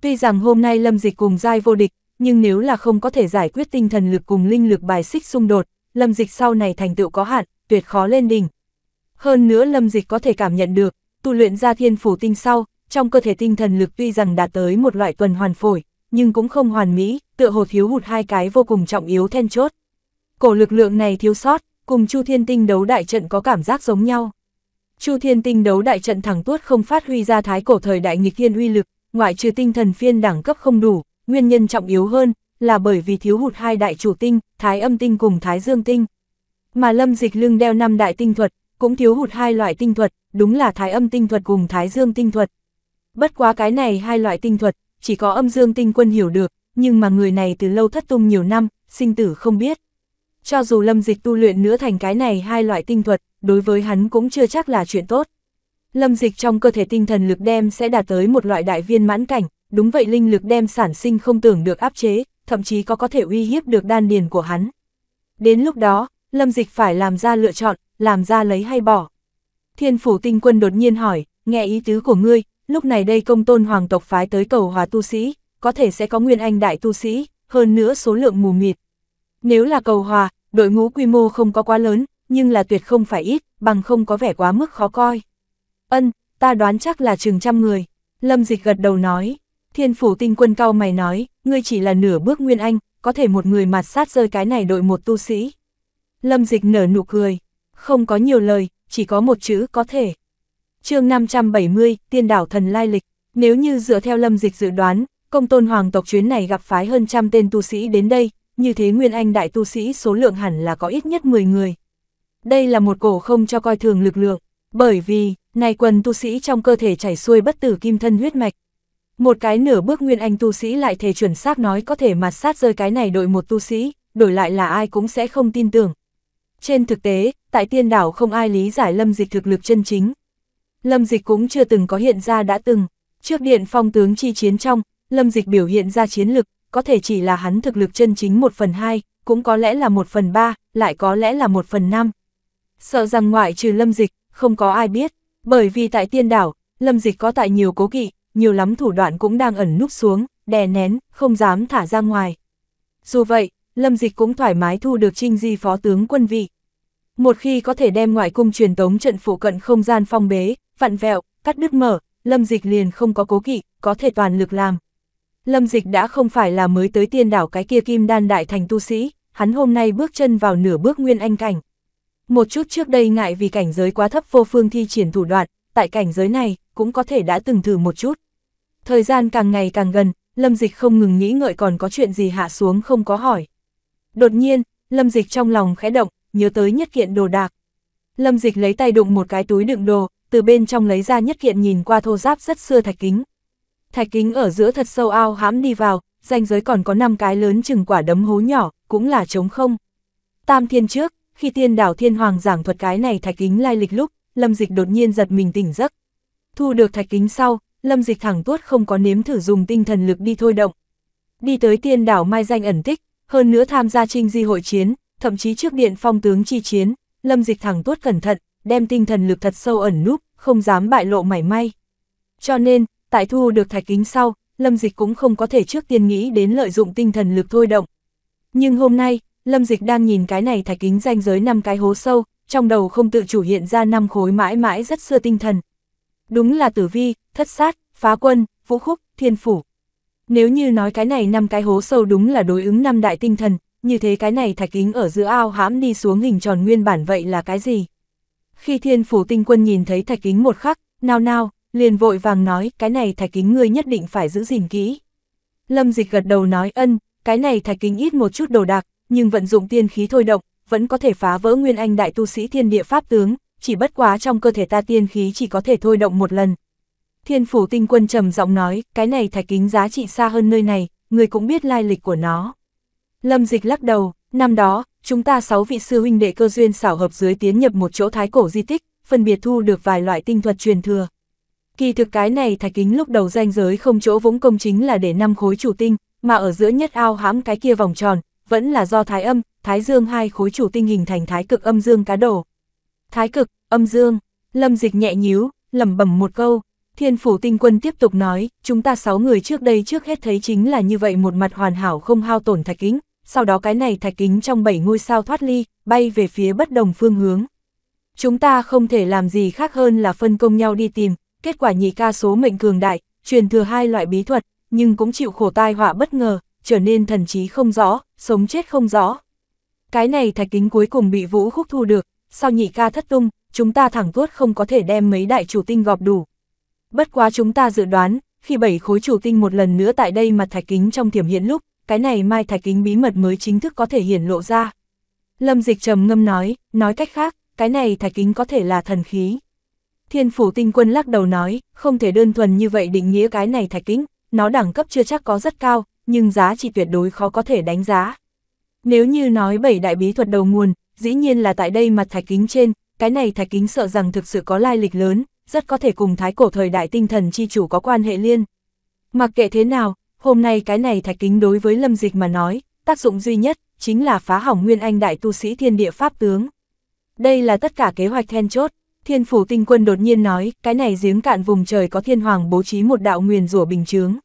Tuy rằng hôm nay Lâm Dịch cùng giai vô địch, nhưng nếu là không có thể giải quyết tinh thần lực cùng linh lực bài xích xung đột, Lâm Dịch sau này thành tựu có hạn, tuyệt khó lên đỉnh. Hơn nữa Lâm Dịch có thể cảm nhận được, tu luyện ra thiên phủ tinh sau, trong cơ thể tinh thần lực tuy rằng đạt tới một loại tuần hoàn phổi, nhưng cũng không hoàn mỹ, tựa hồ thiếu hụt hai cái vô cùng trọng yếu then chốt. Cổ lực lượng này thiếu sót, cùng Chu Thiên Tinh đấu đại trận có cảm giác giống nhau. Chu Thiên Tinh đấu đại trận thẳng tuốt không phát huy ra thái cổ thời đại nghịch thiên uy lực, ngoại trừ tinh thần phiên đẳng cấp không đủ, nguyên nhân trọng yếu hơn là bởi vì thiếu hụt hai đại chủ tinh, Thái Âm Tinh cùng Thái Dương Tinh. Mà Lâm Dịch lưng đeo năm đại tinh thuật, cũng thiếu hụt hai loại tinh thuật, đúng là Thái Âm Tinh thuật cùng Thái Dương Tinh thuật. Bất quá cái này hai loại tinh thuật, chỉ có âm dương tinh quân hiểu được, nhưng mà người này từ lâu thất tung nhiều năm, sinh tử không biết. Cho dù lâm dịch tu luyện nữa thành cái này hai loại tinh thuật, đối với hắn cũng chưa chắc là chuyện tốt. Lâm dịch trong cơ thể tinh thần lực đem sẽ đạt tới một loại đại viên mãn cảnh, đúng vậy linh lực đem sản sinh không tưởng được áp chế, thậm chí có có thể uy hiếp được đan điền của hắn. Đến lúc đó, lâm dịch phải làm ra lựa chọn, làm ra lấy hay bỏ. Thiên phủ tinh quân đột nhiên hỏi, nghe ý tứ của ngươi, lúc này đây công tôn hoàng tộc phái tới cầu hòa tu sĩ, có thể sẽ có nguyên anh đại tu sĩ, hơn nữa số lượng mù mịt. Nếu là cầu hòa, đội ngũ quy mô không có quá lớn, nhưng là tuyệt không phải ít, bằng không có vẻ quá mức khó coi. Ân, ta đoán chắc là chừng trăm người. Lâm dịch gật đầu nói, thiên phủ tinh quân cao mày nói, ngươi chỉ là nửa bước nguyên anh, có thể một người mặt sát rơi cái này đội một tu sĩ. Lâm dịch nở nụ cười, không có nhiều lời, chỉ có một chữ có thể chương 570, tiên đảo thần lai lịch, nếu như dựa theo lâm dịch dự đoán, công tôn hoàng tộc chuyến này gặp phái hơn trăm tên tu sĩ đến đây, như thế Nguyên Anh đại tu sĩ số lượng hẳn là có ít nhất 10 người. Đây là một cổ không cho coi thường lực lượng, bởi vì, này quần tu sĩ trong cơ thể chảy xuôi bất tử kim thân huyết mạch. Một cái nửa bước Nguyên Anh tu sĩ lại thể chuẩn xác nói có thể mặt sát rơi cái này đội một tu sĩ, đổi lại là ai cũng sẽ không tin tưởng. Trên thực tế, tại tiên đảo không ai lý giải lâm dịch thực lực chân chính, Lâm Dịch cũng chưa từng có hiện ra đã từng. Trước điện phong tướng chi chiến trong, Lâm Dịch biểu hiện ra chiến lực, có thể chỉ là hắn thực lực chân chính một phần hai, cũng có lẽ là một phần ba, lại có lẽ là một phần năm. Sợ rằng ngoại trừ Lâm Dịch, không có ai biết, bởi vì tại tiên đảo, Lâm Dịch có tại nhiều cố kỵ, nhiều lắm thủ đoạn cũng đang ẩn núp xuống, đè nén, không dám thả ra ngoài. Dù vậy, Lâm Dịch cũng thoải mái thu được trinh di phó tướng quân vị. Một khi có thể đem ngoại cung truyền tống trận phủ cận không gian phong bế, vặn vẹo, cắt đứt mở, Lâm Dịch liền không có cố kỵ, có thể toàn lực làm. Lâm Dịch đã không phải là mới tới tiên đảo cái kia kim đan đại thành tu sĩ, hắn hôm nay bước chân vào nửa bước nguyên anh cảnh. Một chút trước đây ngại vì cảnh giới quá thấp vô phương thi triển thủ đoạn, tại cảnh giới này cũng có thể đã từng thử một chút. Thời gian càng ngày càng gần, Lâm Dịch không ngừng nghĩ ngợi còn có chuyện gì hạ xuống không có hỏi. Đột nhiên, Lâm Dịch trong lòng khẽ động, nhớ tới nhất kiện đồ đạc. Lâm Dịch lấy tay đụng một cái túi đựng đồ, từ bên trong lấy ra nhất kiện nhìn qua thô giáp rất xưa thạch kính. Thạch kính ở giữa thật sâu ao hãm đi vào, ranh giới còn có 5 cái lớn chừng quả đấm hố nhỏ, cũng là trống không. Tam thiên trước, khi tiên đảo thiên hoàng giảng thuật cái này thạch kính lai lịch lúc, Lâm Dịch đột nhiên giật mình tỉnh giấc. Thu được thạch kính sau, Lâm Dịch thẳng tuốt không có nếm thử dùng tinh thần lực đi thôi động. Đi tới tiên đảo mai danh ẩn tích, hơn nữa tham gia trinh di hội chiến, thậm chí trước điện phong tướng chi chiến, Lâm Dịch thẳng tuốt cẩn thận, đem tinh thần lực thật sâu ẩn núp, không dám bại lộ mảy may. Cho nên, tại thu được thạch kính sau, Lâm Dịch cũng không có thể trước tiên nghĩ đến lợi dụng tinh thần lực thôi động. Nhưng hôm nay, Lâm Dịch đang nhìn cái này thạch kính danh giới năm cái hố sâu, trong đầu không tự chủ hiện ra năm khối mãi mãi rất xưa tinh thần. Đúng là tử vi, thất sát, phá quân, vũ khúc, thiên phủ. Nếu như nói cái này năm cái hố sâu đúng là đối ứng năm đại tinh thần, như thế cái này thạch kính ở giữa ao hãm đi xuống hình tròn nguyên bản vậy là cái gì? Khi thiên phủ tinh quân nhìn thấy thạch kính một khắc, nào nào, liền vội vàng nói, cái này thạch kính ngươi nhất định phải giữ gìn kỹ. Lâm dịch gật đầu nói ân, cái này thạch kính ít một chút đồ đạc, nhưng vận dụng tiên khí thôi động, vẫn có thể phá vỡ nguyên anh đại tu sĩ thiên địa pháp tướng, chỉ bất quá trong cơ thể ta tiên khí chỉ có thể thôi động một lần. Thiên phủ tinh quân trầm giọng nói, cái này thạch kính giá trị xa hơn nơi này, người cũng biết lai lịch của nó. Lâm Dịch lắc đầu, năm đó, chúng ta sáu vị sư huynh đệ cơ duyên xảo hợp dưới tiến nhập một chỗ thái cổ di tích, phân biệt thu được vài loại tinh thuật truyền thừa. Kỳ thực cái này thạch kính lúc đầu danh giới không chỗ vũng công chính là để năm khối chủ tinh, mà ở giữa nhất ao hãm cái kia vòng tròn, vẫn là do thái âm, thái dương hai khối chủ tinh hình thành thái cực âm dương cá đổ. Thái cực, âm dương, lâm dịch nhẹ nhíu, lẩm bẩm một câu, thiên phủ tinh quân tiếp tục nói, chúng ta sáu người trước đây trước hết thấy chính là như vậy một mặt hoàn hảo không hao tổn thạch kính, sau đó cái này thạch kính trong bảy ngôi sao thoát ly, bay về phía bất đồng phương hướng. Chúng ta không thể làm gì khác hơn là phân công nhau đi tìm, kết quả nhị ca số mệnh cường đại, truyền thừa hai loại bí thuật, nhưng cũng chịu khổ tai họa bất ngờ, trở nên thần trí không rõ, sống chết không rõ. Cái này thạch kính cuối cùng bị vũ khúc thu được, sau nhị ca thất tung, chúng ta thẳng tuốt không có thể đem mấy đại chủ tinh gọp đủ. Bất quá chúng ta dự đoán, khi bảy khối chủ tinh một lần nữa tại đây mặt thạch kính trong thiểm hiện lúc, cái này mai thạch kính bí mật mới chính thức có thể hiển lộ ra. Lâm dịch trầm ngâm nói, nói cách khác, cái này thạch kính có thể là thần khí. Thiên phủ tinh quân lắc đầu nói, không thể đơn thuần như vậy định nghĩa cái này thạch kính, nó đẳng cấp chưa chắc có rất cao, nhưng giá trị tuyệt đối khó có thể đánh giá. Nếu như nói bảy đại bí thuật đầu nguồn, dĩ nhiên là tại đây mặt thạch kính trên, cái này thạch kính sợ rằng thực sự có lai lịch lớn, rất có thể cùng thái cổ thời đại tinh thần chi chủ có quan hệ liên. Mặc kệ thế nào, Hôm nay cái này thạch kính đối với lâm dịch mà nói, tác dụng duy nhất, chính là phá hỏng nguyên anh đại tu sĩ thiên địa pháp tướng. Đây là tất cả kế hoạch then chốt, thiên phủ tinh quân đột nhiên nói, cái này giếng cạn vùng trời có thiên hoàng bố trí một đạo nguyền rủa bình chướng.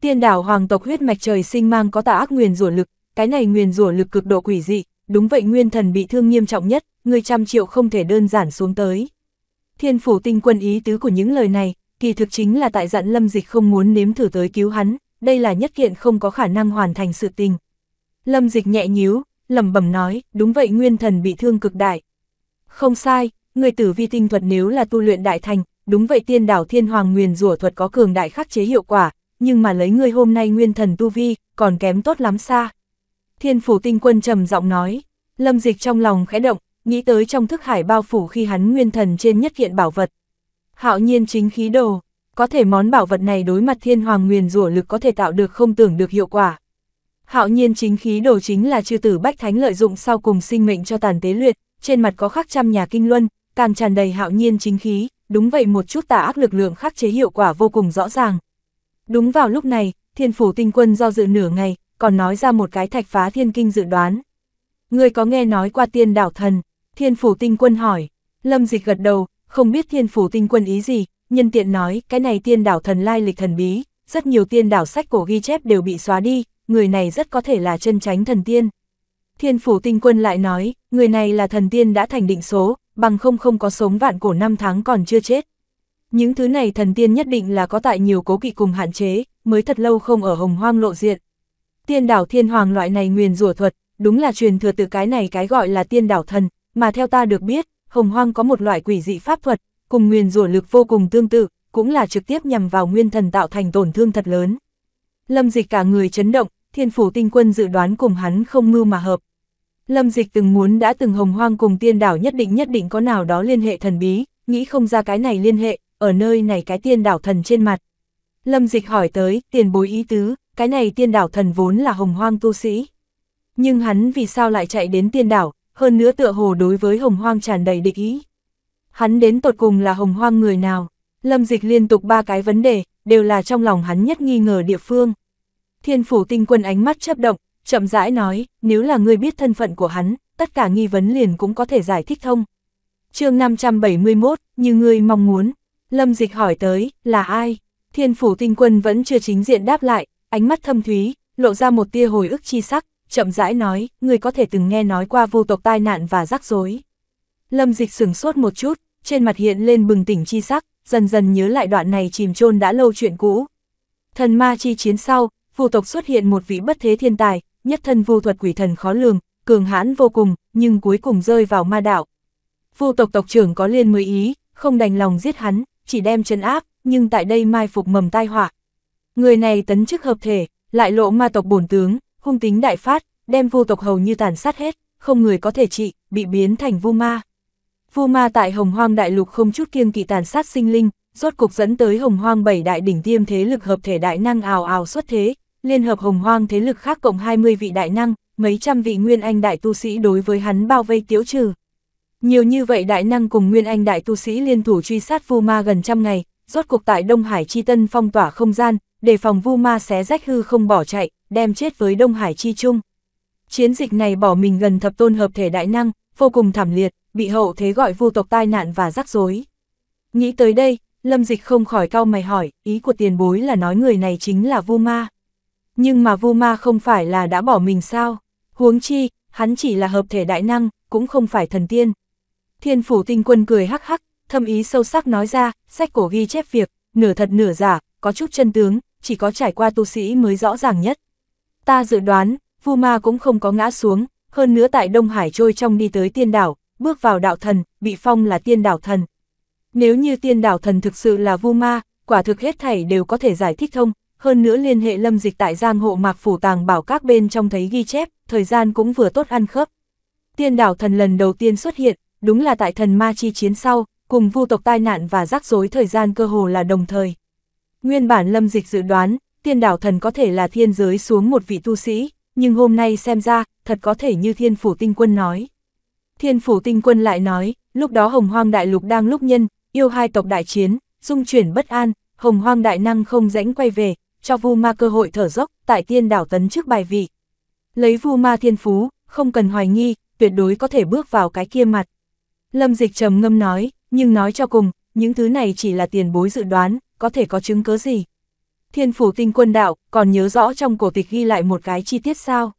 Tiên đảo hoàng tộc huyết mạch trời sinh mang có tà ác nguyền rủa lực, cái này nguyền rủa lực cực độ quỷ dị, đúng vậy nguyên thần bị thương nghiêm trọng nhất, người trăm triệu không thể đơn giản xuống tới. Thiên phủ tinh quân ý tứ của những lời này, kỳ thực chính là tại dặn lâm dịch không muốn nếm thử tới cứu hắn, đây là nhất kiện không có khả năng hoàn thành sự tình. Lâm dịch nhẹ nhíu, lẩm bẩm nói, đúng vậy nguyên thần bị thương cực đại. Không sai, người tử vi tinh thuật nếu là tu luyện đại thành, đúng vậy tiên đảo thiên hoàng nguyền rủa thuật có cường đại khắc chế hiệu quả, nhưng mà lấy ngươi hôm nay nguyên thần tu vi, còn kém tốt lắm xa. Thiên phủ tinh quân trầm giọng nói, lâm dịch trong lòng khẽ động, nghĩ tới trong thức hải bao phủ khi hắn nguyên thần trên nhất kiện bảo vật. Hạo nhiên chính khí đồ, có thể món bảo vật này đối mặt thiên hoàng nguyền rủa lực có thể tạo được không tưởng được hiệu quả. Hạo nhiên chính khí đồ chính là chư tử bách thánh lợi dụng sau cùng sinh mệnh cho tàn tế luyện, trên mặt có khắc trăm nhà kinh luân, càng tràn đầy hạo nhiên chính khí, đúng vậy một chút tà ác lực lượng khắc chế hiệu quả vô cùng rõ ràng. Đúng vào lúc này, thiên phủ tinh quân do dự nửa ngày, còn nói ra một cái thạch phá thiên kinh dự đoán. Người có nghe nói qua tiên đảo thần, thiên phủ tinh quân hỏi, lâm dịch gật đầu, không biết thiên phủ tinh quân ý gì, nhân tiện nói, cái này tiên đảo thần lai lịch thần bí, rất nhiều tiên đảo sách cổ ghi chép đều bị xóa đi, người này rất có thể là chân tránh thần tiên. Thiên phủ tinh quân lại nói, người này là thần tiên đã thành định số, bằng không không có sống vạn cổ năm tháng còn chưa chết. Những thứ này thần tiên nhất định là có tại nhiều cố kỵ cùng hạn chế, mới thật lâu không ở hồng hoang lộ diện. Tiên đảo thiên hoàng loại này nguyền rủa thuật, đúng là truyền thừa từ cái này cái gọi là tiên đảo thần, mà theo ta được biết, hồng hoang có một loại quỷ dị pháp thuật, cùng nguyên rủa lực vô cùng tương tự, cũng là trực tiếp nhằm vào nguyên thần tạo thành tổn thương thật lớn. Lâm dịch cả người chấn động, thiên phủ tinh quân dự đoán cùng hắn không mưu mà hợp. Lâm dịch từng muốn đã từng hồng hoang cùng tiên đảo nhất định nhất định có nào đó liên hệ thần bí, nghĩ không ra cái này liên hệ, ở nơi này cái tiên đảo thần trên mặt. Lâm dịch hỏi tới, tiền bối ý tứ, cái này tiên đảo thần vốn là hồng hoang tu sĩ. Nhưng hắn vì sao lại chạy đến tiên đảo, hơn nữa tựa hồ đối với hồng hoang tràn đầy địch ý hắn đến tột cùng là hồng hoang người nào? Lâm dịch liên tục ba cái vấn đề, đều là trong lòng hắn nhất nghi ngờ địa phương. Thiên phủ tinh quân ánh mắt chấp động, chậm rãi nói, nếu là người biết thân phận của hắn, tất cả nghi vấn liền cũng có thể giải thích thông. chương 571, như người mong muốn, lâm dịch hỏi tới, là ai? Thiên phủ tinh quân vẫn chưa chính diện đáp lại, ánh mắt thâm thúy, lộ ra một tia hồi ức chi sắc, chậm rãi nói, người có thể từng nghe nói qua vô tộc tai nạn và rắc rối. Lâm dịch sửng sốt một chút, trên mặt hiện lên bừng tỉnh chi sắc, dần dần nhớ lại đoạn này chìm chôn đã lâu chuyện cũ. Thần ma chi chiến sau, vu tộc xuất hiện một vị bất thế thiên tài, nhất thân vô thuật quỷ thần khó lường, cường hãn vô cùng, nhưng cuối cùng rơi vào ma đạo. Vu tộc tộc trưởng có liên mới ý, không đành lòng giết hắn, chỉ đem chân áp, nhưng tại đây mai phục mầm tai họa. Người này tấn chức hợp thể, lại lộ ma tộc bổn tướng, hung tính đại phát, đem vu tộc hầu như tàn sát hết, không người có thể trị, bị biến thành vu ma. Vu ma tại hồng hoang đại lục không chút kiêng kỵ tàn sát sinh linh, rốt cục dẫn tới hồng hoang bảy đại đỉnh tiêm thế lực hợp thể đại năng ào ào xuất thế, liên hợp hồng hoang thế lực khác cộng 20 vị đại năng, mấy trăm vị nguyên anh đại tu sĩ đối với hắn bao vây tiếu trừ. Nhiều như vậy đại năng cùng nguyên anh đại tu sĩ liên thủ truy sát Vu ma gần trăm ngày, rốt cuộc tại Đông Hải chi tân phong tỏa không gian, để phòng Vu ma xé rách hư không bỏ chạy, đem chết với Đông Hải chi Trung. Chiến dịch này bỏ mình gần thập tôn hợp thể đại năng, vô cùng thảm liệt, bị hậu thế gọi vu tộc tai nạn và rắc rối. Nghĩ tới đây, Lâm Dịch không khỏi cau mày hỏi, ý của tiền bối là nói người này chính là Vu Ma. Nhưng mà Vu Ma không phải là đã bỏ mình sao? Huống chi, hắn chỉ là hợp thể đại năng, cũng không phải thần tiên. Thiên phủ tinh quân cười hắc hắc, thâm ý sâu sắc nói ra, sách cổ ghi chép việc, nửa thật nửa giả, có chút chân tướng, chỉ có trải qua tu sĩ mới rõ ràng nhất. Ta dự đoán, Vu Ma cũng không có ngã xuống, hơn nữa tại Đông Hải trôi trong đi tới tiên đảo, bước vào đạo thần, bị phong là tiên đảo thần. Nếu như tiên đảo thần thực sự là vu ma, quả thực hết thảy đều có thể giải thích thông, hơn nữa liên hệ lâm dịch tại giang hộ mạc phủ tàng bảo các bên trong thấy ghi chép, thời gian cũng vừa tốt ăn khớp. Tiên đảo thần lần đầu tiên xuất hiện, đúng là tại thần ma chi chiến sau, cùng vu tộc tai nạn và rắc rối thời gian cơ hồ là đồng thời. Nguyên bản lâm dịch dự đoán, tiên đảo thần có thể là thiên giới xuống một vị tu sĩ, nhưng hôm nay xem ra, thật có thể như thiên phủ tinh quân nói. Thiên phủ tinh quân lại nói, lúc đó hồng hoang đại lục đang lúc nhân, yêu hai tộc đại chiến, dung chuyển bất an, hồng hoang đại năng không rãnh quay về, cho vu ma cơ hội thở dốc, tại tiên đảo tấn trước bài vị. Lấy vu ma thiên phú, không cần hoài nghi, tuyệt đối có thể bước vào cái kia mặt. Lâm dịch trầm ngâm nói, nhưng nói cho cùng, những thứ này chỉ là tiền bối dự đoán, có thể có chứng cứ gì. Thiên phủ tinh quân đạo, còn nhớ rõ trong cổ tịch ghi lại một cái chi tiết sao?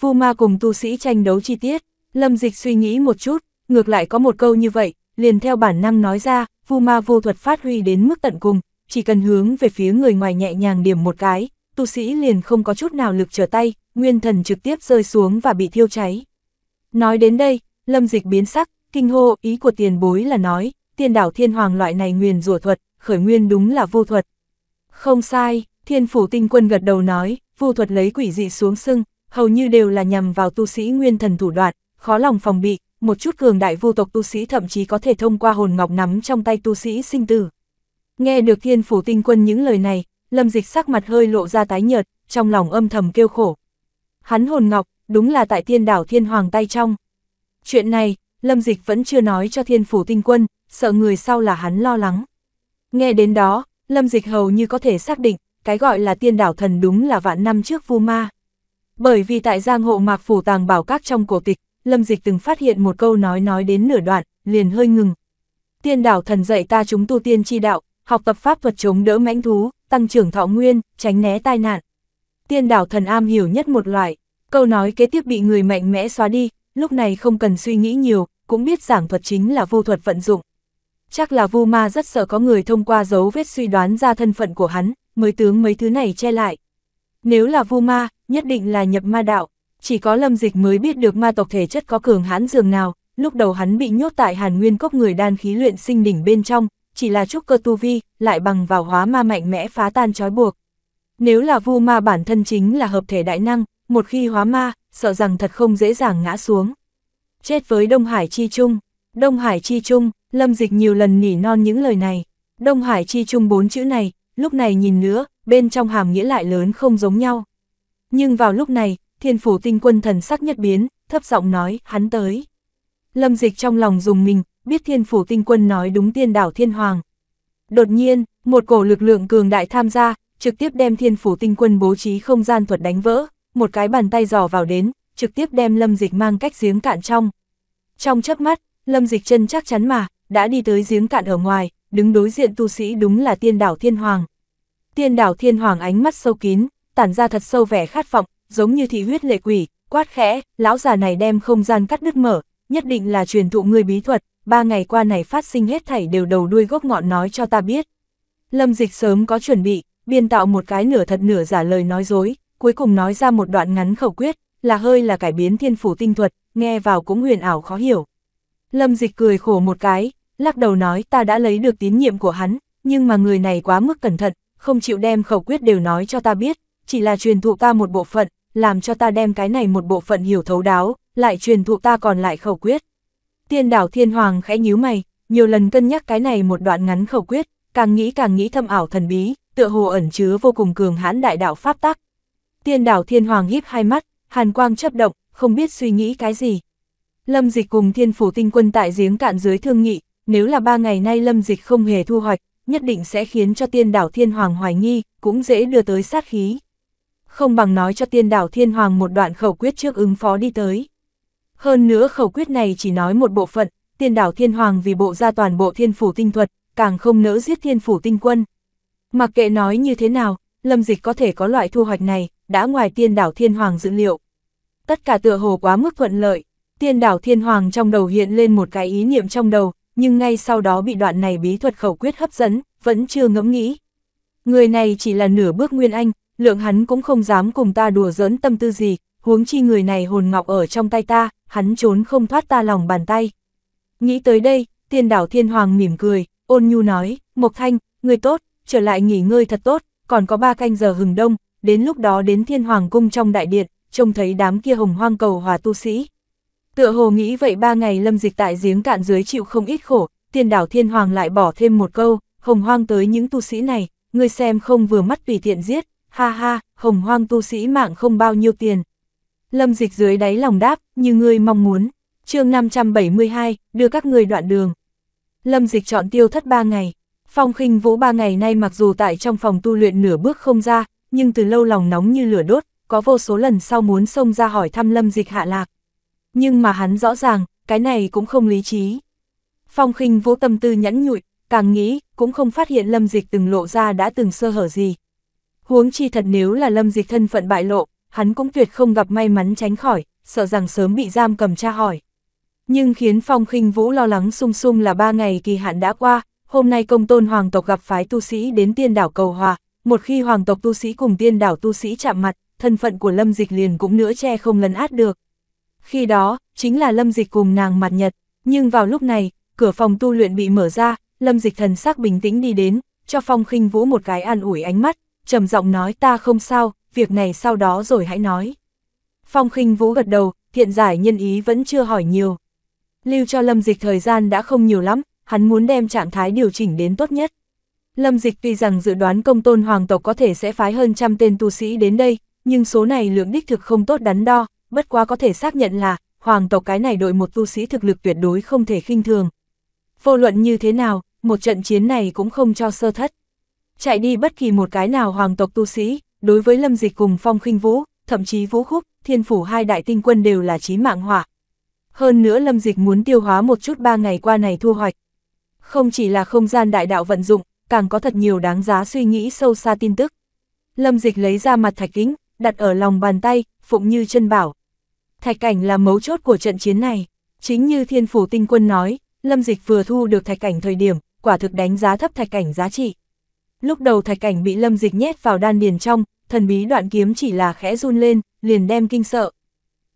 Vu ma cùng tu sĩ tranh đấu chi tiết, Lâm Dịch suy nghĩ một chút, ngược lại có một câu như vậy, liền theo bản năng nói ra, Vu ma vô thuật phát huy đến mức tận cùng, chỉ cần hướng về phía người ngoài nhẹ nhàng điểm một cái, tu sĩ liền không có chút nào lực trở tay, nguyên thần trực tiếp rơi xuống và bị thiêu cháy. Nói đến đây, Lâm Dịch biến sắc, kinh hô, ý của tiền bối là nói, tiên đảo thiên hoàng loại này nguyền rủa thuật, khởi nguyên đúng là vô thuật. Không sai, thiên phủ tinh quân gật đầu nói, vô thuật lấy quỷ dị xuống sưng, hầu như đều là nhằm vào tu sĩ nguyên thần thủ đoạn, khó lòng phòng bị, một chút cường đại vô tộc tu sĩ thậm chí có thể thông qua hồn ngọc nắm trong tay tu sĩ sinh tử. Nghe được thiên phủ tinh quân những lời này, lâm dịch sắc mặt hơi lộ ra tái nhợt, trong lòng âm thầm kêu khổ. Hắn hồn ngọc, đúng là tại thiên đảo thiên hoàng tay trong. Chuyện này, lâm dịch vẫn chưa nói cho thiên phủ tinh quân, sợ người sau là hắn lo lắng. Nghe đến đó, lâm dịch hầu như có thể xác định, cái gọi là tiên đảo thần đúng là vạn năm trước vua ma. Bởi vì tại giang hộ mạc phủ tàng bảo các trong cổ tịch, Lâm Dịch từng phát hiện một câu nói nói đến nửa đoạn, liền hơi ngừng. Tiên đảo thần dạy ta chúng tu tiên chi đạo, học tập pháp thuật chống đỡ mãnh thú, tăng trưởng thọ nguyên, tránh né tai nạn. Tiên đảo thần am hiểu nhất một loại, câu nói kế tiếp bị người mạnh mẽ xóa đi, lúc này không cần suy nghĩ nhiều, cũng biết giảng thuật chính là vô thuật vận dụng. Chắc là vu ma rất sợ có người thông qua dấu vết suy đoán ra thân phận của hắn, mới tướng mấy thứ này che lại. Nếu là vu ma, nhất định là nhập ma đạo, chỉ có lâm dịch mới biết được ma tộc thể chất có cường hãn dường nào, lúc đầu hắn bị nhốt tại hàn nguyên cốc người đan khí luyện sinh đỉnh bên trong, chỉ là trúc cơ tu vi, lại bằng vào hóa ma mạnh mẽ phá tan trói buộc. Nếu là vu ma bản thân chính là hợp thể đại năng, một khi hóa ma, sợ rằng thật không dễ dàng ngã xuống. Chết với Đông Hải Chi Trung, Đông Hải Chi Trung, Lâm Dịch nhiều lần nỉ non những lời này. Đông Hải Chi Trung bốn chữ này, lúc này nhìn nữa, bên trong hàm nghĩa lại lớn không giống nhau. Nhưng vào lúc này, thiên phủ tinh quân thần sắc nhất biến, thấp giọng nói, hắn tới. Lâm dịch trong lòng dùng mình, biết thiên phủ tinh quân nói đúng tiên đảo thiên hoàng. Đột nhiên, một cổ lực lượng cường đại tham gia, trực tiếp đem thiên phủ tinh quân bố trí không gian thuật đánh vỡ, một cái bàn tay giò vào đến, trực tiếp đem lâm dịch mang cách giếng cạn trong. Trong chớp mắt, lâm dịch chân chắc chắn mà, đã đi tới giếng cạn ở ngoài, đứng đối diện tu sĩ đúng là tiên đảo thiên hoàng. Tiên đảo thiên hoàng ánh mắt sâu kín, tản ra thật sâu vẻ khát vọng, giống như thị huyết lệ quỷ, quát khẽ, lão già này đem không gian cắt đứt mở, nhất định là truyền thụ người bí thuật, ba ngày qua này phát sinh hết thảy đều đầu đuôi gốc ngọn nói cho ta biết. Lâm dịch sớm có chuẩn bị, biên tạo một cái nửa thật nửa giả lời nói dối, cuối cùng nói ra một đoạn ngắn khẩu quyết, là hơi là cải biến thiên phủ tinh thuật, nghe vào cũng huyền ảo khó hiểu. Lâm dịch cười khổ một cái, lắc đầu nói ta đã lấy được tín nhiệm của hắn, nhưng mà người này quá mức cẩn thận, không chịu đem khẩu quyết đều nói cho ta biết, chỉ là truyền thụ ta một bộ phận, làm cho ta đem cái này một bộ phận hiểu thấu đáo, lại truyền thụ ta còn lại khẩu quyết. Tiên đảo thiên hoàng khẽ nhíu mày, nhiều lần cân nhắc cái này một đoạn ngắn khẩu quyết, càng nghĩ càng nghĩ thâm ảo thần bí, tựa hồ ẩn chứa vô cùng cường hãn đại đạo pháp tắc. Tiên đảo thiên hoàng híp hai mắt, hàn quang chấp động, không biết suy nghĩ cái gì. Lâm dịch cùng thiên phủ tinh quân tại giếng cạn dưới thương nghị, nếu là ba ngày nay lâm dịch không hề thu hoạch, nhất định sẽ khiến cho tiên đảo thiên hoàng hoài nghi, cũng dễ đưa tới sát khí. Không bằng nói cho tiên đảo thiên hoàng một đoạn khẩu quyết trước ứng phó đi tới. Hơn nữa khẩu quyết này chỉ nói một bộ phận, tiên đảo thiên hoàng vì bộ ra toàn bộ thiên phủ tinh thuật, càng không nỡ giết thiên phủ tinh quân. Mặc kệ nói như thế nào, lâm dịch có thể có loại thu hoạch này, đã ngoài tiên đảo thiên hoàng dự liệu. Tất cả tựa hồ quá mức thuận lợi, tiên đảo thiên hoàng trong đầu hiện lên một cái ý niệm trong đầu, nhưng ngay sau đó bị đoạn này bí thuật khẩu quyết hấp dẫn, vẫn chưa ngẫm nghĩ. Người này chỉ là nửa bước nguyên anh, lượng hắn cũng không dám cùng ta đùa giỡn tâm tư gì, huống chi người này hồn ngọc ở trong tay ta, hắn trốn không thoát ta lòng bàn tay. Nghĩ tới đây, tiên đảo thiên hoàng mỉm cười, ôn nhu nói, Mộc Thanh, người tốt, trở lại nghỉ ngơi thật tốt, còn có ba canh giờ hừng đông, đến lúc đó đến thiên hoàng cung trong đại điện, trông thấy đám kia hồng hoang cầu hòa tu sĩ, Tựa hồ nghĩ vậy ba ngày lâm dịch tại giếng cạn dưới chịu không ít khổ, tiền đảo thiên hoàng lại bỏ thêm một câu, hồng hoang tới những tu sĩ này, người xem không vừa mắt tùy tiện giết, ha ha, hồng hoang tu sĩ mạng không bao nhiêu tiền. Lâm dịch dưới đáy lòng đáp, như ngươi mong muốn, chương 572, đưa các người đoạn đường. Lâm dịch chọn tiêu thất ba ngày, phong khinh vũ ba ngày nay mặc dù tại trong phòng tu luyện nửa bước không ra, nhưng từ lâu lòng nóng như lửa đốt, có vô số lần sau muốn xông ra hỏi thăm lâm dịch hạ lạc. Nhưng mà hắn rõ ràng, cái này cũng không lý trí. Phong khinh vô tâm tư nhẫn nhụi, càng nghĩ, cũng không phát hiện lâm dịch từng lộ ra đã từng sơ hở gì. Huống chi thật nếu là lâm dịch thân phận bại lộ, hắn cũng tuyệt không gặp may mắn tránh khỏi, sợ rằng sớm bị giam cầm tra hỏi. Nhưng khiến Phong khinh Vũ lo lắng sung sung là ba ngày kỳ hạn đã qua, hôm nay công tôn hoàng tộc gặp phái tu sĩ đến tiên đảo cầu hòa, một khi hoàng tộc tu sĩ cùng tiên đảo tu sĩ chạm mặt, thân phận của lâm dịch liền cũng nữa che không lấn át được. Khi đó, chính là Lâm Dịch cùng nàng mặt nhật, nhưng vào lúc này, cửa phòng tu luyện bị mở ra, Lâm Dịch thần sắc bình tĩnh đi đến, cho Phong Khinh Vũ một cái an ủi ánh mắt, trầm giọng nói ta không sao, việc này sau đó rồi hãy nói. Phong Khinh Vũ gật đầu, thiện giải nhân ý vẫn chưa hỏi nhiều. Lưu cho Lâm Dịch thời gian đã không nhiều lắm, hắn muốn đem trạng thái điều chỉnh đến tốt nhất. Lâm Dịch tuy rằng dự đoán công tôn hoàng tộc có thể sẽ phái hơn trăm tên tu sĩ đến đây, nhưng số này lượng đích thực không tốt đắn đo, bất quá có thể xác nhận là, hoàng tộc cái này đội một tu sĩ thực lực tuyệt đối không thể khinh thường. Vô luận như thế nào, một trận chiến này cũng không cho sơ thất. Chạy đi bất kỳ một cái nào hoàng tộc tu sĩ, đối với lâm dịch cùng phong khinh vũ, thậm chí vũ khúc, thiên phủ hai đại tinh quân đều là chí mạng hỏa. Hơn nữa lâm dịch muốn tiêu hóa một chút ba ngày qua này thu hoạch. Không chỉ là không gian đại đạo vận dụng, càng có thật nhiều đáng giá suy nghĩ sâu xa tin tức. Lâm dịch lấy ra mặt thạch kính, đặt ở lòng bàn tay, phụng như chân bảo. Thạch cảnh là mấu chốt của trận chiến này. Chính như thiên phủ tinh quân nói, Lâm Dịch vừa thu được thạch cảnh thời điểm, quả thực đánh giá thấp thạch cảnh giá trị. Lúc đầu thạch cảnh bị Lâm Dịch nhét vào đan điền trong, thần bí đoạn kiếm chỉ là khẽ run lên, liền đem kinh sợ.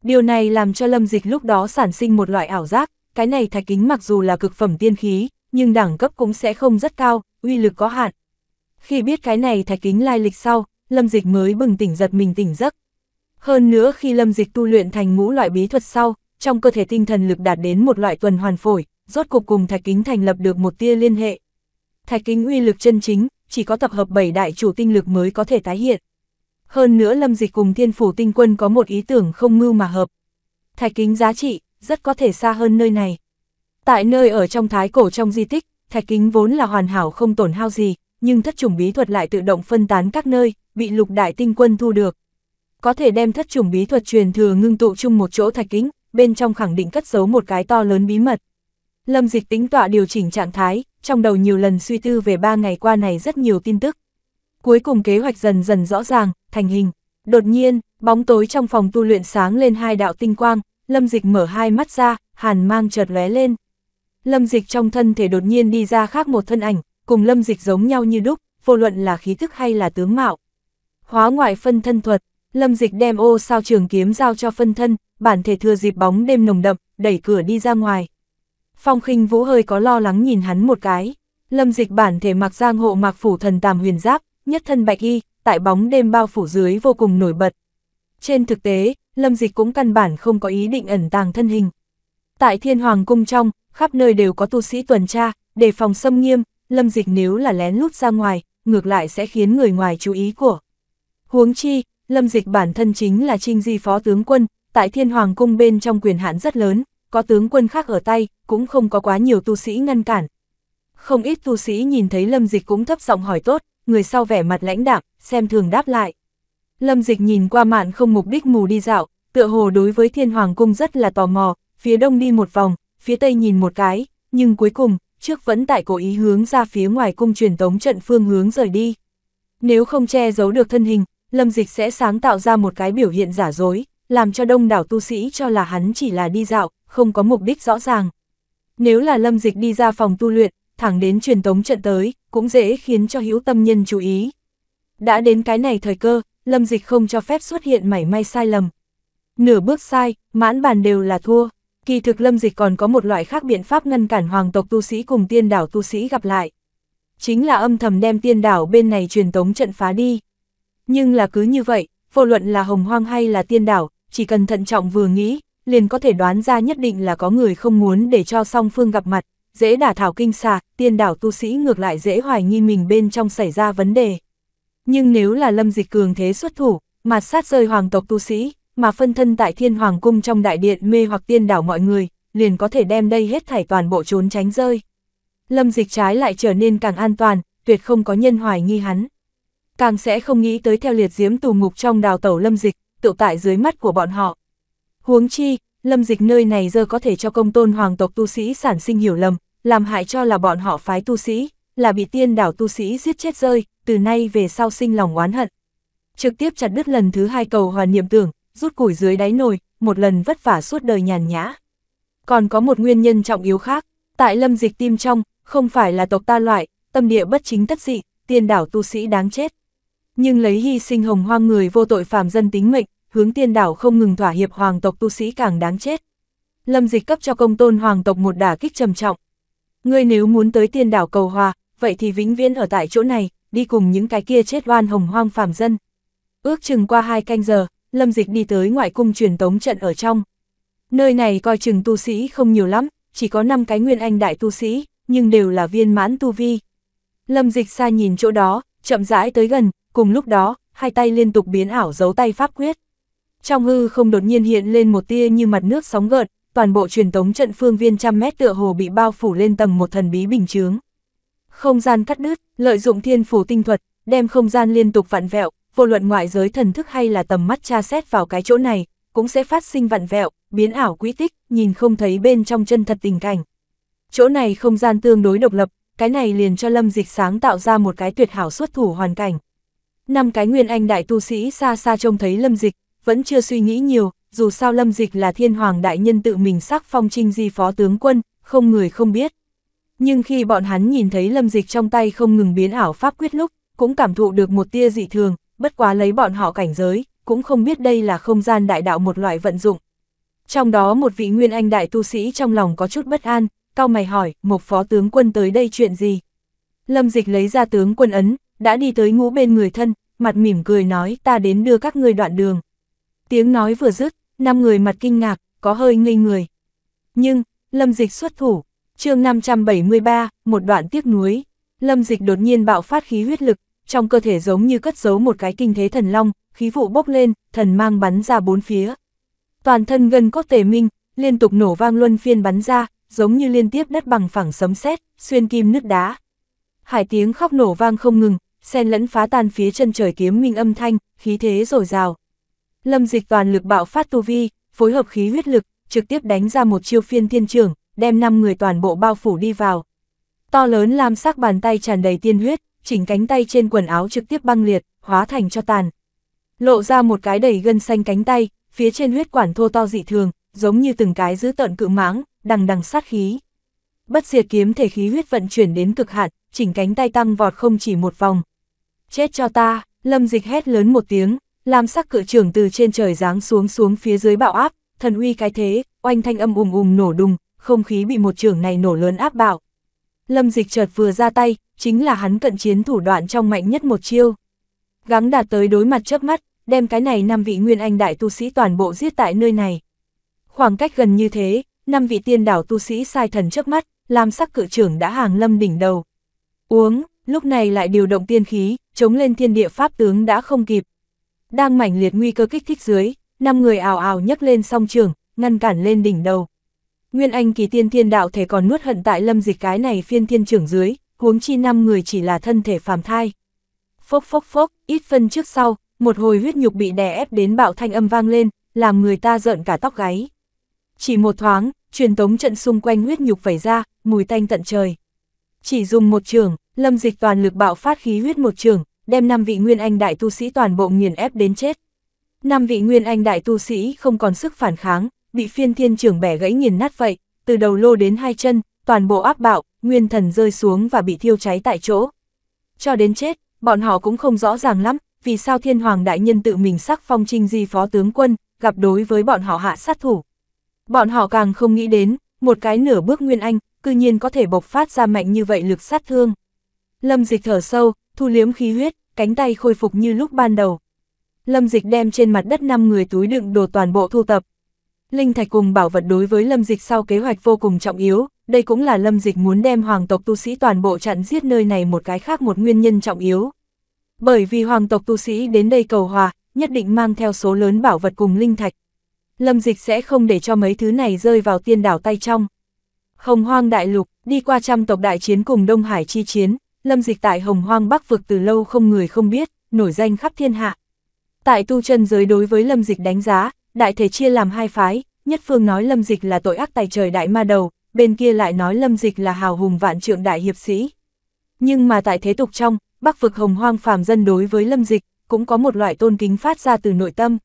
Điều này làm cho Lâm Dịch lúc đó sản sinh một loại ảo giác, cái này thạch kính mặc dù là cực phẩm tiên khí, nhưng đẳng cấp cũng sẽ không rất cao, uy lực có hạn. Khi biết cái này thạch kính lai lịch sau, Lâm Dịch mới bừng tỉnh giật mình tỉnh giấc, hơn nữa khi lâm dịch tu luyện thành ngũ loại bí thuật sau, trong cơ thể tinh thần lực đạt đến một loại tuần hoàn phổi, rốt cuộc cùng thạch kính thành lập được một tia liên hệ. Thạch kính uy lực chân chính, chỉ có tập hợp bảy đại chủ tinh lực mới có thể tái hiện. Hơn nữa lâm dịch cùng thiên phủ tinh quân có một ý tưởng không mưu mà hợp. Thạch kính giá trị, rất có thể xa hơn nơi này. Tại nơi ở trong thái cổ trong di tích, thạch kính vốn là hoàn hảo không tổn hao gì, nhưng thất trùng bí thuật lại tự động phân tán các nơi, bị lục đại tinh quân thu được có thể đem thất trùng bí thuật truyền thừa ngưng tụ chung một chỗ thạch kính, bên trong khẳng định cất giấu một cái to lớn bí mật. Lâm dịch tính tọa điều chỉnh trạng thái, trong đầu nhiều lần suy tư về ba ngày qua này rất nhiều tin tức. Cuối cùng kế hoạch dần dần rõ ràng, thành hình. Đột nhiên, bóng tối trong phòng tu luyện sáng lên hai đạo tinh quang, Lâm Dịch mở hai mắt ra, hàn mang chợt lóe lên. Lâm Dịch trong thân thể đột nhiên đi ra khác một thân ảnh, cùng Lâm Dịch giống nhau như đúc, vô luận là khí thức hay là tướng mạo. Hóa ngoại phân thân thuật, Lâm Dịch đem ô sao trường kiếm giao cho phân thân, bản thể thừa dịp bóng đêm nồng đậm, đẩy cửa đi ra ngoài. Phong khinh vũ hơi có lo lắng nhìn hắn một cái. Lâm Dịch bản thể mặc giang hộ mặc phủ thần tàm huyền giáp, nhất thân bạch y, tại bóng đêm bao phủ dưới vô cùng nổi bật. Trên thực tế, Lâm Dịch cũng căn bản không có ý định ẩn tàng thân hình. Tại Thiên Hoàng Cung trong, khắp nơi đều có tu sĩ tuần tra, đề phòng xâm nghiêm, Lâm Dịch nếu là lén lút ra ngoài, ngược lại sẽ khiến người ngoài chú ý của. Huống chi, Lâm Dịch bản thân chính là Trinh Di phó tướng quân, tại Thiên Hoàng cung bên trong quyền hạn rất lớn, có tướng quân khác ở tay, cũng không có quá nhiều tu sĩ ngăn cản. Không ít tu sĩ nhìn thấy Lâm Dịch cũng thấp giọng hỏi tốt, người sau vẻ mặt lãnh đạm, xem thường đáp lại. Lâm Dịch nhìn qua mạn không mục đích mù đi dạo, tựa hồ đối với Thiên Hoàng cung rất là tò mò, phía đông đi một vòng, phía tây nhìn một cái, nhưng cuối cùng, trước vẫn tại cố ý hướng ra phía ngoài cung truyền tống trận phương hướng rời đi. Nếu không che giấu được thân hình, Lâm Dịch sẽ sáng tạo ra một cái biểu hiện giả dối, làm cho đông đảo tu sĩ cho là hắn chỉ là đi dạo, không có mục đích rõ ràng. Nếu là Lâm Dịch đi ra phòng tu luyện, thẳng đến truyền tống trận tới, cũng dễ khiến cho hữu tâm nhân chú ý. Đã đến cái này thời cơ, Lâm Dịch không cho phép xuất hiện mảy may sai lầm. Nửa bước sai, mãn bàn đều là thua. Kỳ thực Lâm Dịch còn có một loại khác biện pháp ngăn cản hoàng tộc tu sĩ cùng tiên đảo tu sĩ gặp lại. Chính là âm thầm đem tiên đảo bên này truyền tống trận phá đi. Nhưng là cứ như vậy, vô luận là hồng hoang hay là tiên đảo, chỉ cần thận trọng vừa nghĩ, liền có thể đoán ra nhất định là có người không muốn để cho song phương gặp mặt, dễ đả thảo kinh xà, tiên đảo tu sĩ ngược lại dễ hoài nghi mình bên trong xảy ra vấn đề. Nhưng nếu là lâm dịch cường thế xuất thủ, mà sát rơi hoàng tộc tu sĩ, mà phân thân tại thiên hoàng cung trong đại điện mê hoặc tiên đảo mọi người, liền có thể đem đây hết thảy toàn bộ trốn tránh rơi. Lâm dịch trái lại trở nên càng an toàn, tuyệt không có nhân hoài nghi hắn càng sẽ không nghĩ tới theo liệt diếm tù ngục trong đào tẩu lâm dịch, tự tại dưới mắt của bọn họ. Huống chi, lâm dịch nơi này giờ có thể cho công tôn hoàng tộc tu sĩ sản sinh hiểu lầm, làm hại cho là bọn họ phái tu sĩ, là bị tiên đảo tu sĩ giết chết rơi, từ nay về sau sinh lòng oán hận. Trực tiếp chặt đứt lần thứ hai cầu hoàn niệm tưởng, rút củi dưới đáy nồi, một lần vất vả suốt đời nhàn nhã. Còn có một nguyên nhân trọng yếu khác, tại lâm dịch tim trong, không phải là tộc ta loại, tâm địa bất chính tất dị, tiên đảo tu sĩ đáng chết. Nhưng lấy hy sinh hồng hoang người vô tội phàm dân tính mệnh, hướng tiên đảo không ngừng thỏa hiệp hoàng tộc tu sĩ càng đáng chết. Lâm dịch cấp cho công tôn hoàng tộc một đả kích trầm trọng. Ngươi nếu muốn tới tiên đảo cầu hòa, vậy thì vĩnh viễn ở tại chỗ này, đi cùng những cái kia chết oan hồng hoang phàm dân. Ước chừng qua hai canh giờ, lâm dịch đi tới ngoại cung truyền tống trận ở trong. Nơi này coi chừng tu sĩ không nhiều lắm, chỉ có 5 cái nguyên anh đại tu sĩ, nhưng đều là viên mãn tu vi. Lâm dịch xa nhìn chỗ đó, chậm rãi tới gần, cùng lúc đó, hai tay liên tục biến ảo giấu tay pháp quyết. Trong hư không đột nhiên hiện lên một tia như mặt nước sóng gợt, toàn bộ truyền tống trận phương viên trăm mét tựa hồ bị bao phủ lên tầng một thần bí bình chướng. Không gian cắt đứt, lợi dụng thiên phủ tinh thuật, đem không gian liên tục vặn vẹo, vô luận ngoại giới thần thức hay là tầm mắt tra xét vào cái chỗ này, cũng sẽ phát sinh vặn vẹo, biến ảo quỹ tích, nhìn không thấy bên trong chân thật tình cảnh. Chỗ này không gian tương đối độc lập, cái này liền cho Lâm Dịch sáng tạo ra một cái tuyệt hảo xuất thủ hoàn cảnh. Năm cái nguyên anh đại tu sĩ xa xa trông thấy lâm dịch, vẫn chưa suy nghĩ nhiều, dù sao lâm dịch là thiên hoàng đại nhân tự mình sắc phong trinh di phó tướng quân, không người không biết. Nhưng khi bọn hắn nhìn thấy lâm dịch trong tay không ngừng biến ảo pháp quyết lúc, cũng cảm thụ được một tia dị thường, bất quá lấy bọn họ cảnh giới, cũng không biết đây là không gian đại đạo một loại vận dụng. Trong đó một vị nguyên anh đại tu sĩ trong lòng có chút bất an, cao mày hỏi, một phó tướng quân tới đây chuyện gì? Lâm dịch lấy ra tướng quân ấn, đã đi tới ngũ bên người thân, mặt mỉm cười nói ta đến đưa các ngươi đoạn đường. Tiếng nói vừa dứt, năm người mặt kinh ngạc, có hơi ngây người. Nhưng, Lâm Dịch xuất thủ, chương 573, một đoạn tiếc núi, Lâm Dịch đột nhiên bạo phát khí huyết lực, trong cơ thể giống như cất giấu một cái kinh thế thần long, khí vụ bốc lên, thần mang bắn ra bốn phía. Toàn thân gần cốt tề minh, liên tục nổ vang luân phiên bắn ra, giống như liên tiếp đất bằng phẳng sấm sét, xuyên kim nứt đá. Hải tiếng khóc nổ vang không ngừng, xen lẫn phá tan phía chân trời kiếm minh âm thanh, khí thế rổi rào. Lâm dịch toàn lực bạo phát tu vi, phối hợp khí huyết lực, trực tiếp đánh ra một chiêu phiên thiên trưởng, đem 5 người toàn bộ bao phủ đi vào. To lớn lam sắc bàn tay tràn đầy tiên huyết, chỉnh cánh tay trên quần áo trực tiếp băng liệt, hóa thành cho tàn. Lộ ra một cái đầy gân xanh cánh tay, phía trên huyết quản thô to dị thường, giống như từng cái giữ tợn cự mãng, đằng đằng sát khí. Bất diệt kiếm thể khí huyết vận chuyển đến cực hạn, chỉnh cánh tay tăng vọt không chỉ một vòng, chết cho ta, lâm dịch hét lớn một tiếng, làm sắc cự trưởng từ trên trời giáng xuống xuống phía dưới bạo áp, thần uy cái thế, oanh thanh âm ùm ùm nổ đùng, không khí bị một trưởng này nổ lớn áp bạo. Lâm dịch chợt vừa ra tay, chính là hắn cận chiến thủ đoạn trong mạnh nhất một chiêu. Gắng đạt tới đối mặt chớp mắt, đem cái này năm vị nguyên anh đại tu sĩ toàn bộ giết tại nơi này. Khoảng cách gần như thế, năm vị tiên đảo tu sĩ sai thần chớp mắt, làm sắc cự trưởng đã hàng lâm đỉnh đầu. Uống, lúc này lại điều động tiên khí, chống lên thiên địa pháp tướng đã không kịp. Đang mảnh liệt nguy cơ kích thích dưới, năm người ảo ảo nhấc lên song trường, ngăn cản lên đỉnh đầu. Nguyên Anh kỳ tiên thiên đạo thể còn nuốt hận tại lâm dịch cái này phiên thiên trưởng dưới, huống chi năm người chỉ là thân thể phàm thai. Phốc phốc phốc, ít phân trước sau, một hồi huyết nhục bị đè ép đến bạo thanh âm vang lên, làm người ta giận cả tóc gáy. Chỉ một thoáng, truyền tống trận xung quanh huyết nhục vẩy ra, mùi tanh tận trời. Chỉ dùng một trường, Lâm Dịch toàn lực bạo phát khí huyết một trường, đem năm vị nguyên anh đại tu sĩ toàn bộ nghiền ép đến chết. Năm vị nguyên anh đại tu sĩ không còn sức phản kháng, bị phiên thiên trưởng bẻ gãy nghiền nát vậy, từ đầu lô đến hai chân, toàn bộ áp bạo, nguyên thần rơi xuống và bị thiêu cháy tại chỗ. Cho đến chết, bọn họ cũng không rõ ràng lắm, vì sao thiên hoàng đại nhân tự mình sắc phong trinh di phó tướng quân, gặp đối với bọn họ hạ sát thủ. Bọn họ càng không nghĩ đến, một cái nửa bước nguyên anh, cư nhiên có thể bộc phát ra mạnh như vậy lực sát thương. Lâm dịch thở sâu, thu liếm khí huyết, cánh tay khôi phục như lúc ban đầu. Lâm dịch đem trên mặt đất 5 người túi đựng đồ toàn bộ thu tập. Linh thạch cùng bảo vật đối với lâm dịch sau kế hoạch vô cùng trọng yếu, đây cũng là lâm dịch muốn đem hoàng tộc tu sĩ toàn bộ chặn giết nơi này một cái khác một nguyên nhân trọng yếu. Bởi vì hoàng tộc tu sĩ đến đây cầu hòa, nhất định mang theo số lớn bảo vật cùng linh thạch. Lâm dịch sẽ không để cho mấy thứ này rơi vào tiên đảo tay trong. Không hoang đại lục, đi qua trăm tộc đại chiến cùng Đông Hải chi chiến, lâm dịch tại hồng hoang bắc vực từ lâu không người không biết, nổi danh khắp thiên hạ. Tại tu chân giới đối với lâm dịch đánh giá, đại thể chia làm hai phái, nhất phương nói lâm dịch là tội ác tài trời đại ma đầu, bên kia lại nói lâm dịch là hào hùng vạn trượng đại hiệp sĩ. Nhưng mà tại thế tục trong, bắc vực hồng hoang phàm dân đối với lâm dịch, cũng có một loại tôn kính phát ra từ nội tâm.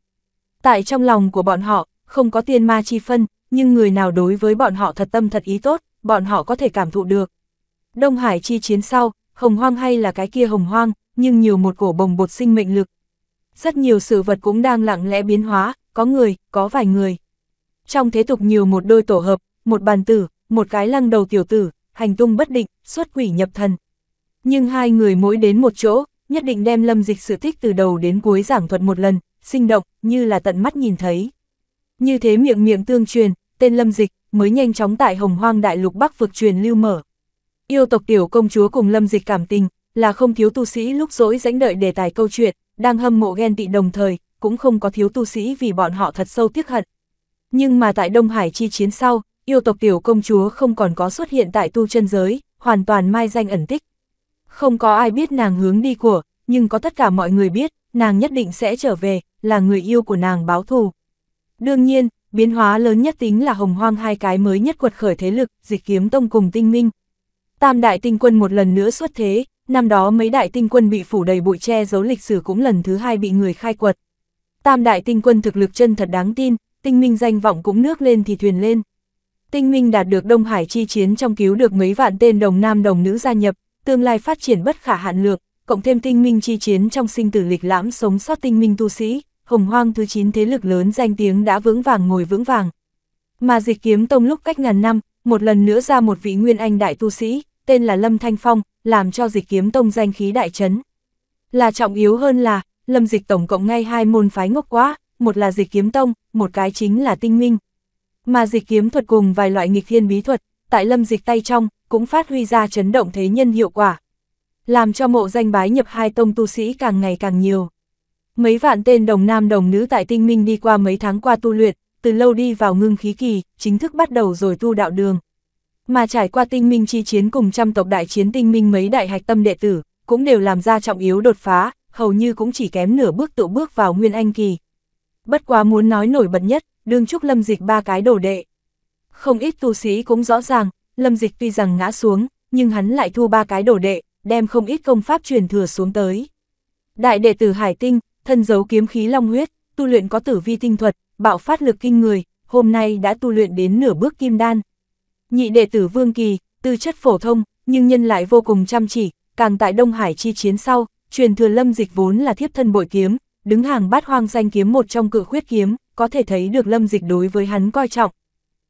Tại trong lòng của bọn họ, không có tiên ma chi phân, nhưng người nào đối với bọn họ thật tâm thật ý tốt, bọn họ có thể cảm thụ được. Đông Hải chi chiến sau, hồng hoang hay là cái kia hồng hoang, nhưng nhiều một cổ bồng bột sinh mệnh lực. Rất nhiều sự vật cũng đang lặng lẽ biến hóa, có người, có vài người. Trong thế tục nhiều một đôi tổ hợp, một bàn tử, một cái lăng đầu tiểu tử, hành tung bất định, xuất quỷ nhập thần. Nhưng hai người mỗi đến một chỗ, nhất định đem lâm dịch sự thích từ đầu đến cuối giảng thuật một lần, sinh động, như là tận mắt nhìn thấy. Như thế miệng miệng tương truyền, tên lâm dịch, mới nhanh chóng tại hồng hoang đại lục bắc vực truyền lưu mở, Yêu tộc tiểu công chúa cùng lâm dịch cảm tình, là không thiếu tu sĩ lúc rỗi rãnh đợi đề tài câu chuyện, đang hâm mộ ghen tị đồng thời, cũng không có thiếu tu sĩ vì bọn họ thật sâu tiếc hận. Nhưng mà tại Đông Hải chi chiến sau, yêu tộc tiểu công chúa không còn có xuất hiện tại tu chân giới, hoàn toàn mai danh ẩn tích. Không có ai biết nàng hướng đi của, nhưng có tất cả mọi người biết, nàng nhất định sẽ trở về, là người yêu của nàng báo thù. Đương nhiên, biến hóa lớn nhất tính là hồng hoang hai cái mới nhất quật khởi thế lực, dịch kiếm tông cùng tinh minh, Tam đại tinh quân một lần nữa xuất thế, năm đó mấy đại tinh quân bị phủ đầy bụi che giấu lịch sử cũng lần thứ hai bị người khai quật. Tam đại tinh quân thực lực chân thật đáng tin, tinh minh danh vọng cũng nước lên thì thuyền lên. Tinh minh đạt được Đông Hải chi chiến trong cứu được mấy vạn tên đồng nam đồng nữ gia nhập, tương lai phát triển bất khả hạn lược, cộng thêm tinh minh chi chiến trong sinh tử lịch lãm sống sót tinh minh tu sĩ, hồng hoang thứ 9 thế lực lớn danh tiếng đã vững vàng ngồi vững vàng. Mà dịch kiếm tông lúc cách ngàn năm, một lần nữa ra một vị nguyên anh đại tu sĩ, tên là Lâm Thanh Phong, làm cho dịch kiếm tông danh khí đại chấn. Là trọng yếu hơn là, Lâm dịch tổng cộng ngay hai môn phái ngốc quá, một là dịch kiếm tông, một cái chính là tinh minh. Mà dịch kiếm thuật cùng vài loại nghịch thiên bí thuật, tại lâm dịch tay trong, cũng phát huy ra chấn động thế nhân hiệu quả. Làm cho mộ danh bái nhập hai tông tu sĩ càng ngày càng nhiều. Mấy vạn tên đồng nam đồng nữ tại tinh minh đi qua mấy tháng qua tu luyện, từ lâu đi vào ngưng khí kỳ, chính thức bắt đầu rồi tu đạo đường. Mà trải qua tinh minh chi chiến cùng trăm tộc đại chiến tinh minh mấy đại hạch tâm đệ tử, cũng đều làm ra trọng yếu đột phá, hầu như cũng chỉ kém nửa bước tự bước vào nguyên anh kỳ. Bất quá muốn nói nổi bật nhất, đương trúc lâm dịch ba cái đồ đệ. Không ít tu sĩ cũng rõ ràng, lâm dịch tuy rằng ngã xuống, nhưng hắn lại thu ba cái đồ đệ, đem không ít công pháp truyền thừa xuống tới. Đại đệ tử Hải Tinh, thân giấu kiếm khí long huyết, tu luyện có tử vi tinh thuật, bạo phát lực kinh người, hôm nay đã tu luyện đến nửa bước kim đan. Nhị đệ tử Vương Kỳ, tư chất phổ thông, nhưng nhân lại vô cùng chăm chỉ, càng tại Đông Hải chi chiến sau, truyền thừa lâm dịch vốn là thiếp thân bội kiếm, đứng hàng bát hoang danh kiếm một trong cự khuyết kiếm, có thể thấy được lâm dịch đối với hắn coi trọng.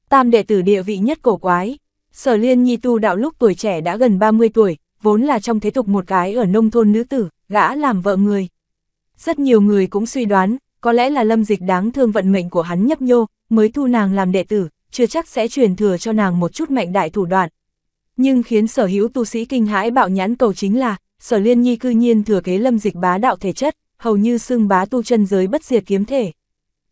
Tam đệ tử địa vị nhất cổ quái, sở liên nhi tu đạo lúc tuổi trẻ đã gần 30 tuổi, vốn là trong thế tục một cái ở nông thôn nữ tử, gã làm vợ người. Rất nhiều người cũng suy đoán, có lẽ là lâm dịch đáng thương vận mệnh của hắn nhấp nhô, mới thu nàng làm đệ tử, chưa chắc sẽ truyền thừa cho nàng một chút mạnh đại thủ đoạn. Nhưng khiến sở hữu tu sĩ kinh hãi bạo nhãn cầu chính là, sở liên nhi cư nhiên thừa kế lâm dịch bá đạo thể chất, hầu như xưng bá tu chân giới bất diệt kiếm thể.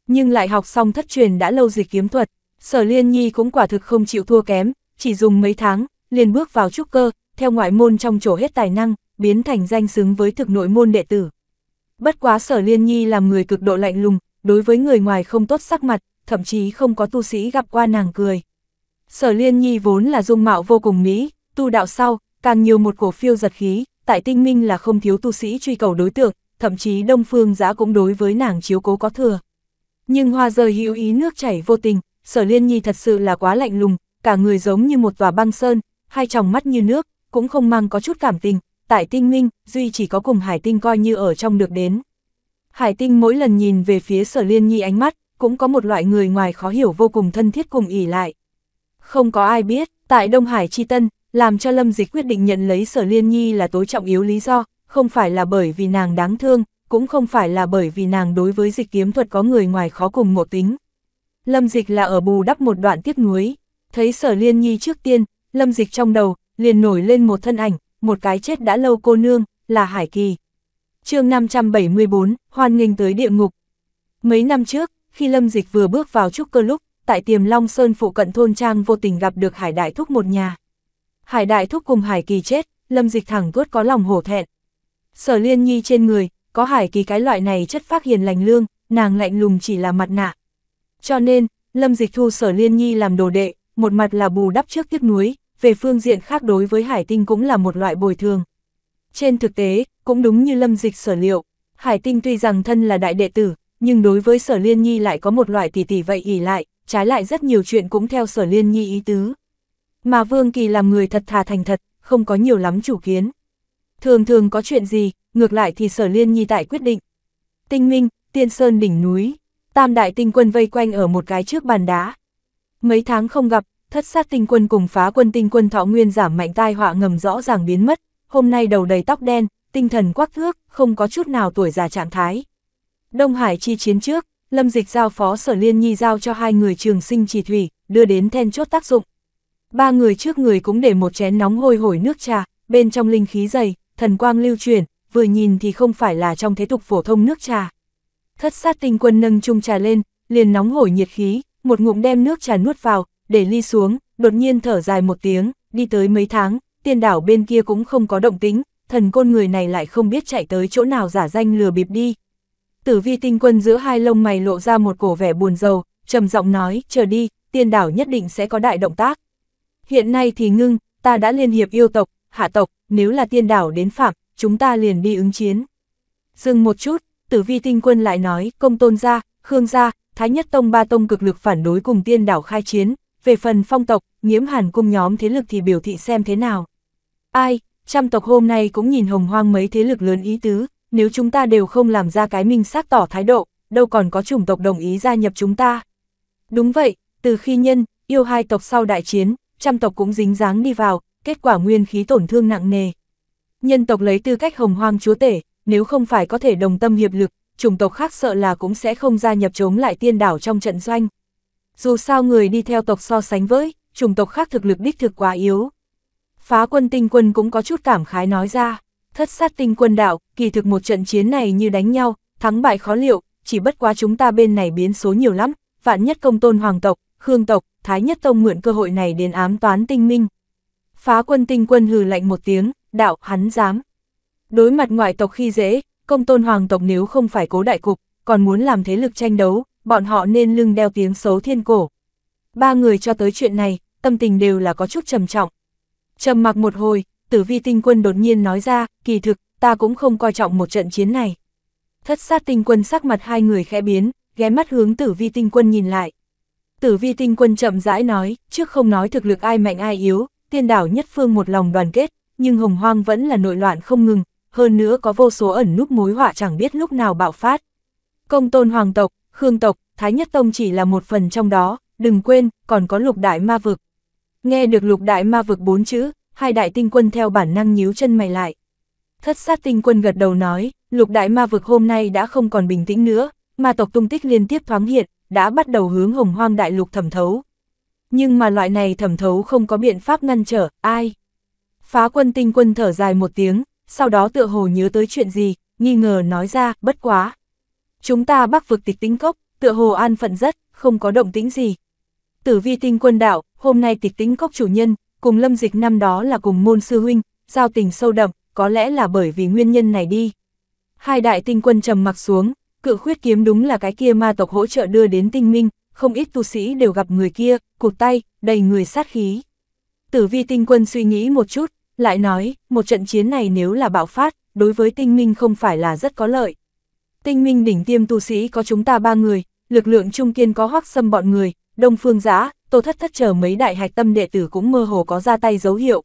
Nhưng lại học xong thất truyền đã lâu dịch kiếm thuật, sở liên nhi cũng quả thực không chịu thua kém, chỉ dùng mấy tháng, liền bước vào trúc cơ, theo ngoại môn trong chỗ hết tài năng, biến thành danh xứng với thực nội môn đệ tử. Bất quá sở liên nhi làm người cực độ lạnh lùng, đối với người ngoài không tốt sắc mặt, thậm chí không có tu sĩ gặp qua nàng cười. Sở liên nhi vốn là dung mạo vô cùng mỹ, tu đạo sau, càng nhiều một cổ phiêu giật khí, tại tinh minh là không thiếu tu sĩ truy cầu đối tượng, thậm chí đông phương giã cũng đối với nàng chiếu cố có thừa. Nhưng hoa rời hữu ý nước chảy vô tình, sở liên nhi thật sự là quá lạnh lùng, cả người giống như một tòa băng sơn, hai tròng mắt như nước, cũng không mang có chút cảm tình, tại tinh minh, Duy chỉ có cùng Hải Tinh coi như ở trong được đến. Hải Tinh mỗi lần nhìn về phía sở liên nhi ánh mắt, cũng có một loại người ngoài khó hiểu vô cùng thân thiết cùng ỉ lại. Không có ai biết, tại Đông Hải Chi Tân, làm cho Lâm Dịch quyết định nhận lấy sở liên nhi là tối trọng yếu lý do, không phải là bởi vì nàng đáng thương, cũng không phải là bởi vì nàng đối với dịch kiếm thuật có người ngoài khó cùng một tính. Lâm Dịch là ở bù đắp một đoạn tiếc nuối, thấy sở liên nhi trước tiên, Lâm Dịch trong đầu, liền nổi lên một thân ảnh, một cái chết đã lâu cô nương, là Hải Kỳ. chương 574, hoan nghênh tới địa ngục. Mấy năm trước, khi Lâm Dịch vừa bước vào trúc cơ lúc, tại tiềm Long Sơn phụ cận thôn trang vô tình gặp được Hải Đại Thúc một nhà. Hải Đại Thúc cùng Hải Kỳ chết, Lâm Dịch thẳng tuốt có lòng hổ thẹn. Sở Liên Nhi trên người, có Hải Kỳ cái loại này chất phát hiền lành lương, nàng lạnh lùng chỉ là mặt nạ. Cho nên, Lâm Dịch thu Sở Liên Nhi làm đồ đệ, một mặt là bù đắp trước tiếc núi về phương diện khác đối với hải tinh cũng là một loại bồi thường. Trên thực tế, cũng đúng như lâm dịch sở liệu, hải tinh tuy rằng thân là đại đệ tử, nhưng đối với sở liên nhi lại có một loại tỷ tỷ vậy ỉ lại, trái lại rất nhiều chuyện cũng theo sở liên nhi ý tứ. Mà Vương Kỳ làm người thật thà thành thật, không có nhiều lắm chủ kiến. Thường thường có chuyện gì, ngược lại thì sở liên nhi tại quyết định. Tinh minh, tiên sơn đỉnh núi, tam đại tinh quân vây quanh ở một cái trước bàn đá. Mấy tháng không gặp, thất sát tinh quân cùng phá quân tinh quân thọ nguyên giảm mạnh tai họa ngầm rõ ràng biến mất, hôm nay đầu đầy tóc đen, tinh thần quắc thước, không có chút nào tuổi già trạng thái. Đông Hải chi chiến trước, Lâm Dịch giao phó sở liên nhi giao cho hai người trường sinh chỉ thủy, đưa đến then chốt tác dụng. Ba người trước người cũng để một chén nóng hôi hổi nước trà, bên trong linh khí dày, thần quang lưu truyền, vừa nhìn thì không phải là trong thế tục phổ thông nước trà. Thất sát tinh quân nâng chung trà lên, liền nóng hổi nhiệt khí, một ngụm đem nước trà nuốt vào, để ly xuống, đột nhiên thở dài một tiếng, đi tới mấy tháng, tiên đảo bên kia cũng không có động tính, thần côn người này lại không biết chạy tới chỗ nào giả danh lừa bịp đi. Tử vi tinh quân giữa hai lông mày lộ ra một cổ vẻ buồn rầu, trầm giọng nói, chờ đi, tiên đảo nhất định sẽ có đại động tác. Hiện nay thì ngưng, ta đã liên hiệp yêu tộc, hạ tộc, nếu là tiên đảo đến phạm, chúng ta liền đi ứng chiến. Dừng một chút, tử vi tinh quân lại nói, công tôn gia, khương gia, thái nhất tông ba tông cực lực phản đối cùng tiên đảo khai chiến, về phần phong tộc, nhiễm hàn cung nhóm thế lực thì biểu thị xem thế nào. Ai, trăm tộc hôm nay cũng nhìn hồng hoang mấy thế lực lớn ý tứ, nếu chúng ta đều không làm ra cái minh xác tỏ thái độ, đâu còn có chủng tộc đồng ý gia nhập chúng ta. Đúng vậy, từ khi nhân, yêu hai tộc sau đại chiến, trăm tộc cũng dính dáng đi vào, kết quả nguyên khí tổn thương nặng nề. Nhân tộc lấy tư cách hồng hoang chúa tể, nếu không phải có thể đồng tâm hiệp lực, chủng tộc khác sợ là cũng sẽ không gia nhập chống lại tiên đảo trong trận doanh dù sao người đi theo tộc so sánh với, chủng tộc khác thực lực đích thực quá yếu. Phá quân tinh quân cũng có chút cảm khái nói ra, thất sát tinh quân đạo, kỳ thực một trận chiến này như đánh nhau, thắng bại khó liệu, chỉ bất quá chúng ta bên này biến số nhiều lắm, vạn nhất công tôn hoàng tộc, khương tộc, thái nhất tông mượn cơ hội này đến ám toán tinh minh. Phá quân tinh quân hừ lạnh một tiếng, đạo hắn dám. Đối mặt ngoại tộc khi dễ, công tôn hoàng tộc nếu không phải cố đại cục, còn muốn làm thế lực tranh đấu, bọn họ nên lưng đeo tiếng xấu thiên cổ. Ba người cho tới chuyện này, tâm tình đều là có chút trầm trọng. Trầm mặc một hồi, tử vi tinh quân đột nhiên nói ra, kỳ thực, ta cũng không coi trọng một trận chiến này. Thất sát tinh quân sắc mặt hai người khẽ biến, ghé mắt hướng tử vi tinh quân nhìn lại. Tử vi tinh quân chậm rãi nói, trước không nói thực lực ai mạnh ai yếu, tiên đảo nhất phương một lòng đoàn kết, nhưng hồng hoang vẫn là nội loạn không ngừng, hơn nữa có vô số ẩn núp mối họa chẳng biết lúc nào bạo phát. Công tôn hoàng tộc, Khương tộc, Thái Nhất Tông chỉ là một phần trong đó, đừng quên, còn có lục đại ma vực. Nghe được lục đại ma vực bốn chữ, hai đại tinh quân theo bản năng nhíu chân mày lại. Thất sát tinh quân gật đầu nói, lục đại ma vực hôm nay đã không còn bình tĩnh nữa, ma tộc tung tích liên tiếp thoáng hiện, đã bắt đầu hướng hồng hoang đại lục thẩm thấu. Nhưng mà loại này thẩm thấu không có biện pháp ngăn trở, ai? Phá quân tinh quân thở dài một tiếng, sau đó tựa hồ nhớ tới chuyện gì, nghi ngờ nói ra, bất quá. Chúng ta bắc vực tịch tính cốc, tựa hồ an phận rất, không có động tĩnh gì. Tử vi tinh quân đạo, hôm nay tịch tính cốc chủ nhân, cùng lâm dịch năm đó là cùng môn sư huynh, giao tình sâu đậm, có lẽ là bởi vì nguyên nhân này đi. Hai đại tinh quân trầm mặc xuống, cự khuyết kiếm đúng là cái kia ma tộc hỗ trợ đưa đến tinh minh, không ít tu sĩ đều gặp người kia, cụt tay, đầy người sát khí. Tử vi tinh quân suy nghĩ một chút, lại nói, một trận chiến này nếu là bạo phát, đối với tinh minh không phải là rất có lợi. Tinh minh đỉnh tiêm tu sĩ có chúng ta ba người, lực lượng trung kiên có hoắc xâm bọn người, đông phương giã, tô thất thất chờ mấy đại hạch tâm đệ tử cũng mơ hồ có ra tay dấu hiệu.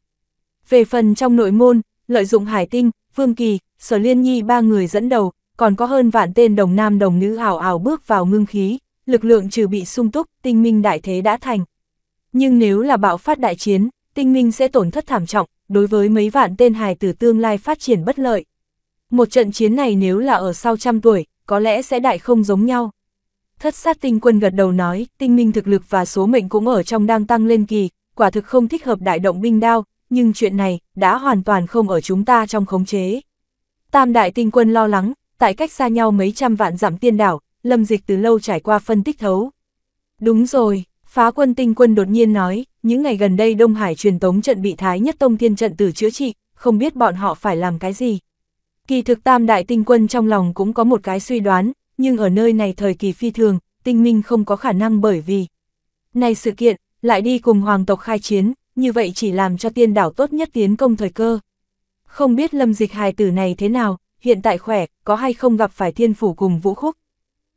Về phần trong nội môn, lợi dụng hải tinh, vương kỳ, sở liên nhi ba người dẫn đầu, còn có hơn vạn tên đồng nam đồng nữ hào ảo bước vào ngưng khí, lực lượng trừ bị sung túc, tinh minh đại thế đã thành. Nhưng nếu là bạo phát đại chiến, tinh minh sẽ tổn thất thảm trọng, đối với mấy vạn tên hài tử tương lai phát triển bất lợi. Một trận chiến này nếu là ở sau trăm tuổi, có lẽ sẽ đại không giống nhau. Thất sát tinh quân gật đầu nói, tinh minh thực lực và số mệnh cũng ở trong đang tăng lên kỳ, quả thực không thích hợp đại động binh đao, nhưng chuyện này đã hoàn toàn không ở chúng ta trong khống chế. Tam đại tinh quân lo lắng, tại cách xa nhau mấy trăm vạn dặm tiên đảo, lâm dịch từ lâu trải qua phân tích thấu. Đúng rồi, phá quân tinh quân đột nhiên nói, những ngày gần đây Đông Hải truyền tống trận bị Thái Nhất Tông Thiên Trận tử chữa trị, không biết bọn họ phải làm cái gì. Kỳ thực tam đại tinh quân trong lòng cũng có một cái suy đoán, nhưng ở nơi này thời kỳ phi thường, tinh minh không có khả năng bởi vì. Này sự kiện, lại đi cùng hoàng tộc khai chiến, như vậy chỉ làm cho tiên đảo tốt nhất tiến công thời cơ. Không biết lâm dịch hài tử này thế nào, hiện tại khỏe, có hay không gặp phải thiên phủ cùng vũ khúc.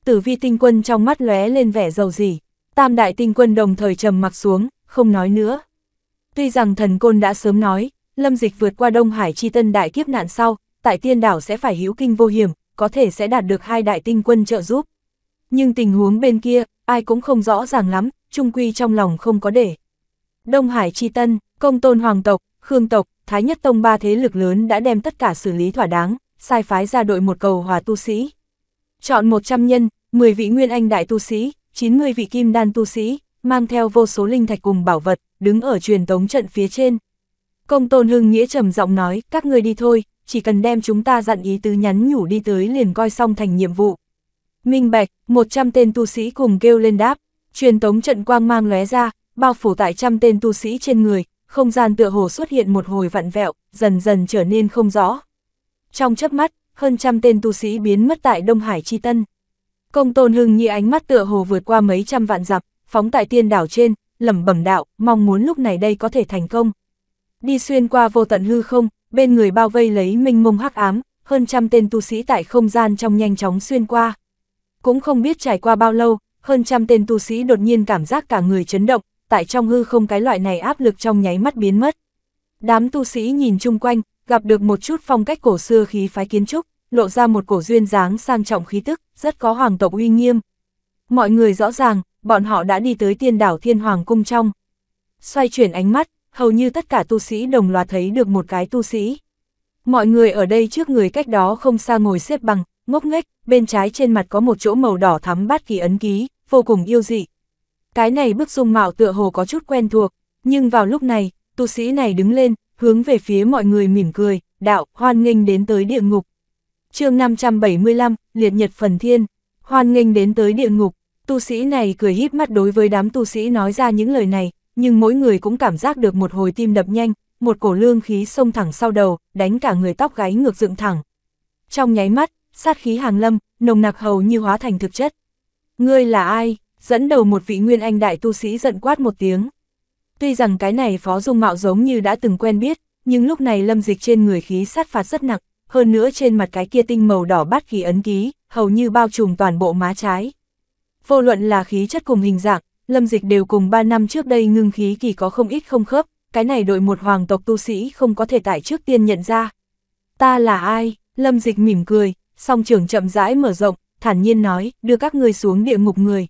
Tử vi tinh quân trong mắt lóe lên vẻ giàu gì, tam đại tinh quân đồng thời trầm mặc xuống, không nói nữa. Tuy rằng thần côn đã sớm nói, lâm dịch vượt qua Đông Hải chi tân đại kiếp nạn sau, tại tiên đảo sẽ phải hữu kinh vô hiểm, có thể sẽ đạt được hai đại tinh quân trợ giúp. Nhưng tình huống bên kia, ai cũng không rõ ràng lắm, trung quy trong lòng không có để. Đông Hải Chi Tân, Công Tôn Hoàng Tộc, Khương Tộc, Thái Nhất Tông ba thế lực lớn đã đem tất cả xử lý thỏa đáng, sai phái ra đội một cầu hòa tu sĩ. Chọn 100 nhân, 10 vị nguyên anh đại tu sĩ, 90 vị kim đan tu sĩ, mang theo vô số linh thạch cùng bảo vật, đứng ở truyền tống trận phía trên. Công Tôn Hưng Nghĩa trầm giọng nói, các người đi thôi, chỉ cần đem chúng ta dặn ý tứ nhắn nhủ đi tới liền coi xong thành nhiệm vụ. Minh Bạch, 100 tên tu sĩ cùng kêu lên đáp, truyền tống trận quang mang lóe ra, bao phủ tại trăm tên tu sĩ trên người, không gian tựa hồ xuất hiện một hồi vặn vẹo, dần dần trở nên không rõ. Trong chớp mắt, hơn trăm tên tu sĩ biến mất tại Đông Hải Chi Tân. Công Tôn Hưng Nhi ánh mắt tựa hồ vượt qua mấy trăm vạn dặm, phóng tại tiên đảo trên, lẩm bẩm đạo, mong muốn lúc này đây có thể thành công. Đi xuyên qua vô tận hư không, bên người bao vây lấy minh mông hắc ám, hơn trăm tên tu sĩ tại không gian trong nhanh chóng xuyên qua. Cũng không biết trải qua bao lâu, hơn trăm tên tu sĩ đột nhiên cảm giác cả người chấn động, tại trong hư không cái loại này áp lực trong nháy mắt biến mất. Đám tu sĩ nhìn chung quanh, gặp được một chút phong cách cổ xưa khí phái kiến trúc, lộ ra một cổ duyên dáng sang trọng khí tức, rất có hoàng tộc uy nghiêm. Mọi người rõ ràng, bọn họ đã đi tới tiên đảo thiên hoàng cung trong. Xoay chuyển ánh mắt, hầu như tất cả tu sĩ đồng loạt thấy được một cái tu sĩ. Mọi người ở đây trước người cách đó không xa ngồi xếp bằng, ngốc nghếch, bên trái trên mặt có một chỗ màu đỏ thắm bát kỳ ấn ký, vô cùng yêu dị. Cái này bức dung mạo tựa hồ có chút quen thuộc, nhưng vào lúc này, tu sĩ này đứng lên, hướng về phía mọi người mỉm cười, đạo, hoan nghênh đến tới địa ngục. chương 575, Liệt Nhật Phần Thiên, hoan nghênh đến tới địa ngục, tu sĩ này cười híp mắt đối với đám tu sĩ nói ra những lời này, nhưng mỗi người cũng cảm giác được một hồi tim đập nhanh, một cổ lương khí xông thẳng sau đầu, đánh cả người tóc gáy ngược dựng thẳng. Trong nháy mắt, sát khí hàng lâm, nồng nặc hầu như hóa thành thực chất. Ngươi là ai? Dẫn đầu một vị nguyên anh đại tu sĩ giận quát một tiếng. Tuy rằng cái này phó dung mạo giống như đã từng quen biết, nhưng lúc này lâm dịch trên người khí sát phạt rất nặng, hơn nữa trên mặt cái kia tinh màu đỏ bát kỳ ấn ký, hầu như bao trùm toàn bộ má trái. Vô luận là khí chất cùng hình dạng, Lâm Dịch đều cùng 3 năm trước đây ngưng khí kỳ có không ít không khớp, cái này đội một hoàng tộc tu sĩ không có thể tại trước tiên nhận ra. Ta là ai? Lâm Dịch mỉm cười, song trưởng chậm rãi mở rộng, thản nhiên nói, đưa các ngươi xuống địa ngục người.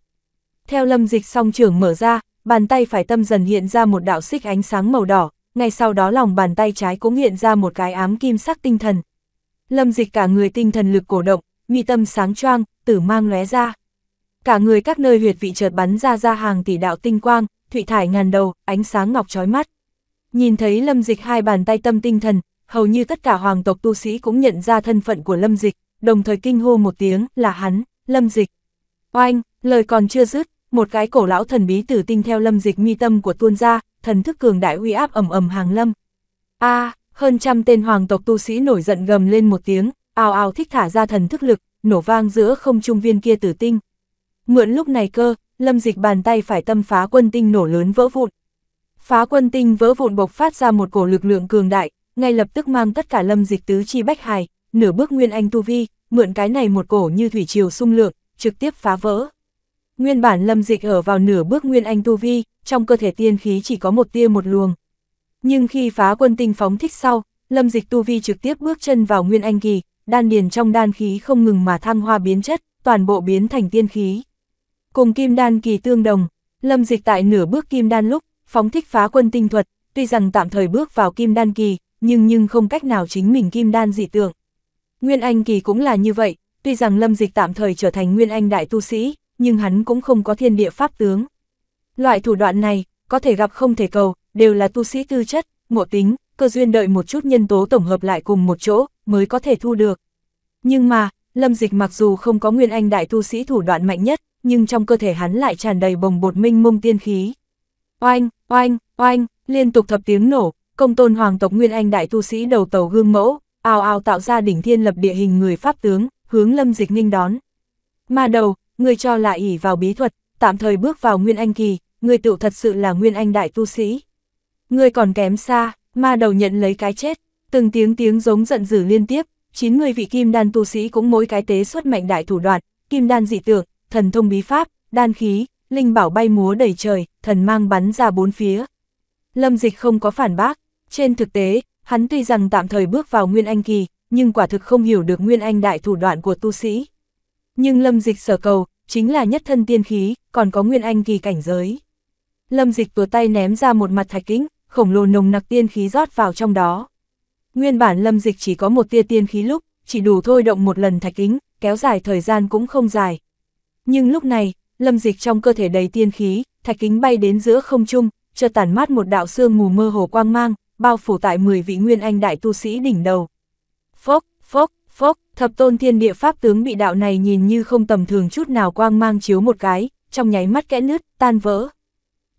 Theo Lâm Dịch song trưởng mở ra, bàn tay phải tâm dần hiện ra một đạo xích ánh sáng màu đỏ, ngay sau đó lòng bàn tay trái cũng hiện ra một cái ám kim sắc tinh thần. Lâm Dịch cả người tinh thần lực cổ động, mi tâm sáng choang, tử mang lóe ra cả người các nơi huyệt vị chợt bắn ra ra hàng tỷ đạo tinh quang, thụy thải ngàn đầu, ánh sáng ngọc chói mắt. Nhìn thấy Lâm Dịch hai bàn tay tâm tinh thần, hầu như tất cả hoàng tộc tu sĩ cũng nhận ra thân phận của Lâm Dịch, đồng thời kinh hô một tiếng là hắn, Lâm Dịch. Oanh, lời còn chưa dứt, một cái cổ lão thần bí tử tinh theo Lâm Dịch mi tâm của tuôn ra, thần thức cường đại uy áp ầm ầm hàng lâm. A, hơn trăm tên hoàng tộc tu sĩ nổi giận gầm lên một tiếng, ào ào thích thả ra thần thức lực, nổ vang giữa không trung viên kia tử tinh. Mượn lúc này cơ, lâm dịch bàn tay phải tâm phá quân tinh nổ lớn vỡ vụn. Phá quân tinh vỡ vụn bộc phát ra một cổ lực lượng cường đại, ngay lập tức mang tất cả lâm dịch tứ chi bách hài, nửa bước nguyên anh tu vi, mượn cái này một cổ như thủy triều sung lượng, trực tiếp phá vỡ. Nguyên bản lâm dịch ở vào nửa bước nguyên anh tu vi, trong cơ thể tiên khí chỉ có một tia một luồng. Nhưng khi phá quân tinh phóng thích sau, lâm dịch tu vi trực tiếp bước chân vào nguyên anh kỳ, đan điền trong đan khí không ngừng mà thăng hoa biến chất, toàn bộ biến thành tiên khí. Cùng kim đan kỳ tương đồng, lâm dịch tại nửa bước kim đan lúc, phóng thích phá quân tinh thuật, tuy rằng tạm thời bước vào kim đan kỳ, nhưng nhưng không cách nào chính mình kim đan dị tượng. Nguyên Anh kỳ cũng là như vậy, tuy rằng lâm dịch tạm thời trở thành Nguyên Anh đại tu sĩ, nhưng hắn cũng không có thiên địa pháp tướng. Loại thủ đoạn này, có thể gặp không thể cầu, đều là tu sĩ tư chất, ngộ tính, cơ duyên đợi một chút nhân tố tổng hợp lại cùng một chỗ, mới có thể thu được. Nhưng mà, Lâm Dịch mặc dù không có Nguyên Anh đại tu sĩ thủ đoạn mạnh nhất, nhưng trong cơ thể hắn lại tràn đầy bồng bột minh mông tiên khí. Oanh, oanh, oanh, liên tục thập tiếng nổ, công tôn hoàng tộc Nguyên Anh đại tu sĩ đầu tàu gương mẫu, ào ào tạo ra đỉnh thiên lập địa hình người pháp tướng, hướng lâm dịch nghinh đón. Mà đầu, người cho là ỉ vào bí thuật, tạm thời bước vào Nguyên Anh kỳ, người tựu thật sự là Nguyên Anh đại tu sĩ. Người còn kém xa, ma đầu nhận lấy cái chết, từng tiếng tiếng giống giận dữ liên tiếp, người vị kim đan tu sĩ cũng mỗi cái tế xuất mạnh đại thủ đoạn, kim đan dị tượng, thần thông bí pháp, đan khí, linh bảo bay múa đầy trời, thần mang bắn ra bốn phía. Lâm dịch không có phản bác, trên thực tế, hắn tuy rằng tạm thời bước vào Nguyên Anh kỳ, nhưng quả thực không hiểu được Nguyên Anh đại thủ đoạn của tu sĩ. Nhưng lâm dịch sở cầu, chính là nhất thân tiên khí, còn có Nguyên Anh kỳ cảnh giới. Lâm dịch vừa tay ném ra một mặt thạch kính, khổng lồ nồng nặc tiên khí rót vào trong đó. Nguyên bản lâm dịch chỉ có một tia tiên khí lúc, chỉ đủ thôi động một lần thạch kính, kéo dài thời gian cũng không dài, nhưng lúc này, lâm dịch trong cơ thể đầy tiên khí, thạch kính bay đến giữa không trung, cho tản mát một đạo sương mù mơ hồ quang mang, bao phủ tại 10 vị nguyên anh đại tu sĩ đỉnh đầu. Phốc, phốc, phốc, thập tôn thiên địa pháp tướng bị đạo này nhìn như không tầm thường chút nào quang mang chiếu một cái, trong nháy mắt kẽ nứt, tan vỡ.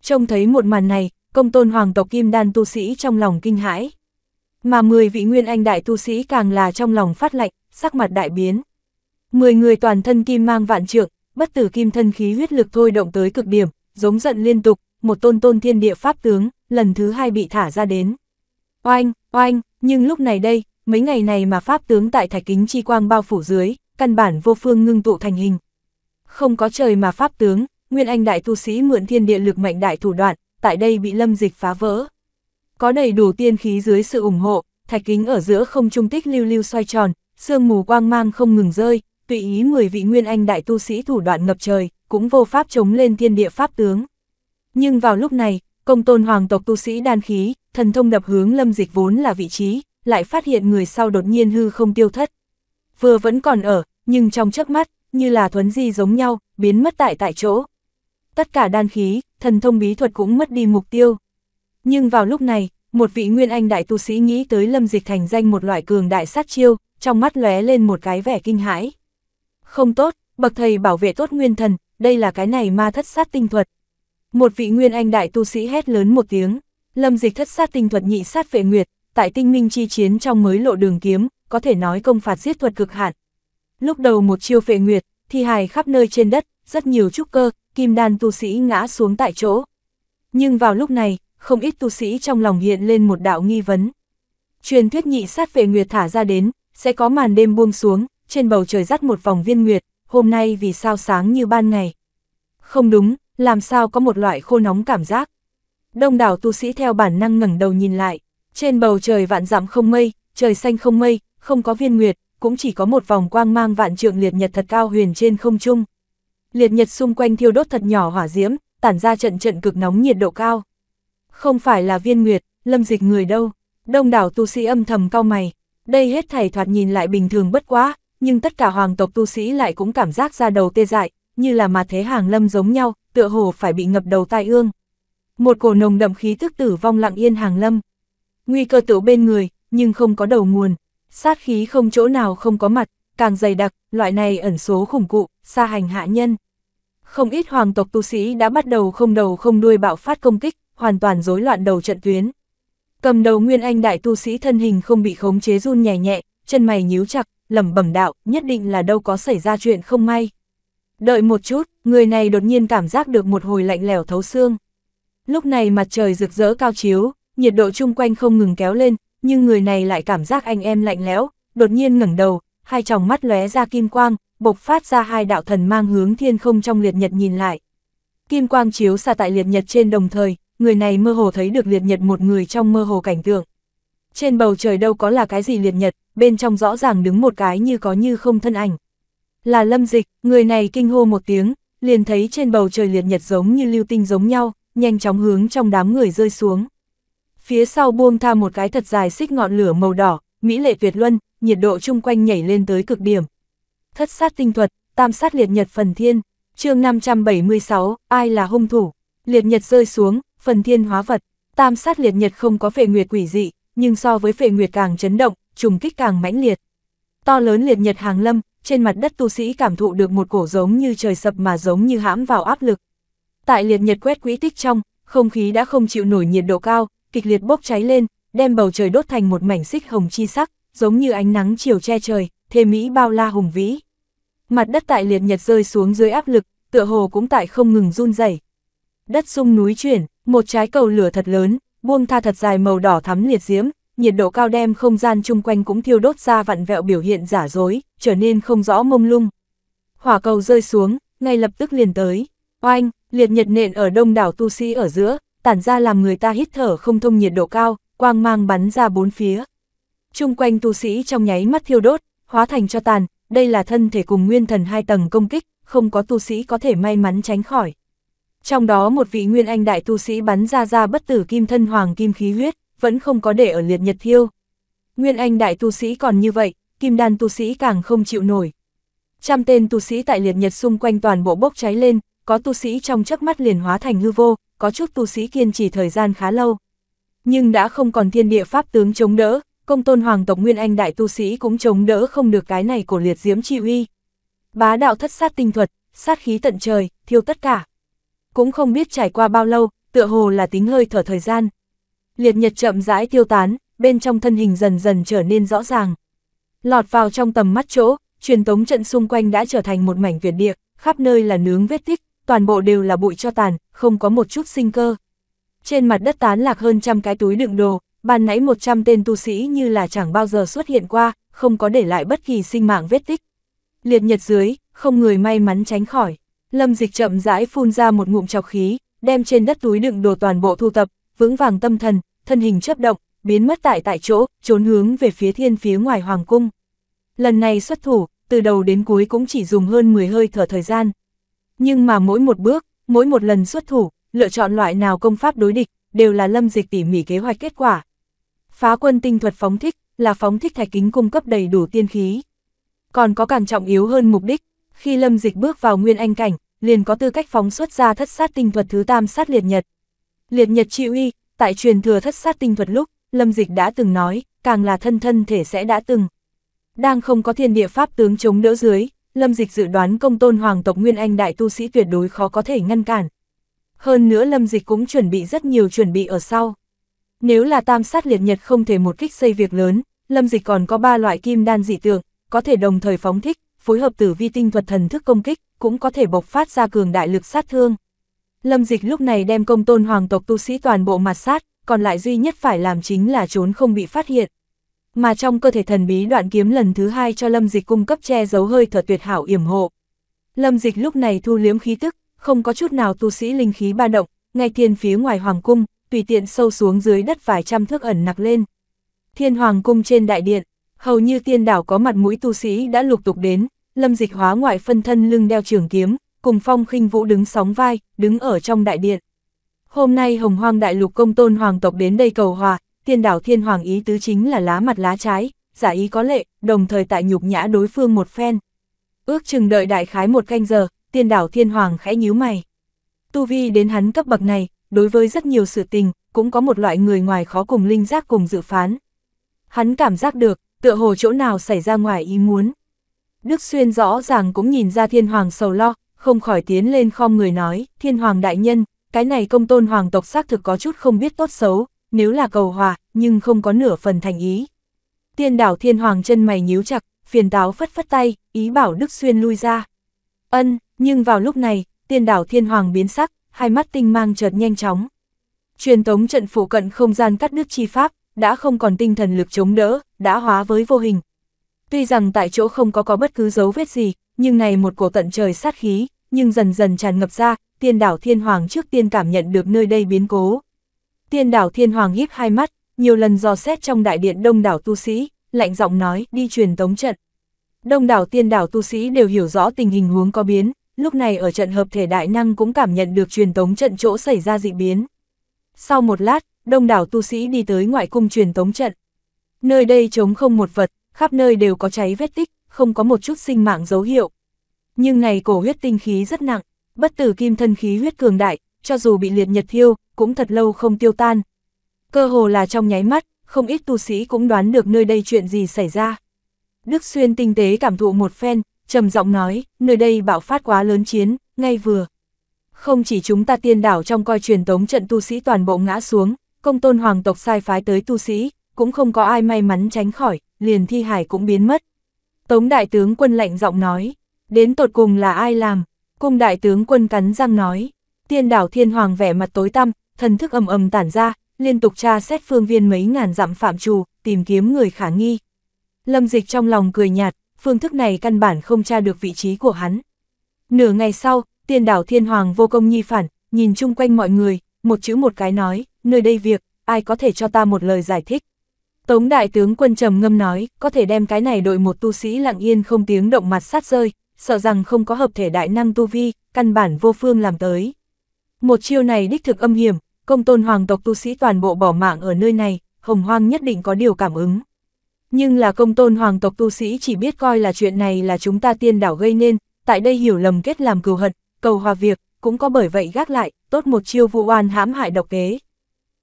Trông thấy một màn này, công tôn hoàng tộc kim đan tu sĩ trong lòng kinh hãi. Mà 10 vị nguyên anh đại tu sĩ càng là trong lòng phát lạnh, sắc mặt đại biến. 10 người toàn thân kim mang vạn trượng, bất tử kim thân khí huyết lực thôi động tới cực điểm, giống giận liên tục, một tôn tôn thiên địa pháp tướng, lần thứ hai bị thả ra đến. Oanh, oanh, nhưng lúc này đây, mấy ngày này mà pháp tướng tại thạch kính chi quang bao phủ dưới, căn bản vô phương ngưng tụ thành hình. Không có trời mà pháp tướng, Nguyên Anh đại tu sĩ mượn thiên địa lực mạnh đại thủ đoạn, tại đây bị lâm dịch phá vỡ. Có đầy đủ tiên khí dưới sự ủng hộ, thạch kính ở giữa không trung tích lưu lưu xoay tròn, sương mù quang mang không ngừng rơi, tùy ý 10 vị nguyên anh đại tu sĩ thủ đoạn ngập trời, cũng vô pháp chống lên thiên địa pháp tướng. Nhưng vào lúc này, công tôn hoàng tộc tu sĩ đan khí, thần thông đập hướng lâm dịch vốn là vị trí, lại phát hiện người sau đột nhiên hư không tiêu thất. Vừa vẫn còn ở, nhưng trong chớp mắt, như là thuấn di giống nhau, biến mất tại tại chỗ. Tất cả đan khí, thần thông bí thuật cũng mất đi mục tiêu. Nhưng vào lúc này, một vị nguyên anh đại tu sĩ nghĩ tới lâm dịch thành danh một loại cường đại sát chiêu, trong mắt lóe lên một cái vẻ kinh hãi. Không tốt, bậc thầy bảo vệ tốt nguyên thần, đây là cái này ma thất sát tinh thuật. Một vị nguyên anh đại tu sĩ hét lớn một tiếng, lâm dịch thất sát tinh thuật nhị sát vệ nguyệt, tại tinh minh chi chiến trong mới lộ đường kiếm, có thể nói công phạt giết thuật cực hạn. Lúc đầu một chiêu vệ nguyệt, thi hài khắp nơi trên đất, rất nhiều trúc cơ, kim đan tu sĩ ngã xuống tại chỗ. Nhưng vào lúc này, không ít tu sĩ trong lòng hiện lên một đạo nghi vấn. Truyền thuyết nhị sát vệ nguyệt thả ra đến, sẽ có màn đêm buông xuống, trên bầu trời dắt một vòng viên nguyệt, hôm nay vì sao sáng như ban ngày. Không đúng, làm sao có một loại khô nóng cảm giác. Đông đảo tu sĩ theo bản năng ngẩng đầu nhìn lại, trên bầu trời vạn dặm không mây, trời xanh không mây, không có viên nguyệt, cũng chỉ có một vòng quang mang vạn trượng liệt nhật thật cao huyền trên không trung. Liệt nhật xung quanh thiêu đốt thật nhỏ hỏa diễm, tản ra trận trận cực nóng nhiệt độ cao. Không phải là viên nguyệt, lâm dịch người đâu, đông đảo tu sĩ âm thầm cau mày, đây hết thảy thoạt nhìn lại bình thường bất quá, nhưng tất cả hoàng tộc tu sĩ lại cũng cảm giác ra đầu tê dại, như là mà thế hàng lâm giống nhau, tựa hồ phải bị ngập đầu tai ương. Một cổ nồng đậm khí thức tử vong lặng yên hàng lâm. Nguy cơ tựu bên người, nhưng không có đầu nguồn, sát khí không chỗ nào không có mặt, càng dày đặc, loại này ẩn số khủng cụ, xa hành hạ nhân. Không ít hoàng tộc tu sĩ đã bắt đầu không đầu không đuôi bạo phát công kích, hoàn toàn rối loạn đầu trận tuyến. Cầm đầu Nguyên Anh đại tu sĩ thân hình không bị khống chế run nhẹ nhẹ, chân mày nhíu chặt, lẩm bẩm đạo, nhất định là đâu có xảy ra chuyện không may. Đợi một chút, người này đột nhiên cảm giác được một hồi lạnh lẻo thấu xương. Lúc này mặt trời rực rỡ cao chiếu, nhiệt độ chung quanh không ngừng kéo lên, nhưng người này lại cảm giác anh em lạnh lẽo, đột nhiên ngẩng đầu, hai tròng mắt lóe ra kim quang, bộc phát ra hai đạo thần mang hướng thiên không trong liệt nhật nhìn lại. Kim quang chiếu xa tại liệt nhật trên đồng thời, người này mơ hồ thấy được liệt nhật một người trong mơ hồ cảnh tượng trên bầu trời đâu có là cái gì liệt nhật, bên trong rõ ràng đứng một cái như có như không thân ảnh. Là lâm dịch, người này kinh hô một tiếng, liền thấy trên bầu trời liệt nhật giống như lưu tinh giống nhau, nhanh chóng hướng trong đám người rơi xuống. Phía sau buông tha một cái thật dài xích ngọn lửa màu đỏ, mỹ lệ tuyệt luân, nhiệt độ chung quanh nhảy lên tới cực điểm. Thất sát tinh thuật, tam sát liệt nhật phần thiên, chương 576, ai là hung thủ? Liệt nhật rơi xuống, phần thiên hóa vật, tam sát liệt nhật không có phệ nguyệt quỷ dị, nhưng so với phệ nguyệt càng chấn động, trùng kích càng mãnh liệt. To lớn liệt nhật hàng lâm, trên mặt đất tu sĩ cảm thụ được một cổ giống như trời sập mà giống như hãm vào áp lực. Tại liệt nhật quét quỹ tích trong, không khí đã không chịu nổi nhiệt độ cao, kịch liệt bốc cháy lên, đem bầu trời đốt thành một mảnh xích hồng chi sắc, giống như ánh nắng chiều che trời, thê mỹ bao la hùng vĩ. Mặt đất tại liệt nhật rơi xuống dưới áp lực, tựa hồ cũng tại không ngừng run rẩy. Đất sung núi chuyển, một trái cầu lửa thật lớn, buông tha thật dài màu đỏ thắm liệt diễm, nhiệt độ cao đem không gian chung quanh cũng thiêu đốt ra vặn vẹo biểu hiện giả dối, trở nên không rõ mông lung. Hỏa cầu rơi xuống, ngay lập tức liền tới. Oanh, liệt nhiệt nện ở đông đảo tu sĩ ở giữa, tản ra làm người ta hít thở không thông nhiệt độ cao, quang mang bắn ra bốn phía. Chung quanh tu sĩ trong nháy mắt thiêu đốt, hóa thành cho tàn, đây là thân thể cùng nguyên thần hai tầng công kích, không có tu sĩ có thể may mắn tránh khỏi. Trong đó một vị nguyên anh đại tu sĩ bắn ra ra bất tử kim thân hoàng kim khí huyết, vẫn không có để ở liệt nhật thiêu. Nguyên anh đại tu sĩ còn như vậy, kim đan tu sĩ càng không chịu nổi. Trăm tên tu sĩ tại liệt nhật xung quanh toàn bộ bốc cháy lên, có tu sĩ trong chớp mắt liền hóa thành hư vô, có chút tu sĩ kiên trì thời gian khá lâu. Nhưng đã không còn thiên địa pháp tướng chống đỡ, công tôn hoàng tộc Nguyên Anh đại tu sĩ cũng chống đỡ không được cái này của liệt diễm chi uy. Bá đạo thất sát tinh thuật, sát khí tận trời, thiêu tất cả cũng không biết trải qua bao lâu, tựa hồ là tính hơi thở thời gian. Liệt nhật chậm rãi tiêu tán, bên trong thân hình dần dần trở nên rõ ràng. Lọt vào trong tầm mắt chỗ, truyền tống trận xung quanh đã trở thành một mảnh việt địa, khắp nơi là nướng vết tích, toàn bộ đều là bụi cho tàn, không có một chút sinh cơ. Trên mặt đất tán lạc hơn trăm cái túi đựng đồ, ban nãy 100 tên tu sĩ như là chẳng bao giờ xuất hiện qua, không có để lại bất kỳ sinh mạng vết tích. Liệt nhật dưới, không người may mắn tránh khỏi. Lâm dịch chậm rãi phun ra một ngụm chọc khí, đem trên đất túi đựng đồ toàn bộ thu tập, vững vàng tâm thần, thân hình chấp động, biến mất tại tại chỗ, trốn hướng về phía thiên phía ngoài hoàng cung. Lần này xuất thủ, từ đầu đến cuối cũng chỉ dùng hơn 10 hơi thở thời gian. Nhưng mà mỗi một bước, mỗi một lần xuất thủ, lựa chọn loại nào công pháp đối địch, đều là lâm dịch tỉ mỉ kế hoạch kết quả. Phá quân tinh thuật phóng thích, là phóng thích thạch kính cung cấp đầy đủ tiên khí. Còn có càng trọng yếu hơn mục đích, khi lâm dịch bước vào nguyên anh cảnh, liền có tư cách phóng xuất ra thất sát tinh thuật thứ tam sát liệt nhật. Liệt nhật chi uy tại truyền thừa thất sát tinh thuật lúc, Lâm Dịch đã từng nói, càng là thân thân thể sẽ đã từng. Đang không có thiên địa pháp tướng chống đỡ dưới, Lâm Dịch dự đoán công tôn hoàng tộc Nguyên Anh đại tu sĩ tuyệt đối khó có thể ngăn cản. Hơn nữa Lâm Dịch cũng chuẩn bị rất nhiều chuẩn bị ở sau. Nếu là tam sát liệt nhật không thể một kích xây việc lớn, Lâm Dịch còn có ba loại kim đan dị tượng, có thể đồng thời phóng thích, phối hợp tử vi tinh thuật thần thức công kích cũng có thể bộc phát ra cường đại lực sát thương. Lâm dịch lúc này đem công tôn hoàng tộc tu sĩ toàn bộ mặt sát, còn lại duy nhất phải làm chính là trốn không bị phát hiện. Mà trong cơ thể thần bí đoạn kiếm lần thứ hai cho lâm dịch cung cấp che giấu hơi thở tuyệt hảo yểm hộ. Lâm dịch lúc này thu liếm khí tức, không có chút nào tu sĩ linh khí ba động, ngay thiên phía ngoài hoàng cung, tùy tiện sâu xuống dưới đất vài trăm thước ẩn nặc lên. Thiên hoàng cung trên đại điện, hầu như tiên đảo có mặt mũi tu sĩ đã lục tục đến, Lâm Dịch Hóa ngoại phân thân lưng đeo trường kiếm, cùng Phong Khinh Vũ đứng sóng vai, đứng ở trong đại điện. Hôm nay Hồng Hoang Đại Lục công tôn hoàng tộc đến đây cầu hòa, Tiên đảo Thiên Hoàng ý tứ chính là lá mặt lá trái, giả ý có lệ, đồng thời tại nhục nhã đối phương một phen. Ước chừng đợi đại khái một canh giờ, Tiên đảo Thiên Hoàng khẽ nhíu mày. Tu vi đến hắn cấp bậc này, đối với rất nhiều sự tình, cũng có một loại người ngoài khó cùng linh giác cùng dự phán. Hắn cảm giác được, tựa hồ chỗ nào xảy ra ngoài ý muốn. Đức Xuyên rõ ràng cũng nhìn ra thiên hoàng sầu lo, không khỏi tiến lên khom người nói, thiên hoàng đại nhân, cái này công tôn hoàng tộc xác thực có chút không biết tốt xấu, nếu là cầu hòa, nhưng không có nửa phần thành ý. Tiên đảo thiên hoàng chân mày nhíu chặt, phiền táo phất phất tay, ý bảo Đức Xuyên lui ra. Ân, nhưng vào lúc này, tiên đảo thiên hoàng biến sắc, hai mắt tinh mang chợt nhanh chóng. Truyền tống trận phủ cận không gian cắt đứt chi pháp, đã không còn tinh thần lực chống đỡ, đã hóa với vô hình, Tuy rằng tại chỗ không có có bất cứ dấu vết gì, nhưng này một cổ tận trời sát khí, nhưng dần dần tràn ngập ra, tiên đảo thiên hoàng trước tiên cảm nhận được nơi đây biến cố. Tiên đảo thiên hoàng híp hai mắt, nhiều lần dò xét trong đại điện đông đảo tu sĩ, lạnh giọng nói đi truyền tống trận. Đông đảo tiên đảo tu sĩ đều hiểu rõ tình hình huống có biến, lúc này ở trận hợp thể đại năng cũng cảm nhận được truyền tống trận chỗ xảy ra dị biến. Sau một lát, đông đảo tu sĩ đi tới ngoại cung truyền tống trận. Nơi đây trống không một vật, khắp nơi đều có cháy vết tích, không có một chút sinh mạng dấu hiệu. Nhưng này cổ huyết tinh khí rất nặng, bất tử kim thân khí huyết cường đại, cho dù bị liệt nhật thiêu, cũng thật lâu không tiêu tan. Cơ hồ là trong nháy mắt, không ít tu sĩ cũng đoán được nơi đây chuyện gì xảy ra. Đức Xuyên tinh tế cảm thụ một phen, trầm giọng nói, nơi đây bạo phát quá lớn chiến, ngay vừa. Không chỉ chúng ta tiên đảo trong coi truyền tống trận tu sĩ toàn bộ ngã xuống, công tôn hoàng tộc sai phái tới tu sĩ, cũng không có ai may mắn tránh khỏi liền thi hải cũng biến mất. Tống đại tướng quân lạnh giọng nói, đến tột cùng là ai làm, cung đại tướng quân cắn răng nói, tiên đảo thiên hoàng vẻ mặt tối tăm, thần thức ầm ầm tản ra, liên tục tra xét phương viên mấy ngàn dặm phạm trù, tìm kiếm người khả nghi. Lâm dịch trong lòng cười nhạt, phương thức này căn bản không tra được vị trí của hắn. Nửa ngày sau, tiên đảo thiên hoàng vô công nhi phản, nhìn chung quanh mọi người, một chữ một cái nói, nơi đây việc, ai có thể cho ta một lời giải thích. Tống đại tướng quân trầm ngâm nói, có thể đem cái này đội một tu sĩ lặng yên không tiếng động mặt sát rơi, sợ rằng không có hợp thể đại năng tu vi, căn bản vô phương làm tới. Một chiêu này đích thực âm hiểm, công tôn hoàng tộc tu sĩ toàn bộ bỏ mạng ở nơi này, hồng hoang nhất định có điều cảm ứng. Nhưng là công tôn hoàng tộc tu sĩ chỉ biết coi là chuyện này là chúng ta tiên đảo gây nên, tại đây hiểu lầm kết làm cừu hận, cầu hòa việc, cũng có bởi vậy gác lại, tốt một chiêu vụ oan hãm hại độc kế.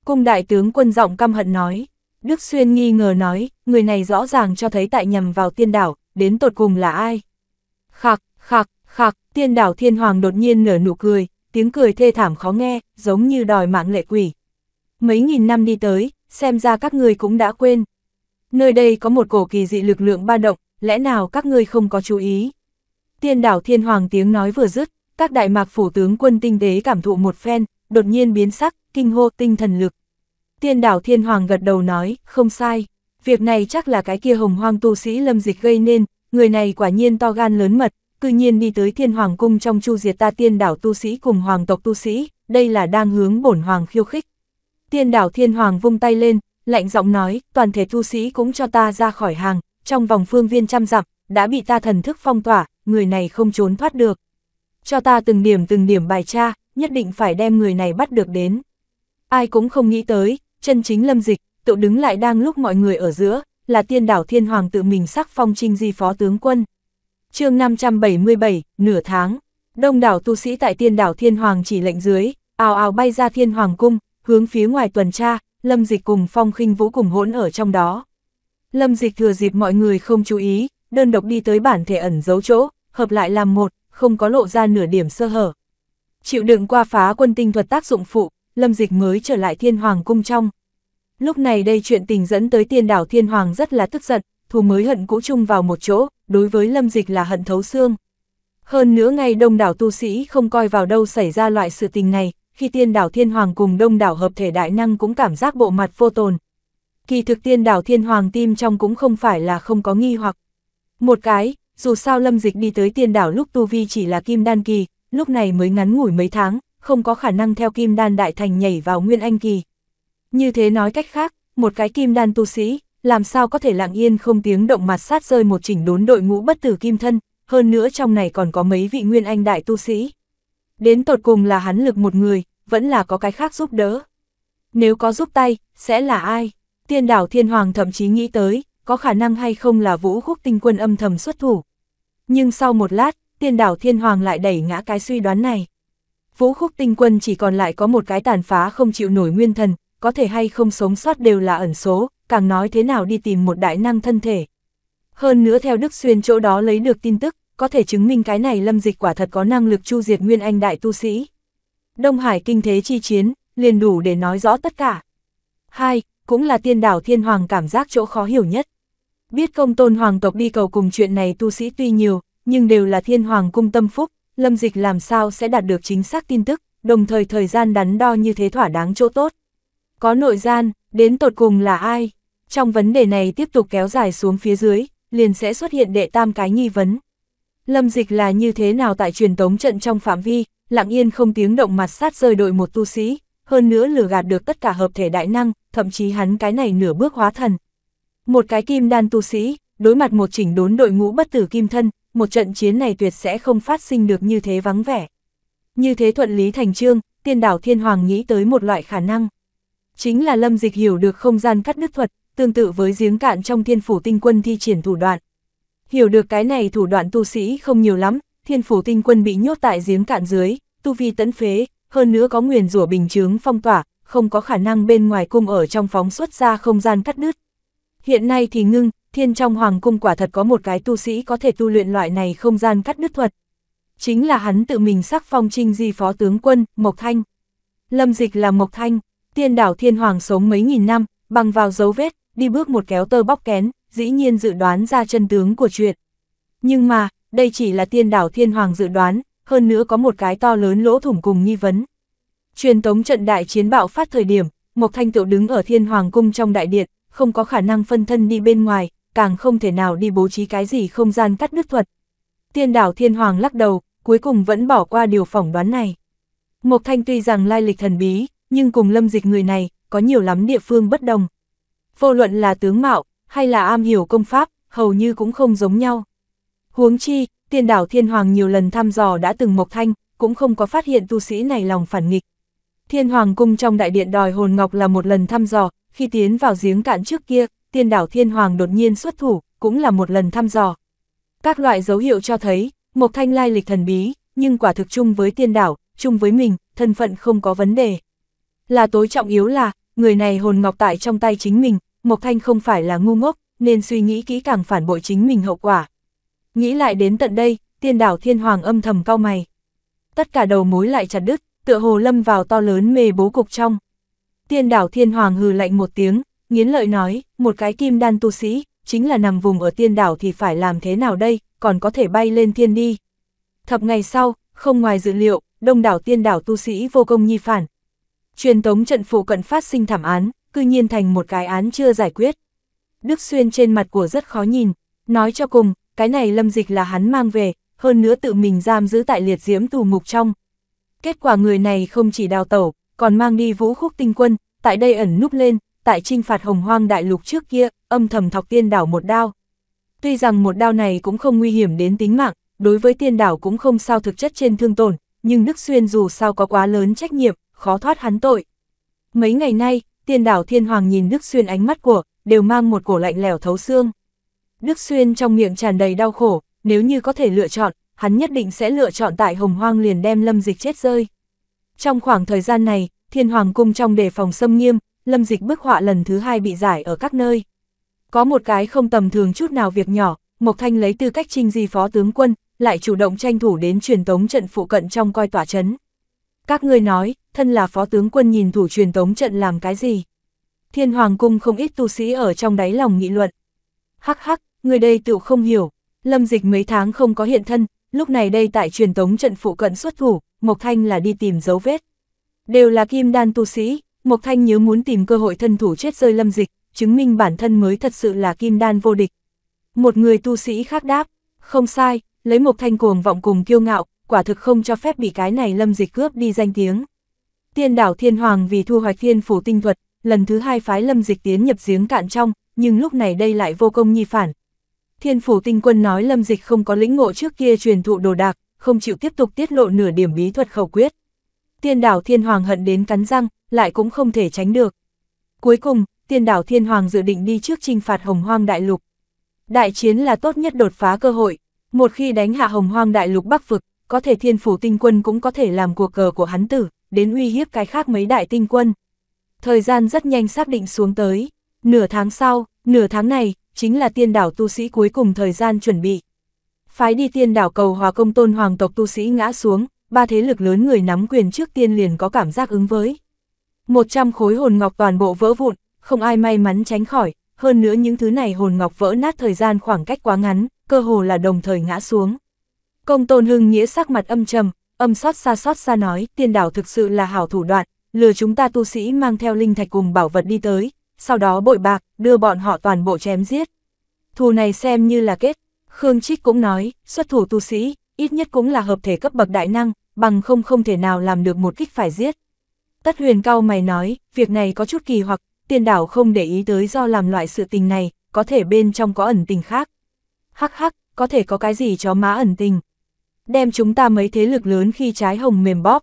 Cung đại tướng quân giọng căm hận nói. Đức Xuyên nghi ngờ nói, người này rõ ràng cho thấy tại nhầm vào tiên đảo, đến tột cùng là ai. Khạc, khạc, khạc, tiên đảo thiên hoàng đột nhiên nở nụ cười, tiếng cười thê thảm khó nghe, giống như đòi mạng lệ quỷ. Mấy nghìn năm đi tới, xem ra các ngươi cũng đã quên. Nơi đây có một cổ kỳ dị lực lượng ba động, lẽ nào các ngươi không có chú ý. Tiên đảo thiên hoàng tiếng nói vừa dứt, các đại mạc phủ tướng quân tinh tế cảm thụ một phen, đột nhiên biến sắc, kinh hô tinh thần lực. Tiên đảo thiên hoàng gật đầu nói, không sai, việc này chắc là cái kia hồng hoang tu sĩ lâm dịch gây nên, người này quả nhiên to gan lớn mật, cư nhiên đi tới thiên hoàng cung trong chu diệt ta tiên đảo tu sĩ cùng hoàng tộc tu sĩ, đây là đang hướng bổn hoàng khiêu khích. Tiên đảo thiên hoàng vung tay lên, lạnh giọng nói, toàn thể tu sĩ cũng cho ta ra khỏi hàng, trong vòng phương viên trăm dặm, đã bị ta thần thức phong tỏa, người này không trốn thoát được. Cho ta từng điểm từng điểm bài tra, nhất định phải đem người này bắt được đến. Ai cũng không nghĩ tới, chân chính lâm dịch, tự đứng lại đang lúc mọi người ở giữa, là tiên đảo thiên hoàng tự mình sắc phong trinh di phó tướng quân. chương 577, nửa tháng, đông đảo tu sĩ tại tiên đảo thiên hoàng chỉ lệnh dưới, ào ào bay ra thiên hoàng cung, hướng phía ngoài tuần tra, lâm dịch cùng phong khinh vũ cùng hỗn ở trong đó. Lâm dịch thừa dịp mọi người không chú ý, đơn độc đi tới bản thể ẩn giấu chỗ, hợp lại làm một, không có lộ ra nửa điểm sơ hở. Chịu đựng qua phá quân tinh thuật tác dụng phụ, Lâm Dịch mới trở lại Thiên Hoàng Cung trong. Lúc này đây chuyện tình dẫn tới tiên đảo Thiên Hoàng rất là tức giận, thù mới hận cũ chung vào một chỗ, đối với Lâm Dịch là hận thấu xương. Hơn nữa ngay đông đảo tu sĩ không coi vào đâu xảy ra loại sự tình này, khi tiên đảo Thiên Hoàng cùng đông đảo hợp thể đại năng cũng cảm giác bộ mặt vô tồn. Kỳ thực tiên đảo Thiên Hoàng tim trong cũng không phải là không có nghi hoặc. Một cái, dù sao Lâm Dịch đi tới tiên đảo lúc tu vi chỉ là kim đan kỳ, lúc này mới ngắn ngủi mấy tháng, không có khả năng theo kim đan đại thành nhảy vào nguyên anh kỳ. Như thế nói cách khác, một cái kim đan tu sĩ, làm sao có thể lặng yên không tiếng động mặt sát rơi một chỉnh đốn đội ngũ bất tử kim thân, hơn nữa trong này còn có mấy vị nguyên anh đại tu sĩ. Đến tột cùng là hắn lực một người, vẫn là có cái khác giúp đỡ. Nếu có giúp tay, sẽ là ai? Tiên đảo thiên hoàng thậm chí nghĩ tới, có khả năng hay không là vũ khúc tinh quân âm thầm xuất thủ. Nhưng sau một lát, tiên đảo thiên hoàng lại đẩy ngã cái suy đoán này. Vũ khúc tinh quân chỉ còn lại có một cái tàn phá không chịu nổi nguyên thần, có thể hay không sống sót đều là ẩn số, càng nói thế nào đi tìm một đại năng thân thể. Hơn nữa theo Đức Xuyên chỗ đó lấy được tin tức, có thể chứng minh cái này lâm dịch quả thật có năng lực chu diệt nguyên anh đại tu sĩ. Đông Hải kinh thế chi chiến, liền đủ để nói rõ tất cả. Hai, cũng là tiên đảo thiên hoàng cảm giác chỗ khó hiểu nhất. Biết công tôn hoàng tộc đi cầu cùng chuyện này tu sĩ tuy nhiều, nhưng đều là thiên hoàng cung tâm phúc, Lâm Dịch làm sao sẽ đạt được chính xác tin tức, đồng thời thời gian đắn đo như thế thỏa đáng chỗ tốt. Có nội gian, đến tột cùng là ai? Trong vấn đề này tiếp tục kéo dài xuống phía dưới, liền sẽ xuất hiện đệ tam cái nghi vấn. Lâm Dịch là như thế nào tại truyền tống trận trong phạm vi, lặng yên không tiếng động mặt sát rơi đội một tu sĩ, hơn nữa lừa gạt được tất cả hợp thể đại năng, thậm chí hắn cái này nửa bước hóa thần. Một cái kim đan tu sĩ, đối mặt một chỉnh đốn đội ngũ bất tử kim thân, một trận chiến này tuyệt sẽ không phát sinh được như thế vắng vẻ. Như thế thuận lý thành trương, tiên đảo thiên hoàng nghĩ tới một loại khả năng. Chính là lâm dịch hiểu được không gian cắt đứt thuật, tương tự với giếng cạn trong thiên phủ tinh quân thi triển thủ đoạn. Hiểu được cái này thủ đoạn tu sĩ không nhiều lắm, thiên phủ tinh quân bị nhốt tại giếng cạn dưới, tu vi tấn phế, hơn nữa có nguyền rủa bình chướng phong tỏa, không có khả năng bên ngoài cung ở trong phóng xuất ra không gian cắt đứt. Hiện nay thì ngưng, thiên trong hoàng cung quả thật có một cái tu sĩ có thể tu luyện loại này không gian cắt đứt thuật. Chính là hắn tự mình sắc phong trinh di phó tướng quân, Mộc Thanh. Lâm dịch là Mộc Thanh, tiên đảo thiên hoàng sống mấy nghìn năm, bằng vào dấu vết, đi bước một kéo tơ bóc kén, dĩ nhiên dự đoán ra chân tướng của chuyện. Nhưng mà, đây chỉ là tiên đảo thiên hoàng dự đoán, hơn nữa có một cái to lớn lỗ thủng cùng nghi vấn. Truyền tống trận đại chiến bạo phát thời điểm, Mộc Thanh Tựu đứng ở thiên hoàng cung trong đại điện, không có khả năng phân thân đi bên ngoài, càng không thể nào đi bố trí cái gì không gian cắt đứt thuật. Tiên đảo thiên hoàng lắc đầu, cuối cùng vẫn bỏ qua điều phỏng đoán này. Mộc Thanh tuy rằng lai lịch thần bí, nhưng cùng lâm dịch người này, có nhiều lắm địa phương bất đồng. Vô luận là tướng mạo, hay là am hiểu công pháp, hầu như cũng không giống nhau. Huống chi, tiên đảo thiên hoàng nhiều lần thăm dò đã từng Mộc Thanh, cũng không có phát hiện tu sĩ này lòng phản nghịch. Thiên Hoàng cung trong đại điện đòi hồn ngọc là một lần thăm dò, khi tiến vào giếng cạn trước kia, tiên đảo thiên hoàng đột nhiên xuất thủ, cũng là một lần thăm dò. Các loại dấu hiệu cho thấy, Mộc Thanh lai lịch thần bí, nhưng quả thực chung với tiên đảo, chung với mình, thân phận không có vấn đề. Là tối trọng yếu là, người này hồn ngọc tại trong tay chính mình, Mộc Thanh không phải là ngu ngốc, nên suy nghĩ kỹ càng phản bội chính mình hậu quả. Nghĩ lại đến tận đây, tiên đảo thiên hoàng âm thầm cau mày. Tất cả đầu mối lại chặt đứt, tựa hồ lâm vào to lớn mê bố cục trong. Tiên đảo thiên hoàng hừ lạnh một tiếng, Nghiến lợi nói, một cái kim đan tu sĩ, chính là nằm vùng ở tiên đảo thì phải làm thế nào đây, còn có thể bay lên thiên đi. Thập ngày sau, không ngoài dự liệu, đông đảo tiên đảo tu sĩ vô công nhi phản. Truyền tống trận phụ cận phát sinh thảm án, cư nhiên thành một cái án chưa giải quyết. Đức Xuyên trên mặt của rất khó nhìn, nói cho cùng, cái này lâm dịch là hắn mang về, hơn nữa tự mình giam giữ tại liệt diễm tù mục trong. Kết quả người này không chỉ đào tẩu, còn mang đi vũ khúc tinh quân, tại đây ẩn núp lên, tại trinh phạt hồng hoang đại lục trước kia, âm thầm thọc tiên đảo một đao. Tuy rằng một đao này cũng không nguy hiểm đến tính mạng, đối với tiên đảo cũng không sao thực chất trên thương tổn, nhưng Đức Xuyên dù sao có quá lớn trách nhiệm, khó thoát hắn tội. Mấy ngày nay, tiên đảo thiên hoàng nhìn Đức Xuyên ánh mắt của, đều mang một cổ lạnh lẻo thấu xương. Đức Xuyên trong miệng tràn đầy đau khổ, nếu như có thể lựa chọn, hắn nhất định sẽ lựa chọn tại hồng hoang liền đem lâm dịch chết rơi. Trong khoảng thời gian này, thiên hoàng cung trong đề phòng xâm nghiêm, lâm dịch bức họa lần thứ hai bị giải ở các nơi. Có một cái không tầm thường chút nào việc nhỏ, Mộc Thanh lấy tư cách trinh di phó tướng quân, lại chủ động tranh thủ đến truyền tống trận phụ cận trong coi tỏa chấn. Các ngươi nói, thân là phó tướng quân nhìn thủ truyền tống trận làm cái gì? Thiên Hoàng Cung không ít tu sĩ ở trong đáy lòng nghị luận. Hắc hắc, người đây tự không hiểu, lâm dịch mấy tháng không có hiện thân, lúc này đây tại truyền tống trận phụ cận xuất thủ, Mộc Thanh là đi tìm dấu vết. Đều là kim đan tu sĩ, Mộc Thanh nhớ muốn tìm cơ hội thân thủ chết rơi lâm dịch, chứng minh bản thân mới thật sự là kim đan vô địch. Một người tu sĩ khác đáp, không sai, lấy Mộc Thanh cuồng vọng cùng kiêu ngạo, quả thực không cho phép bị cái này lâm dịch cướp đi danh tiếng. Tiên đảo thiên hoàng vì thu hoạch thiên phủ tinh thuật, lần thứ hai phái lâm dịch tiến nhập giếng cạn trong, nhưng lúc này đây lại vô công nhi phản. Thiên phủ tinh quân nói lâm dịch không có lĩnh ngộ trước kia truyền thụ đồ đạc, không chịu tiếp tục tiết lộ nửa điểm bí thuật khẩu quyết. Tiên đảo thiên hoàng hận đến cắn răng, lại cũng không thể tránh được. Cuối cùng, tiên đảo thiên hoàng dự định đi trước trinh phạt hồng hoang đại lục. Đại chiến là tốt nhất đột phá cơ hội, một khi đánh hạ hồng hoang đại lục bắc vực, có thể thiên phủ tinh quân cũng có thể làm cuộc cờ của hắn tử, đến uy hiếp cái khác mấy đại tinh quân. Thời gian rất nhanh xác định xuống tới, nửa tháng sau, nửa tháng này, chính là tiên đảo tu sĩ cuối cùng thời gian chuẩn bị. Phái đi tiên đảo cầu hòa công tôn hoàng tộc tu sĩ ngã xuống, ba thế lực lớn người nắm quyền trước tiên liền có cảm giác ứng với, 100 khối hồn ngọc toàn bộ vỡ vụn, không ai may mắn tránh khỏi, hơn nữa những thứ này hồn ngọc vỡ nát thời gian khoảng cách quá ngắn, cơ hồ là đồng thời ngã xuống. Công tôn hưng nghĩa sắc mặt âm trầm, âm xót xa xót xa nói, tiên đảo thực sự là hảo thủ đoạn, lừa chúng ta tu sĩ mang theo linh thạch cùng bảo vật đi tới, sau đó bội bạc, đưa bọn họ toàn bộ chém giết. Thù này xem như là kết, Khương Trích cũng nói, xuất thủ tu sĩ, ít nhất cũng là hợp thể cấp bậc đại năng, bằng không không thể nào làm được một kích phải giết. Tất huyền cao mày nói, việc này có chút kỳ hoặc, tiền đảo không để ý tới do làm loại sự tình này, có thể bên trong có ẩn tình khác. Hắc hắc, có thể có cái gì chó má ẩn tình. Đem chúng ta mấy thế lực lớn khi trái hồng mềm bóp.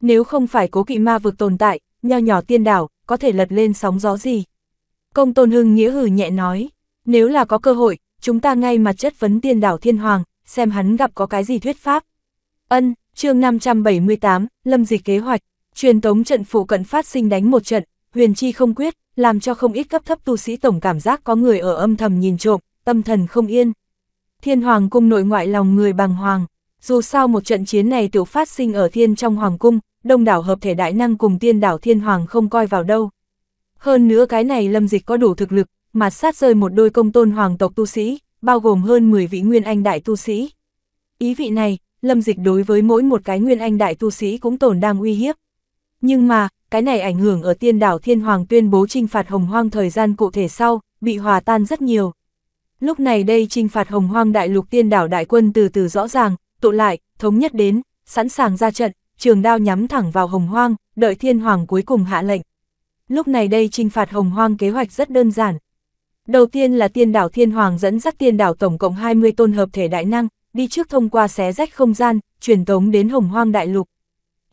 Nếu không phải cố kỵ ma vực tồn tại, nho nhỏ tiên đảo, có thể lật lên sóng gió gì. Công tôn hưng nghĩa hử nhẹ nói, nếu là có cơ hội, chúng ta ngay mặt chất vấn tiên đảo thiên hoàng, xem hắn gặp có cái gì thuyết pháp. Ân, chương 578, lâm dịch kế hoạch. Truyền tống trận phủ cận phát sinh đánh một trận, huyền chi không quyết, làm cho không ít cấp thấp tu sĩ tổng cảm giác có người ở âm thầm nhìn trộm, tâm thần không yên. Thiên hoàng cung nội ngoại lòng người bằng hoàng, dù sao một trận chiến này tiểu phát sinh ở thiên trong hoàng cung, đông đảo hợp thể đại năng cùng tiên đảo thiên hoàng không coi vào đâu. Hơn nữa cái này lâm dịch có đủ thực lực, mà sát rơi một đôi công tôn hoàng tộc tu sĩ, bao gồm hơn 10 vị nguyên anh đại tu sĩ. Ý vị này, lâm dịch đối với mỗi một cái nguyên anh đại tu sĩ cũng tồn đang uy hiếp. Nhưng mà, cái này ảnh hưởng ở tiên đảo Thiên Hoàng tuyên bố trinh phạt hồng hoang thời gian cụ thể sau, bị hòa tan rất nhiều. Lúc này đây trinh phạt hồng hoang đại lục tiên đảo đại quân từ từ rõ ràng, tụ lại, thống nhất đến, sẵn sàng ra trận, trường đao nhắm thẳng vào hồng hoang, đợi Thiên Hoàng cuối cùng hạ lệnh. Lúc này đây trinh phạt hồng hoang kế hoạch rất đơn giản. Đầu tiên là tiên đảo Thiên Hoàng dẫn dắt tiên đảo tổng cộng 20 tôn hợp thể đại năng, đi trước thông qua xé rách không gian, truyền tống đến hồng hoang đại lục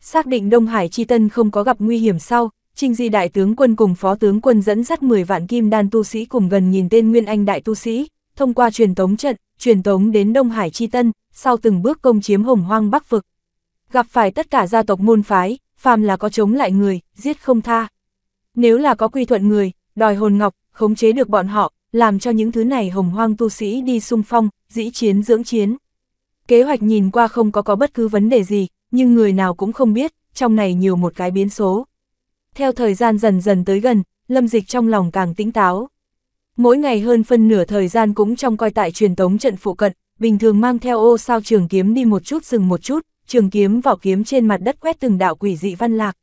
xác định Đông Hải Chi Tân không có gặp nguy hiểm sau, Trình Di Đại tướng quân cùng Phó tướng quân dẫn dắt 10 vạn kim đan tu sĩ cùng gần nhìn tên Nguyên Anh Đại tu sĩ, thông qua truyền tống trận, truyền tống đến Đông Hải Chi Tân, sau từng bước công chiếm hồng hoang Bắc Vực. Gặp phải tất cả gia tộc môn phái, phàm là có chống lại người, giết không tha. Nếu là có quy thuận người, đòi hồn ngọc, khống chế được bọn họ, làm cho những thứ này hồng hoang tu sĩ đi sung phong, dĩ chiến dưỡng chiến. Kế hoạch nhìn qua không có có bất cứ vấn đề gì, nhưng người nào cũng không biết, trong này nhiều một cái biến số. Theo thời gian dần dần tới gần, lâm dịch trong lòng càng tỉnh táo. Mỗi ngày hơn phân nửa thời gian cũng trong coi tại truyền tống trận phụ cận, bình thường mang theo ô sao trường kiếm đi một chút dừng một chút, trường kiếm vỏ kiếm trên mặt đất quét từng đạo quỷ dị văn lạc.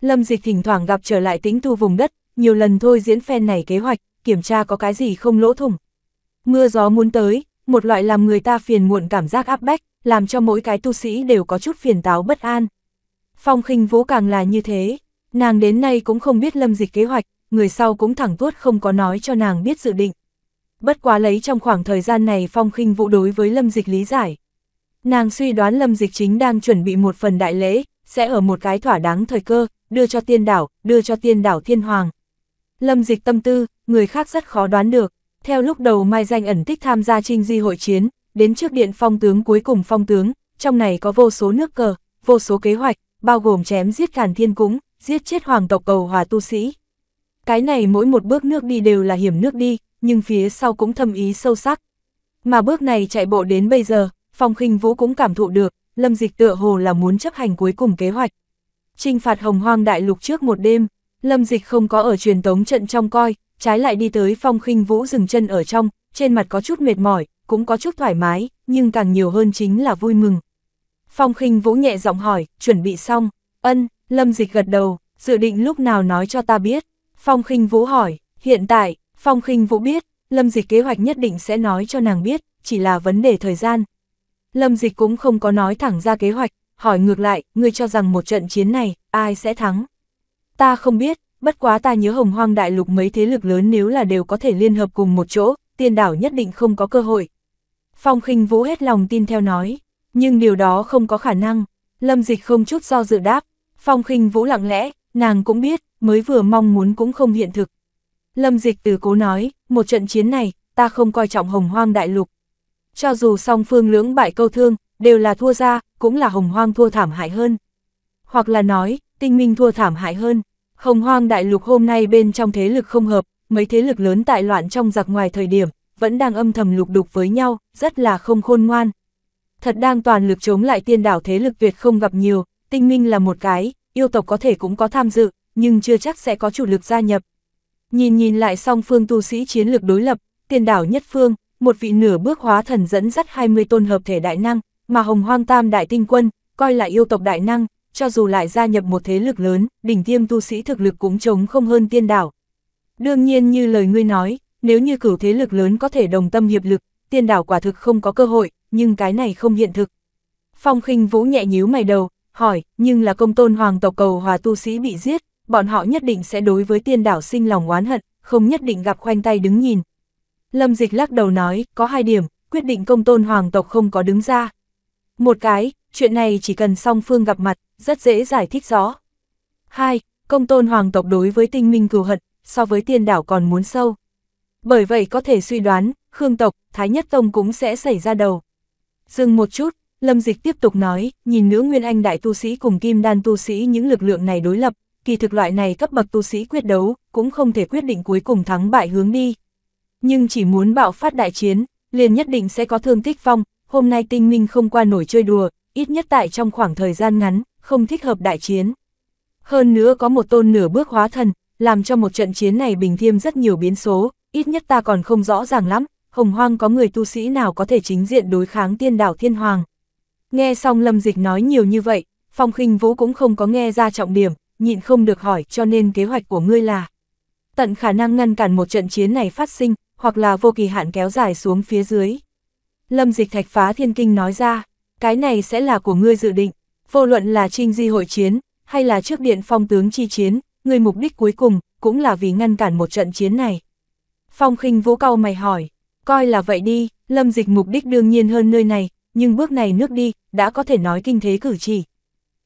Lâm dịch thỉnh thoảng gặp trở lại tính tu vùng đất, nhiều lần thôi diễn phen này kế hoạch, kiểm tra có cái gì không lỗ thủng. Mưa gió muốn tới, một loại làm người ta phiền muộn cảm giác áp bách, làm cho mỗi cái tu sĩ đều có chút phiền táo bất an. Phong khinh vũ càng là như thế, nàng đến nay cũng không biết lâm dịch kế hoạch, người sau cũng thẳng tuốt không có nói cho nàng biết dự định. Bất quá lấy trong khoảng thời gian này phong khinh vũ đối với lâm dịch lý giải. Nàng suy đoán lâm dịch chính đang chuẩn bị một phần đại lễ, sẽ ở một cái thỏa đáng thời cơ, đưa cho tiên đảo, đưa cho tiên đảo thiên hoàng. Lâm dịch tâm tư, người khác rất khó đoán được. Theo lúc đầu Mai Danh ẩn tích tham gia trinh di hội chiến, đến trước điện phong tướng cuối cùng phong tướng, trong này có vô số nước cờ, vô số kế hoạch, bao gồm chém giết càn thiên cúng, giết chết hoàng tộc cầu hòa tu sĩ. Cái này mỗi một bước nước đi đều là hiểm nước đi, nhưng phía sau cũng thâm ý sâu sắc. Mà bước này chạy bộ đến bây giờ, phong khinh vũ cũng cảm thụ được, lâm dịch tựa hồ là muốn chấp hành cuối cùng kế hoạch. Trinh phạt hồng hoang đại lục trước một đêm, lâm dịch không có ở truyền tống trận trong coi, trái lại đi tới phong khinh vũ dừng chân ở trong, trên mặt có chút mệt mỏi, cũng có chút thoải mái, nhưng càng nhiều hơn chính là vui mừng. Phong khinh Vũ nhẹ giọng hỏi, chuẩn bị xong, ân, lâm dịch gật đầu, dự định lúc nào nói cho ta biết. Phong khinh vũ hỏi, hiện tại, Phong khinh vũ biết, lâm dịch kế hoạch nhất định sẽ nói cho nàng biết, chỉ là vấn đề thời gian. Lâm dịch cũng không có nói thẳng ra kế hoạch, hỏi ngược lại, ngươi cho rằng một trận chiến này, ai sẽ thắng? Ta không biết, bất quá ta nhớ hồng hoang đại lục mấy thế lực lớn nếu là đều có thể liên hợp cùng một chỗ, tiền đảo nhất định không có cơ hội. Phong khinh vũ hết lòng tin theo nói, nhưng điều đó không có khả năng, lâm dịch không chút do dự đáp, phong khinh vũ lặng lẽ, nàng cũng biết, mới vừa mong muốn cũng không hiện thực. Lâm dịch từ cố nói, một trận chiến này, ta không coi trọng hồng hoang đại lục. Cho dù song phương lưỡng bại câu thương, đều là thua ra, cũng là hồng hoang thua thảm hại hơn. Hoặc là nói, tinh minh thua thảm hại hơn. Hồng hoang đại lục hôm nay bên trong thế lực không hợp, mấy thế lực lớn tại loạn trong giặc ngoài thời điểm, vẫn đang âm thầm lục đục với nhau, rất là không khôn ngoan. Thật đang toàn lực chống lại tiên đảo thế lực tuyệt không gặp nhiều, tinh minh là một cái, yêu tộc có thể cũng có tham dự, nhưng chưa chắc sẽ có chủ lực gia nhập. Nhìn nhìn lại song phương tu sĩ chiến lược đối lập, tiên đảo nhất phương, một vị nửa bước hóa thần dẫn dắt 20 tôn hợp thể đại năng, mà hồng hoang tam đại tinh quân, coi là yêu tộc đại năng, cho dù lại gia nhập một thế lực lớn, đỉnh tiêm tu sĩ thực lực cũng chống không hơn tiên đảo, Đương nhiên như lời ngươi nói, nếu như cửu thế lực lớn có thể đồng tâm hiệp lực, tiên đảo quả thực không có cơ hội, nhưng cái này không hiện thực. Phong khinh vũ nhẹ nhíu mày đầu, hỏi, nhưng là công tôn hoàng tộc cầu hòa tu sĩ bị giết, bọn họ nhất định sẽ đối với tiên đảo sinh lòng oán hận, không nhất định gặp khoanh tay đứng nhìn. Lâm dịch lắc đầu nói, có hai điểm, quyết định công tôn hoàng tộc không có đứng ra. Một cái, chuyện này chỉ cần song phương gặp mặt, rất dễ giải thích rõ. Hai, công tôn hoàng tộc đối với tinh minh cừu hận, so với tiên đảo còn muốn sâu. Bởi vậy có thể suy đoán, Khương tộc, Thái Nhất Tông cũng sẽ xảy ra đầu. Dừng một chút, Lâm Dịch tiếp tục nói, nhìn nữ Nguyên Anh đại tu sĩ cùng Kim Đan tu sĩ những lực lượng này đối lập, kỳ thực loại này cấp bậc tu sĩ quyết đấu, cũng không thể quyết định cuối cùng thắng bại hướng đi. Nhưng chỉ muốn bạo phát đại chiến, liền nhất định sẽ có thương tích phong. hôm nay tinh minh không qua nổi chơi đùa, ít nhất tại trong khoảng thời gian ngắn, không thích hợp đại chiến. Hơn nữa có một tôn nửa bước hóa thần, làm cho một trận chiến này bình thiêm rất nhiều biến số, ít nhất ta còn không rõ ràng lắm, hồng hoang có người tu sĩ nào có thể chính diện đối kháng tiên đảo thiên hoàng. Nghe xong lâm dịch nói nhiều như vậy, phong khinh vũ cũng không có nghe ra trọng điểm, nhịn không được hỏi cho nên kế hoạch của ngươi là tận khả năng ngăn cản một trận chiến này phát sinh, hoặc là vô kỳ hạn kéo dài xuống phía dưới. Lâm dịch thạch phá thiên kinh nói ra, cái này sẽ là của ngươi dự định, vô luận là trinh di hội chiến, hay là trước điện phong tướng chi chiến, người mục đích cuối cùng, cũng là vì ngăn cản một trận chiến này. Phong khinh vũ cao mày hỏi, coi là vậy đi, lâm dịch mục đích đương nhiên hơn nơi này, nhưng bước này nước đi, đã có thể nói kinh thế cử chỉ.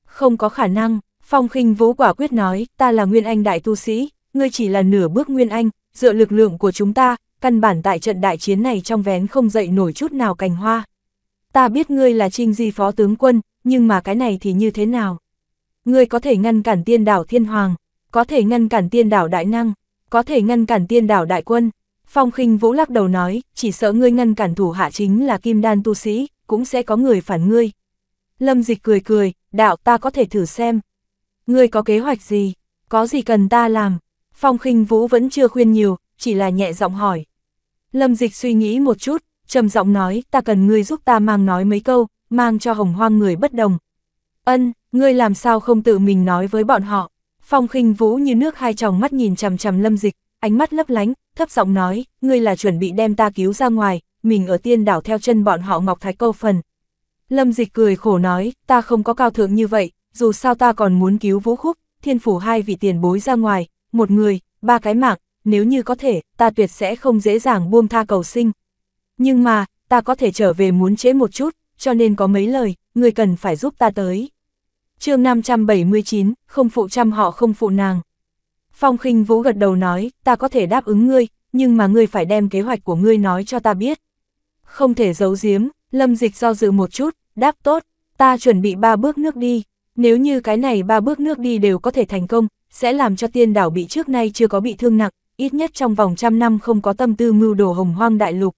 Không có khả năng, Phong khinh vũ quả quyết nói, ta là Nguyên Anh đại tu sĩ, ngươi chỉ là nửa bước Nguyên Anh, dựa lực lượng của chúng ta, căn bản tại trận đại chiến này trong vén không dậy nổi chút nào cành hoa. Ta biết ngươi là trinh di phó tướng quân, nhưng mà cái này thì như thế nào? Ngươi có thể ngăn cản tiên đảo thiên hoàng, có thể ngăn cản tiên đảo đại năng, có thể ngăn cản tiên đảo đại quân. Phong khinh vũ lắc đầu nói, chỉ sợ ngươi ngăn cản thủ hạ chính là kim đan tu sĩ, cũng sẽ có người phản ngươi. Lâm dịch cười cười, đạo ta có thể thử xem. Ngươi có kế hoạch gì, có gì cần ta làm? Phong khinh vũ vẫn chưa khuyên nhiều, chỉ là nhẹ giọng hỏi. Lâm dịch suy nghĩ một chút, trầm giọng nói, ta cần ngươi giúp ta mang nói mấy câu, mang cho hồng hoang người bất đồng. Ân, ngươi làm sao không tự mình nói với bọn họ? Phong khinh vũ như nước hai tròng mắt nhìn chằm chằm lâm dịch, ánh mắt lấp lánh, thấp giọng nói, ngươi là chuẩn bị đem ta cứu ra ngoài, mình ở tiên đảo theo chân bọn họ Ngọc Thái Câu Phần. Lâm dịch cười khổ nói, ta không có cao thượng như vậy, dù sao ta còn muốn cứu vũ khúc, thiên phủ hai vị tiền bối ra ngoài, một người, ba cái mạng, nếu như có thể, ta tuyệt sẽ không dễ dàng buông tha cầu sinh. Nhưng mà, ta có thể trở về muốn chế một chút, cho nên có mấy lời, người cần phải giúp ta tới chương 579, không phụ trăm họ không phụ nàng. Phong khinh vũ gật đầu nói, ta có thể đáp ứng ngươi, nhưng mà ngươi phải đem kế hoạch của ngươi nói cho ta biết. Không thể giấu giếm, lâm dịch do dự một chút, đáp tốt, ta chuẩn bị ba bước nước đi, nếu như cái này ba bước nước đi đều có thể thành công, sẽ làm cho tiên đảo bị trước nay chưa có bị thương nặng, ít nhất trong vòng trăm năm không có tâm tư mưu đồ hồng hoang đại lục.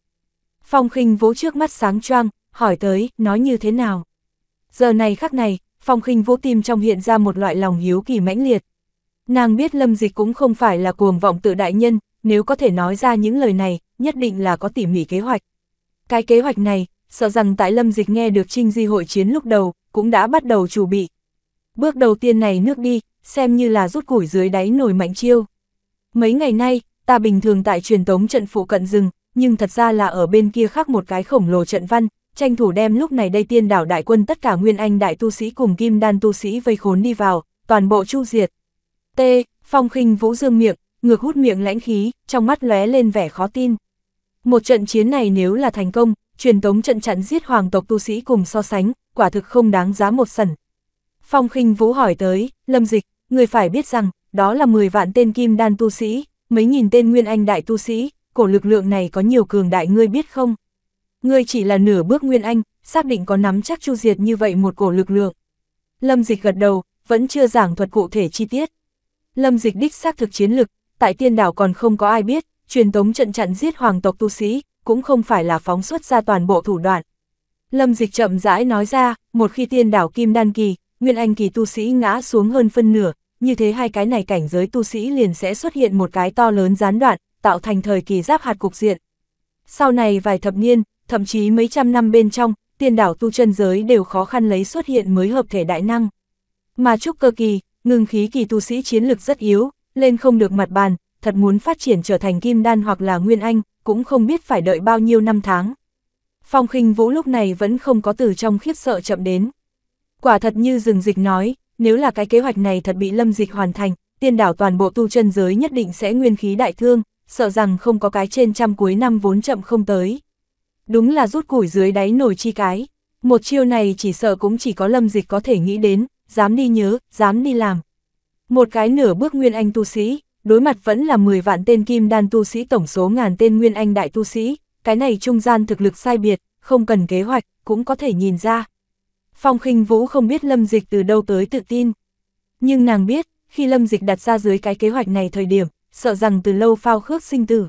Phong khinh vũ trước mắt sáng choang, hỏi tới, nói như thế nào? Giờ này khắc này, Phong khinh vũ tim trong hiện ra một loại lòng hiếu kỳ mãnh liệt. Nàng biết lâm dịch cũng không phải là cuồng vọng tự đại nhân, nếu có thể nói ra những lời này, nhất định là có tỉ mỉ kế hoạch. Cái kế hoạch này, sợ rằng tại lâm dịch nghe được trinh di hội chiến lúc đầu, cũng đã bắt đầu chủ bị. Bước đầu tiên này nước đi, xem như là rút củi dưới đáy nồi mạnh chiêu. Mấy ngày nay, ta bình thường tại truyền tống trận phụ cận rừng, nhưng thật ra là ở bên kia khác một cái khổng lồ trận văn, tranh thủ đem lúc này đây tiên đảo đại quân tất cả nguyên anh đại tu sĩ cùng kim đan tu sĩ vây khốn đi vào, toàn bộ chu diệt. T, phong khinh vũ dương miệng, ngược hút miệng lãnh khí, trong mắt lóe lên vẻ khó tin. Một trận chiến này nếu là thành công, truyền tống trận chặn giết hoàng tộc tu sĩ cùng so sánh, quả thực không đáng giá một sẩn. Phong khinh vũ hỏi tới, lâm dịch, người phải biết rằng, đó là 10 vạn tên kim đan tu sĩ, mấy nghìn tên nguyên anh đại tu sĩ, cổ lực lượng này có nhiều cường đại ngươi biết không? Ngươi chỉ là nửa bước nguyên anh, xác định có nắm chắc chu diệt như vậy một cổ lực lượng. Lâm dịch gật đầu, vẫn chưa giảng thuật cụ thể chi tiết. Lâm dịch đích xác thực chiến lực, tại tiên đảo còn không có ai biết, truyền tống trận chặn giết hoàng tộc tu sĩ, cũng không phải là phóng xuất ra toàn bộ thủ đoạn. Lâm dịch chậm rãi nói ra, một khi tiên đảo Kim Đan Kỳ, Nguyên Anh Kỳ tu sĩ ngã xuống hơn phân nửa, như thế hai cái này cảnh giới tu sĩ liền sẽ xuất hiện một cái to lớn gián đoạn, tạo thành thời kỳ giáp hạt cục diện. Sau này vài thập niên, thậm chí mấy trăm năm bên trong, tiên đảo tu chân giới đều khó khăn lấy xuất hiện mới hợp thể đại năng. Mà trúc cơ kỳ, ngưng khí kỳ tu sĩ chiến lực rất yếu, lên không được mặt bàn, thật muốn phát triển trở thành kim đan hoặc là nguyên anh, cũng không biết phải đợi bao nhiêu năm tháng. Phong khinh vũ lúc này vẫn không có từ trong khiếp sợ chậm đến. Quả thật như rừng dịch nói, nếu là cái kế hoạch này thật bị lâm dịch hoàn thành, tiên đảo toàn bộ tu chân giới nhất định sẽ nguyên khí đại thương, sợ rằng không có cái trên trăm cuối năm vốn chậm không tới đúng là rút củi dưới đáy nồi chi cái. Một chiêu này chỉ sợ cũng chỉ có lâm dịch có thể nghĩ đến, dám đi nhớ, dám đi làm. Một cái nửa bước nguyên anh tu sĩ, đối mặt vẫn là 10 vạn tên kim đan tu sĩ tổng số ngàn tên nguyên anh đại tu sĩ, cái này trung gian thực lực sai biệt, không cần kế hoạch, cũng có thể nhìn ra. Phong khinh vũ không biết lâm dịch từ đâu tới tự tin. Nhưng nàng biết, khi lâm dịch đặt ra dưới cái kế hoạch này thời điểm, sợ rằng từ lâu phao khước sinh tử.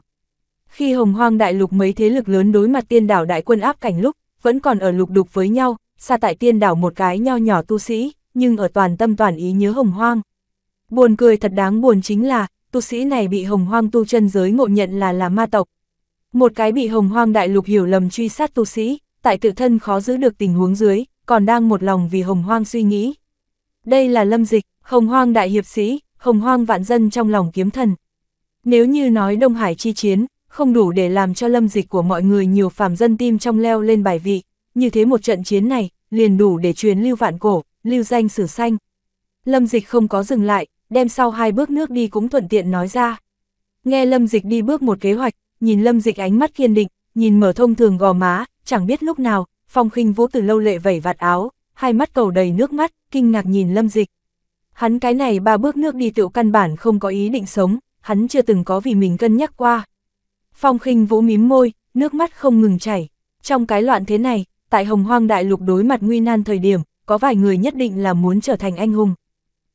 Khi hồng hoang đại lục mấy thế lực lớn đối mặt tiên đảo đại quân áp cảnh lúc, vẫn còn ở lục đục với nhau, xa tại tiên đảo một cái nho nhỏ tu sĩ, nhưng ở toàn tâm toàn ý nhớ hồng hoang. Buồn cười thật đáng buồn chính là, tu sĩ này bị hồng hoang tu chân giới ngộ nhận là là ma tộc. Một cái bị hồng hoang đại lục hiểu lầm truy sát tu sĩ, tại tự thân khó giữ được tình huống dưới, còn đang một lòng vì hồng hoang suy nghĩ. Đây là lâm dịch, hồng hoang đại hiệp sĩ, hồng hoang vạn dân trong lòng kiếm thần. Nếu như nói Đông Hải chi chiến, không đủ để làm cho lâm dịch của mọi người nhiều phàm dân tim trong leo lên bài vị, như thế một trận chiến này, liền đủ để truyền lưu vạn cổ, lưu danh sử xanh. Lâm dịch không có dừng lại, đem sau hai bước nước đi cũng thuận tiện nói ra. Nghe lâm dịch đi bước một kế hoạch, nhìn lâm dịch ánh mắt kiên định, nhìn mở thông thường gò má, chẳng biết lúc nào, phong khinh vũ từ lâu lệ vẩy vạt áo, hai mắt cầu đầy nước mắt, kinh ngạc nhìn lâm dịch. Hắn cái này ba bước nước đi tựu căn bản không có ý định sống, hắn chưa từng có vì mình cân nhắc qua. Phong khinh vũ mím môi, nước mắt không ngừng chảy. Trong cái loạn thế này, tại hồng hoang đại lục đối mặt nguy nan thời điểm, có vài người nhất định là muốn trở thành anh hùng.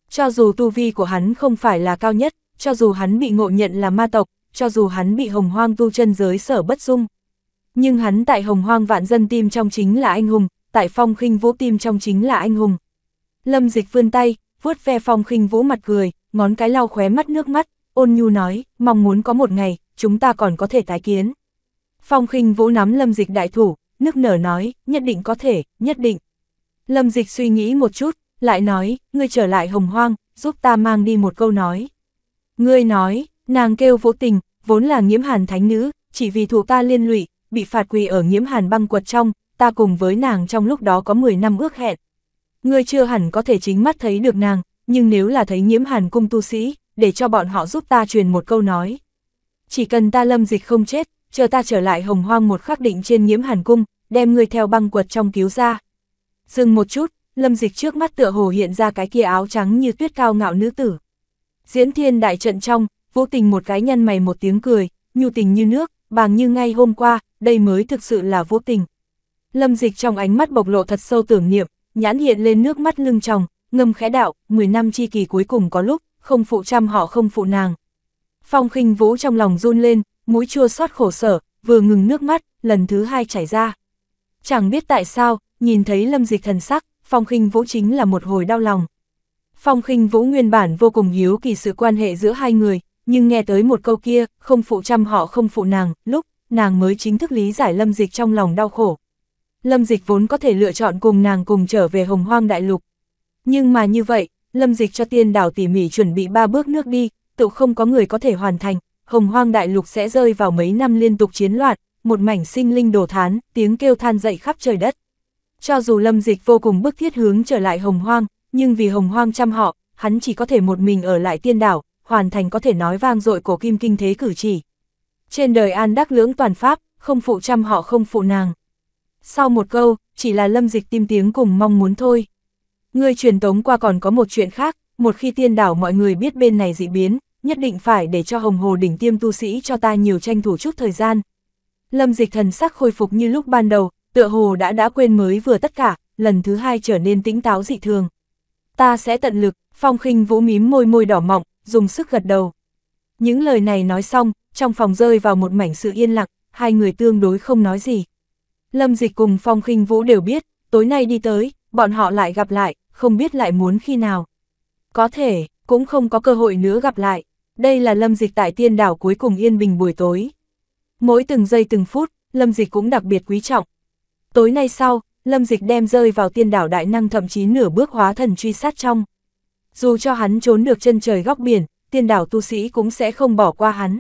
Cho dù tu vi của hắn không phải là cao nhất, cho dù hắn bị ngộ nhận là ma tộc, cho dù hắn bị hồng hoang tu chân giới sở bất dung. Nhưng hắn tại hồng hoang vạn dân tim trong chính là anh hùng, tại phong khinh vũ tim trong chính là anh hùng. Lâm dịch vươn tay, vuốt ve phong khinh vũ mặt cười, ngón cái lau khóe mắt nước mắt, ôn nhu nói, mong muốn có một ngày, chúng ta còn có thể tái kiến. Phong khinh vũ nắm lâm dịch đại thủ, nước nở nói, nhất định có thể, nhất định. Lâm dịch suy nghĩ một chút, lại nói, ngươi trở lại hồng hoang, giúp ta mang đi một câu nói. Ngươi nói, nàng kêu vô tình, vốn là nhiễm hàn thánh nữ, chỉ vì thủ ta liên lụy, bị phạt quỳ ở nhiễm hàn băng quật trong, ta cùng với nàng trong lúc đó có 10 năm ước hẹn. Ngươi chưa hẳn có thể chính mắt thấy được nàng, nhưng nếu là thấy nhiễm hàn cung tu sĩ, để cho bọn họ giúp ta truyền một câu nói chỉ cần ta lâm dịch không chết, chờ ta trở lại hồng hoang một khắc định trên nhiễm hàn cung, đem ngươi theo băng quật trong cứu ra. Dừng một chút, lâm dịch trước mắt tựa hồ hiện ra cái kia áo trắng như tuyết cao ngạo nữ tử. Diễn thiên đại trận trong, vô tình một cái nhân mày một tiếng cười, nhu tình như nước, bàng như ngay hôm qua, đây mới thực sự là vô tình. Lâm dịch trong ánh mắt bộc lộ thật sâu tưởng niệm, nhãn hiện lên nước mắt lưng tròng, ngâm khẽ đạo, 10 năm chi kỳ cuối cùng có lúc, không phụ trăm họ không phụ nàng. Phong khinh vũ trong lòng run lên, mũi chua xót khổ sở, vừa ngừng nước mắt, lần thứ hai chảy ra. Chẳng biết tại sao, nhìn thấy lâm dịch thần sắc, phong khinh vũ chính là một hồi đau lòng. Phong khinh vũ nguyên bản vô cùng hiếu kỳ sự quan hệ giữa hai người, nhưng nghe tới một câu kia, không phụ trăm họ không phụ nàng, lúc, nàng mới chính thức lý giải lâm dịch trong lòng đau khổ. Lâm dịch vốn có thể lựa chọn cùng nàng cùng trở về hồng hoang đại lục. Nhưng mà như vậy, lâm dịch cho tiên đảo tỉ mỉ chuẩn bị ba bước nước đi, tự không có người có thể hoàn thành, hồng hoang đại lục sẽ rơi vào mấy năm liên tục chiến loạn, một mảnh sinh linh đổ thán, tiếng kêu than dậy khắp trời đất. Cho dù lâm dịch vô cùng bức thiết hướng trở lại hồng hoang, nhưng vì hồng hoang chăm họ, hắn chỉ có thể một mình ở lại tiên đảo, hoàn thành có thể nói vang dội cổ kim kinh thế cử chỉ. Trên đời an đắc lưỡng toàn pháp, không phụ chăm họ không phụ nàng. Sau một câu, chỉ là lâm dịch tim tiếng cùng mong muốn thôi. Người truyền tống qua còn có một chuyện khác, một khi tiên đảo mọi người biết bên này dị biến, nhất định phải để cho hồng hồ đỉnh tiêm tu sĩ cho ta nhiều tranh thủ chút thời gian. Lâm dịch thần sắc khôi phục như lúc ban đầu, tựa hồ đã đã quên mới vừa tất cả, lần thứ hai trở nên tĩnh táo dị thường. Ta sẽ tận lực, phong khinh vũ mím môi môi đỏ mọng, dùng sức gật đầu. Những lời này nói xong, trong phòng rơi vào một mảnh sự yên lặng, hai người tương đối không nói gì. Lâm dịch cùng phong khinh vũ đều biết, tối nay đi tới, bọn họ lại gặp lại, không biết lại muốn khi nào. Có thể, cũng không có cơ hội nữa gặp lại. Đây là lâm dịch tại tiên đảo cuối cùng yên bình buổi tối. Mỗi từng giây từng phút, lâm dịch cũng đặc biệt quý trọng. Tối nay sau, lâm dịch đem rơi vào tiên đảo đại năng thậm chí nửa bước hóa thần truy sát trong. Dù cho hắn trốn được chân trời góc biển, tiên đảo tu sĩ cũng sẽ không bỏ qua hắn.